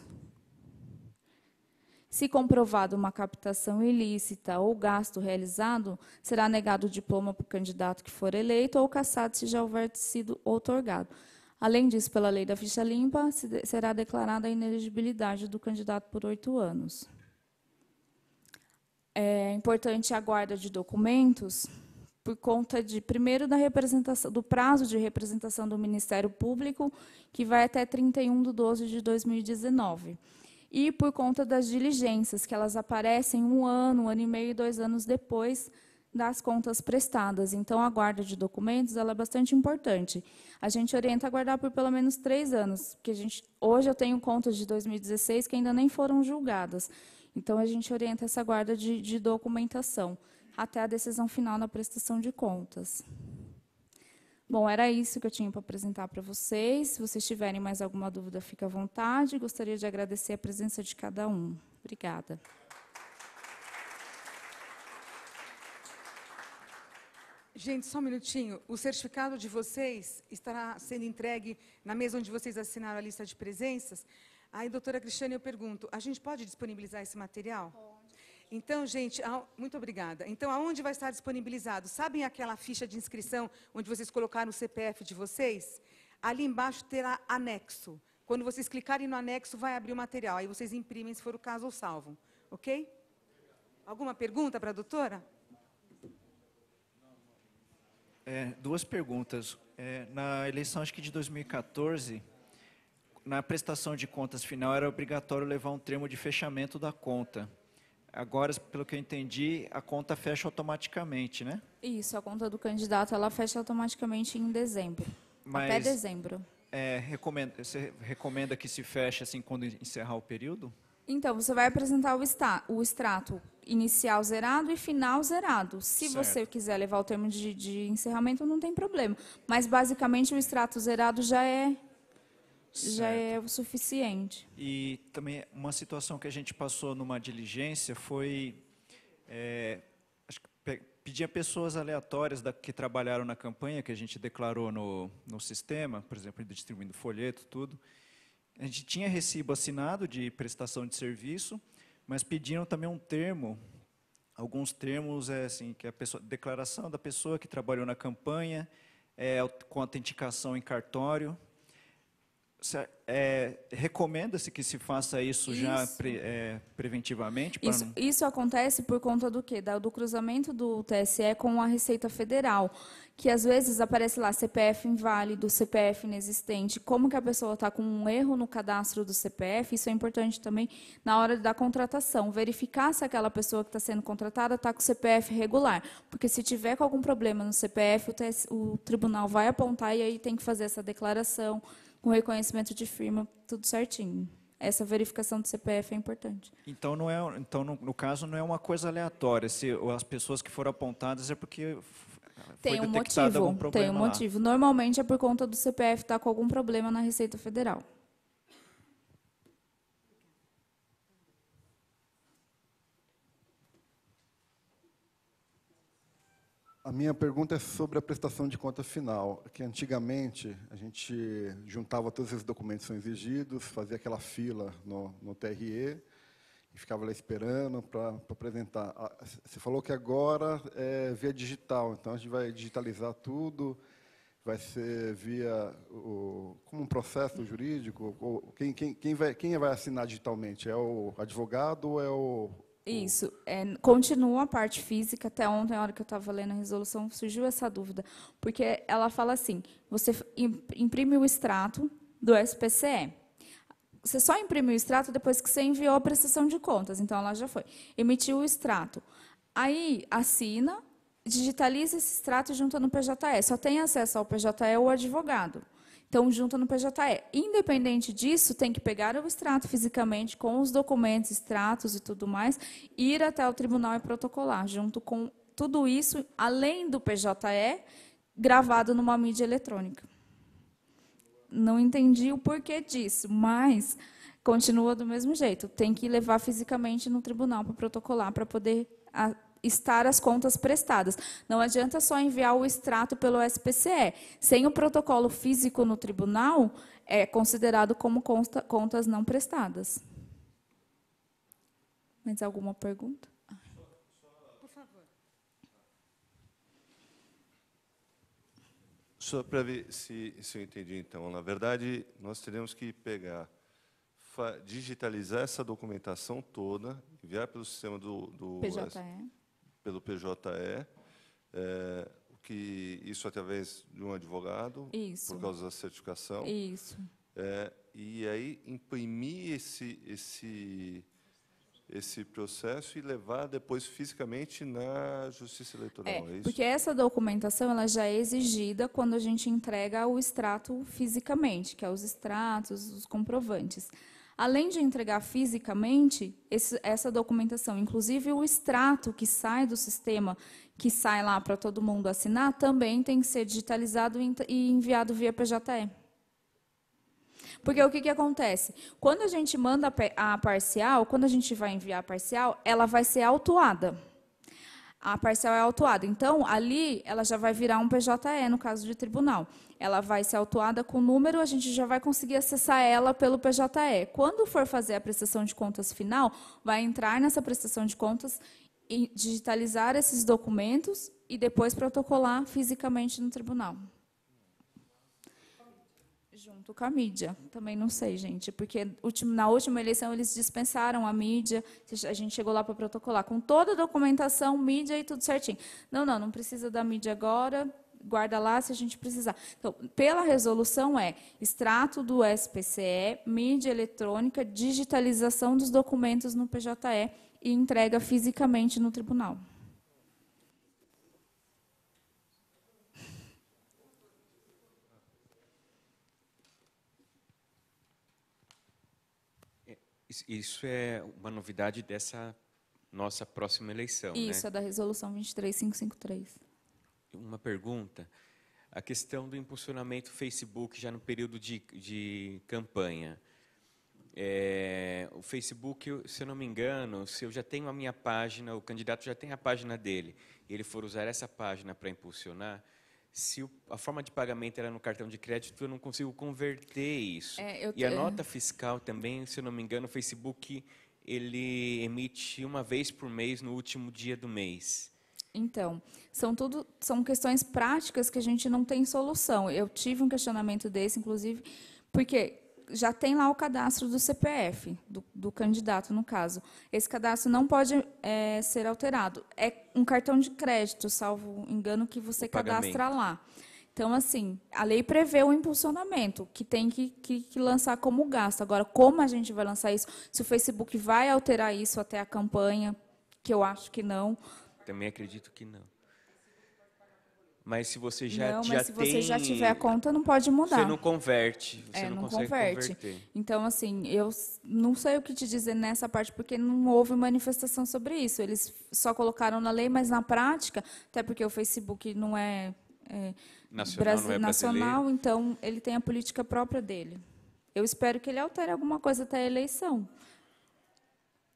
Speaker 2: Se comprovada uma captação ilícita ou gasto realizado, será negado o diploma para o candidato que for eleito ou cassado se já houver sido outorgado. Além disso, pela lei da ficha limpa, será declarada a inelegibilidade do candidato por oito anos é importante a guarda de documentos por conta de primeiro da representação do prazo de representação do Ministério Público, que vai até 31 de 12 de 2019. E por conta das diligências, que elas aparecem um ano, um ano e meio e dois anos depois das contas prestadas. Então, a guarda de documentos ela é bastante importante. A gente orienta a guardar por pelo menos três anos, porque a gente, hoje eu tenho contas de 2016 que ainda nem foram julgadas. Então, a gente orienta essa guarda de, de documentação até a decisão final na prestação de contas. Bom, era isso que eu tinha para apresentar para vocês. Se vocês tiverem mais alguma dúvida, fique à vontade. Gostaria de agradecer a presença de cada um. Obrigada.
Speaker 1: Gente, só um minutinho. O certificado de vocês estará sendo entregue na mesa onde vocês assinaram a lista de presenças. Aí, doutora Cristiane, eu pergunto, a gente pode disponibilizar esse material? Pode. Então, gente, a... muito obrigada. Então, aonde vai estar disponibilizado? Sabem aquela ficha de inscrição onde vocês colocaram o CPF de vocês? Ali embaixo terá anexo. Quando vocês clicarem no anexo, vai abrir o material. Aí vocês imprimem, se for o caso, ou salvam. Ok? Alguma pergunta para a doutora?
Speaker 12: É, duas perguntas. É, na eleição, acho que de 2014, na prestação de contas final era obrigatório levar um termo de fechamento da conta. Agora, pelo que eu entendi, a conta fecha automaticamente, né?
Speaker 2: Isso, a conta do candidato ela fecha automaticamente em dezembro.
Speaker 12: Mas, até dezembro. É, recomenda, você recomenda que se feche assim quando encerrar o período?
Speaker 2: Então, você vai apresentar o, está, o extrato inicial zerado e final zerado. Se certo. você quiser levar o termo de, de encerramento, não tem problema. Mas, basicamente, o extrato zerado já é certo. já é o suficiente.
Speaker 12: E também uma situação que a gente passou numa diligência foi é, a pessoas aleatórias da, que trabalharam na campanha que a gente declarou no, no sistema, por exemplo, distribuindo folheto, tudo. A gente tinha recibo assinado de prestação de serviço, mas pediram também um termo, alguns termos é assim que a pessoa, declaração da pessoa que trabalhou na campanha, é, com autenticação em cartório, é, recomenda-se que se faça isso, isso. já pre, é, preventivamente? Isso,
Speaker 2: isso, acontece por conta do quê? Do cruzamento do TSE com a Receita Federal, que às vezes aparece lá CPF inválido, CPF inexistente, como que a pessoa está com um erro no cadastro do CPF, isso é importante também na hora da contratação, verificar se aquela pessoa que está sendo contratada está com o CPF regular, porque se tiver com algum problema no CPF, o, TSE, o tribunal vai apontar e aí tem que fazer essa declaração, com reconhecimento de firma, tudo certinho. Essa verificação do CPF é importante.
Speaker 12: Então, não é, então no, no caso, não é uma coisa aleatória. Se as pessoas que foram apontadas é porque tem um motivo. Tem um lá. motivo.
Speaker 2: Normalmente é por conta do CPF estar tá com algum problema na Receita Federal.
Speaker 13: A minha pergunta é sobre a prestação de conta final, que antigamente a gente juntava todos os documentos que são exigidos, fazia aquela fila no, no TRE e ficava lá esperando para apresentar. Você falou que agora é via digital, então a gente vai digitalizar tudo, vai ser via o, como um processo jurídico? Ou, quem, quem, quem, vai, quem vai assinar digitalmente? É o advogado ou é o,
Speaker 2: isso. É, continua a parte física. Até ontem, na hora que eu estava lendo a resolução, surgiu essa dúvida. Porque ela fala assim: você imprime o extrato do SPCE. Você só imprime o extrato depois que você enviou a prestação de contas. Então, ela já foi. Emitiu o extrato. Aí, assina, digitaliza esse extrato e junta no PJE. Só tem acesso ao PJE o advogado. Então, junta no PJE. Independente disso, tem que pegar o extrato fisicamente com os documentos, extratos e tudo mais, ir até o tribunal e protocolar, junto com tudo isso, além do PJE, gravado numa mídia eletrônica. Não entendi o porquê disso, mas continua do mesmo jeito. Tem que levar fisicamente no tribunal para protocolar, para poder estar as contas prestadas. Não adianta só enviar o extrato pelo SPCE. Sem o protocolo físico no tribunal, é considerado como consta, contas não prestadas. Mais alguma pergunta?
Speaker 1: Por favor.
Speaker 10: Só para ver se, se eu entendi, então. Na verdade, nós teremos que pegar digitalizar essa documentação toda, enviar pelo sistema do, do PJE pelo PJE, é, que isso através de um advogado, isso. por causa da certificação. Isso. É, e aí imprimir esse, esse, esse processo e levar depois fisicamente na Justiça Eleitoral. É, é porque
Speaker 2: essa documentação ela já é exigida quando a gente entrega o extrato fisicamente, que é os extratos, os comprovantes. Além de entregar fisicamente esse, essa documentação, inclusive o extrato que sai do sistema, que sai lá para todo mundo assinar, também tem que ser digitalizado e enviado via PJE. Porque o que, que acontece? Quando a gente manda a parcial, quando a gente vai enviar a parcial, ela vai ser autuada a parcial é autuada. Então, ali ela já vai virar um PJE no caso de tribunal. Ela vai ser autuada com o número, a gente já vai conseguir acessar ela pelo PJE. Quando for fazer a prestação de contas final, vai entrar nessa prestação de contas e digitalizar esses documentos e depois protocolar fisicamente no tribunal. Junto com a mídia. Também não sei, gente, porque na última eleição eles dispensaram a mídia, a gente chegou lá para protocolar com toda a documentação, mídia e tudo certinho. Não, não, não precisa da mídia agora, guarda lá se a gente precisar. Então, pela resolução é extrato do SPCE, mídia eletrônica, digitalização dos documentos no PJE e entrega fisicamente no tribunal.
Speaker 6: Isso é uma novidade dessa nossa próxima eleição. Né? Isso,
Speaker 2: né? é da resolução 23553.
Speaker 6: Uma pergunta. A questão do impulsionamento Facebook já no período de, de campanha. É, o Facebook, se eu não me engano, se eu já tenho a minha página, o candidato já tem a página dele, e ele for usar essa página para impulsionar, se o, a forma de pagamento era no cartão de crédito, eu não consigo converter isso. É, e a nota fiscal também, se eu não me engano, o Facebook ele emite uma vez por mês no último dia do mês.
Speaker 2: Então, são tudo são questões práticas que a gente não tem solução. Eu tive um questionamento desse, inclusive, porque já tem lá o cadastro do CPF, do, do candidato, no caso. Esse cadastro não pode é, ser alterado. É um cartão de crédito, salvo engano, que você cadastra lá. Então, assim, a lei prevê o impulsionamento, que tem que, que, que, lançar como gasto. Agora, como a gente vai lançar isso? Se o Facebook vai alterar isso até a campanha, que eu acho que não.
Speaker 6: Também acredito que não mas se você já não, já tem... já tiver a
Speaker 2: conta não pode mudar. Você não
Speaker 6: converte, você é, não, não consegue converte. converter.
Speaker 2: Então assim, eu não sei o que te dizer nessa parte porque não houve manifestação sobre isso. Eles só colocaram na lei, mas na prática, até porque o Facebook não é, é
Speaker 6: nacional, Brasil, não é nacional
Speaker 2: então ele tem a política própria dele. Eu espero que ele altere alguma coisa até a eleição.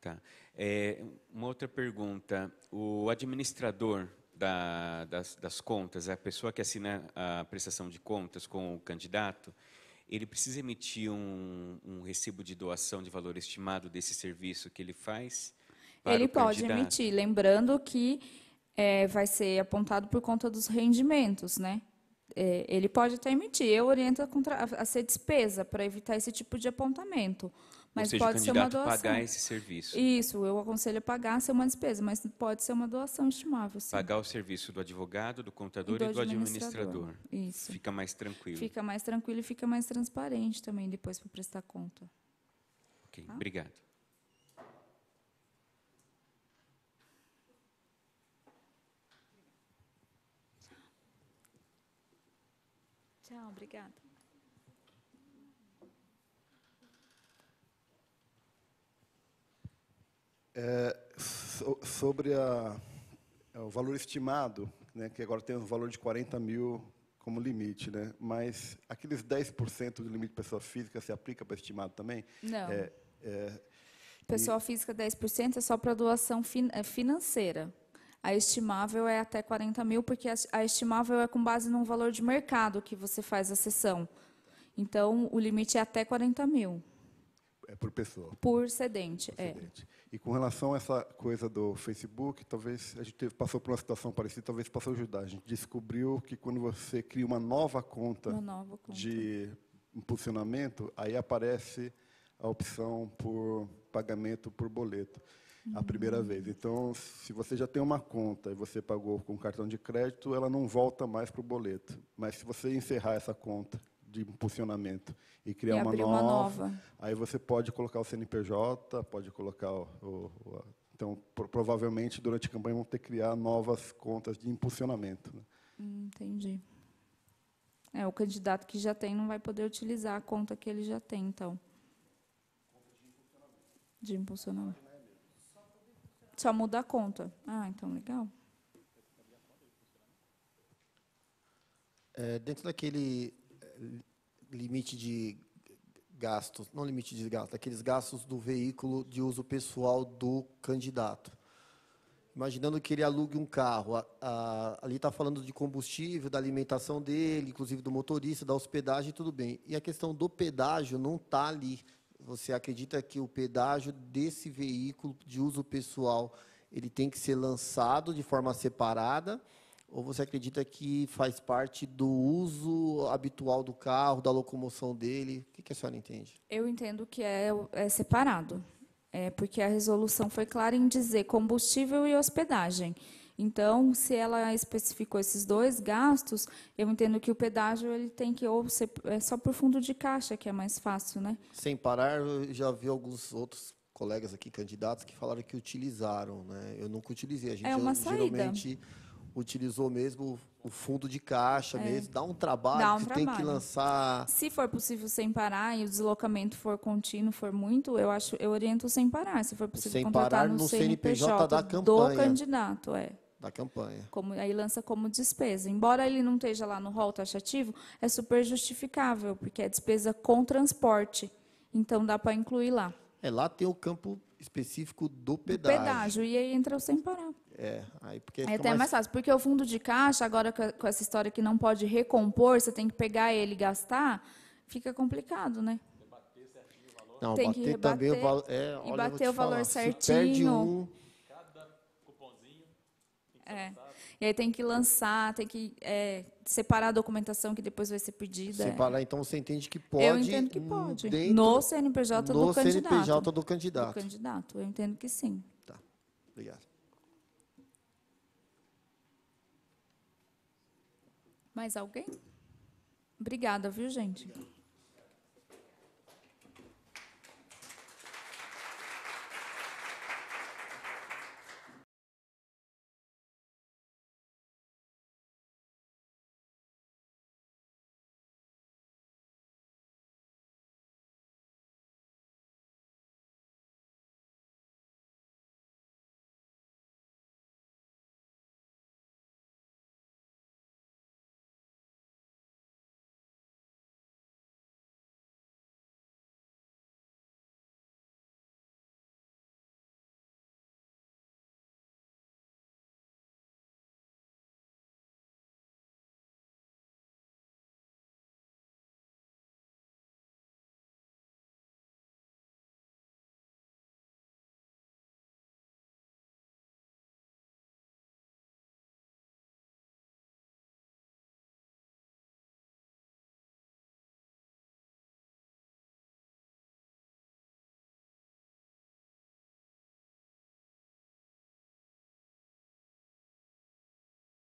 Speaker 6: Tá. É, uma outra pergunta. O administrador da, das, das, contas, a pessoa que assina a prestação de contas com o candidato, ele precisa emitir um, um recibo de doação de valor estimado desse serviço que ele faz? Ele pode emitir,
Speaker 2: lembrando que é, vai ser apontado por conta dos rendimentos, né? É, ele pode até emitir. Eu oriento a, contra, a, a ser despesa para evitar esse tipo de apontamento. Mas seja, pode ser uma doação. pagar esse
Speaker 6: serviço. Isso,
Speaker 2: eu aconselho a pagar ser uma despesa, mas pode ser uma doação estimável. Sim.
Speaker 6: Pagar o serviço do advogado, do contador do e do administrador. administrador. Isso. Fica mais tranquilo.
Speaker 2: Fica mais tranquilo e fica mais transparente também depois para prestar conta.
Speaker 6: Ok, tá? obrigado.
Speaker 2: Tchau, obrigada.
Speaker 13: É, so, sobre a, é o valor estimado, né, que agora tem um valor de 40 mil como limite, né? mas aqueles 10% do limite de pessoa física se aplica para estimado também? Não. É, é, pessoa e...
Speaker 2: física 10% é só para doação fin é, financeira. A estimável é até 40 mil, porque a estimável é com base num valor de mercado que você faz a sessão. Então, o limite é até 40 mil.
Speaker 4: É por pessoa.
Speaker 2: Por sedente, por é. sedente. é.
Speaker 13: E com relação a essa coisa do Facebook, talvez a gente teve, passou por uma situação parecida, talvez passou a ajudar. A gente descobriu que quando você cria uma nova conta, uma nova conta. de impulsionamento, aí aparece a opção por pagamento por boleto a hum. primeira vez. Então, se você já tem uma conta e você pagou com cartão de crédito, ela não volta mais para o boleto. Mas se você encerrar essa conta de impulsionamento e criar e uma, nova. uma, nova. Aí você pode colocar o CNPJ, pode colocar o, o, então provavelmente durante a campanha vão ter que criar novas contas de impulsionamento. Né?
Speaker 2: Hum, entendi. É o candidato que já tem não vai poder utilizar a conta que ele já tem, então. De impulsionamento. Só muda a conta. Ah, então legal.
Speaker 4: É, dentro daquele limite de gastos, não limite de gastos, aqueles gastos do veículo de uso pessoal do candidato. Imaginando que ele alugue um carro, a, a, ali está falando de combustível, da alimentação dele, inclusive do motorista, da hospedagem, tudo bem. E a questão do pedágio não está ali. Você acredita que o pedágio desse veículo de uso pessoal ele tem que ser lançado de forma separada? Ou você acredita que faz parte do uso habitual do carro, da locomoção dele? O que, que a senhora entende?
Speaker 2: Eu entendo que é, é separado. É porque a resolução foi clara em dizer combustível e hospedagem. Então, se ela especificou esses dois gastos, eu entendo que o pedágio ele tem que ou ser, é só por fundo de caixa que é mais fácil, né?
Speaker 4: Sem parar, eu já vi alguns outros colegas aqui candidatos que falaram que utilizaram, né? Eu nunca utilizei, a gente é uma geralmente saída utilizou mesmo o fundo de caixa é. mesmo, dá um trabalho, dá um que trabalho. tem que lançar. Se
Speaker 2: for possível sem parar e o deslocamento for contínuo, for muito, eu acho, eu oriento sem parar, se for possível sem contratar parar no, no CNPJ, da campanha. do candidato, é.
Speaker 4: Da campanha.
Speaker 2: Como, aí lança como despesa. Embora ele não esteja lá no rol taxativo, é super justificável, porque é despesa com transporte. Então dá para incluir lá.
Speaker 4: É, lá tem o campo específico do pedágio. Do pedágio,
Speaker 2: e aí entra o sem parar.
Speaker 4: É, aí porque é até mais... mais... fácil,
Speaker 2: porque o fundo de caixa, agora com essa história que não pode recompor, você tem que pegar ele e gastar, fica complicado, né?
Speaker 4: Não, tem bater que rebater, também o valor. É, e bater o valor falar, certinho. Se perde um...
Speaker 1: Cada
Speaker 2: cupomzinho. É. E aí tem que lançar, tem que é, separar a documentação que depois vai ser pedida. É. Separar,
Speaker 4: é. então você entende que pode. Eu entendo que pode. Dentro, no CNPJ no do CNPJ candidato. No CNPJ do candidato. Do
Speaker 2: candidato, eu entendo que sim. Tá, obrigado. Mais alguém? Obrigada, viu, gente? Obrigado.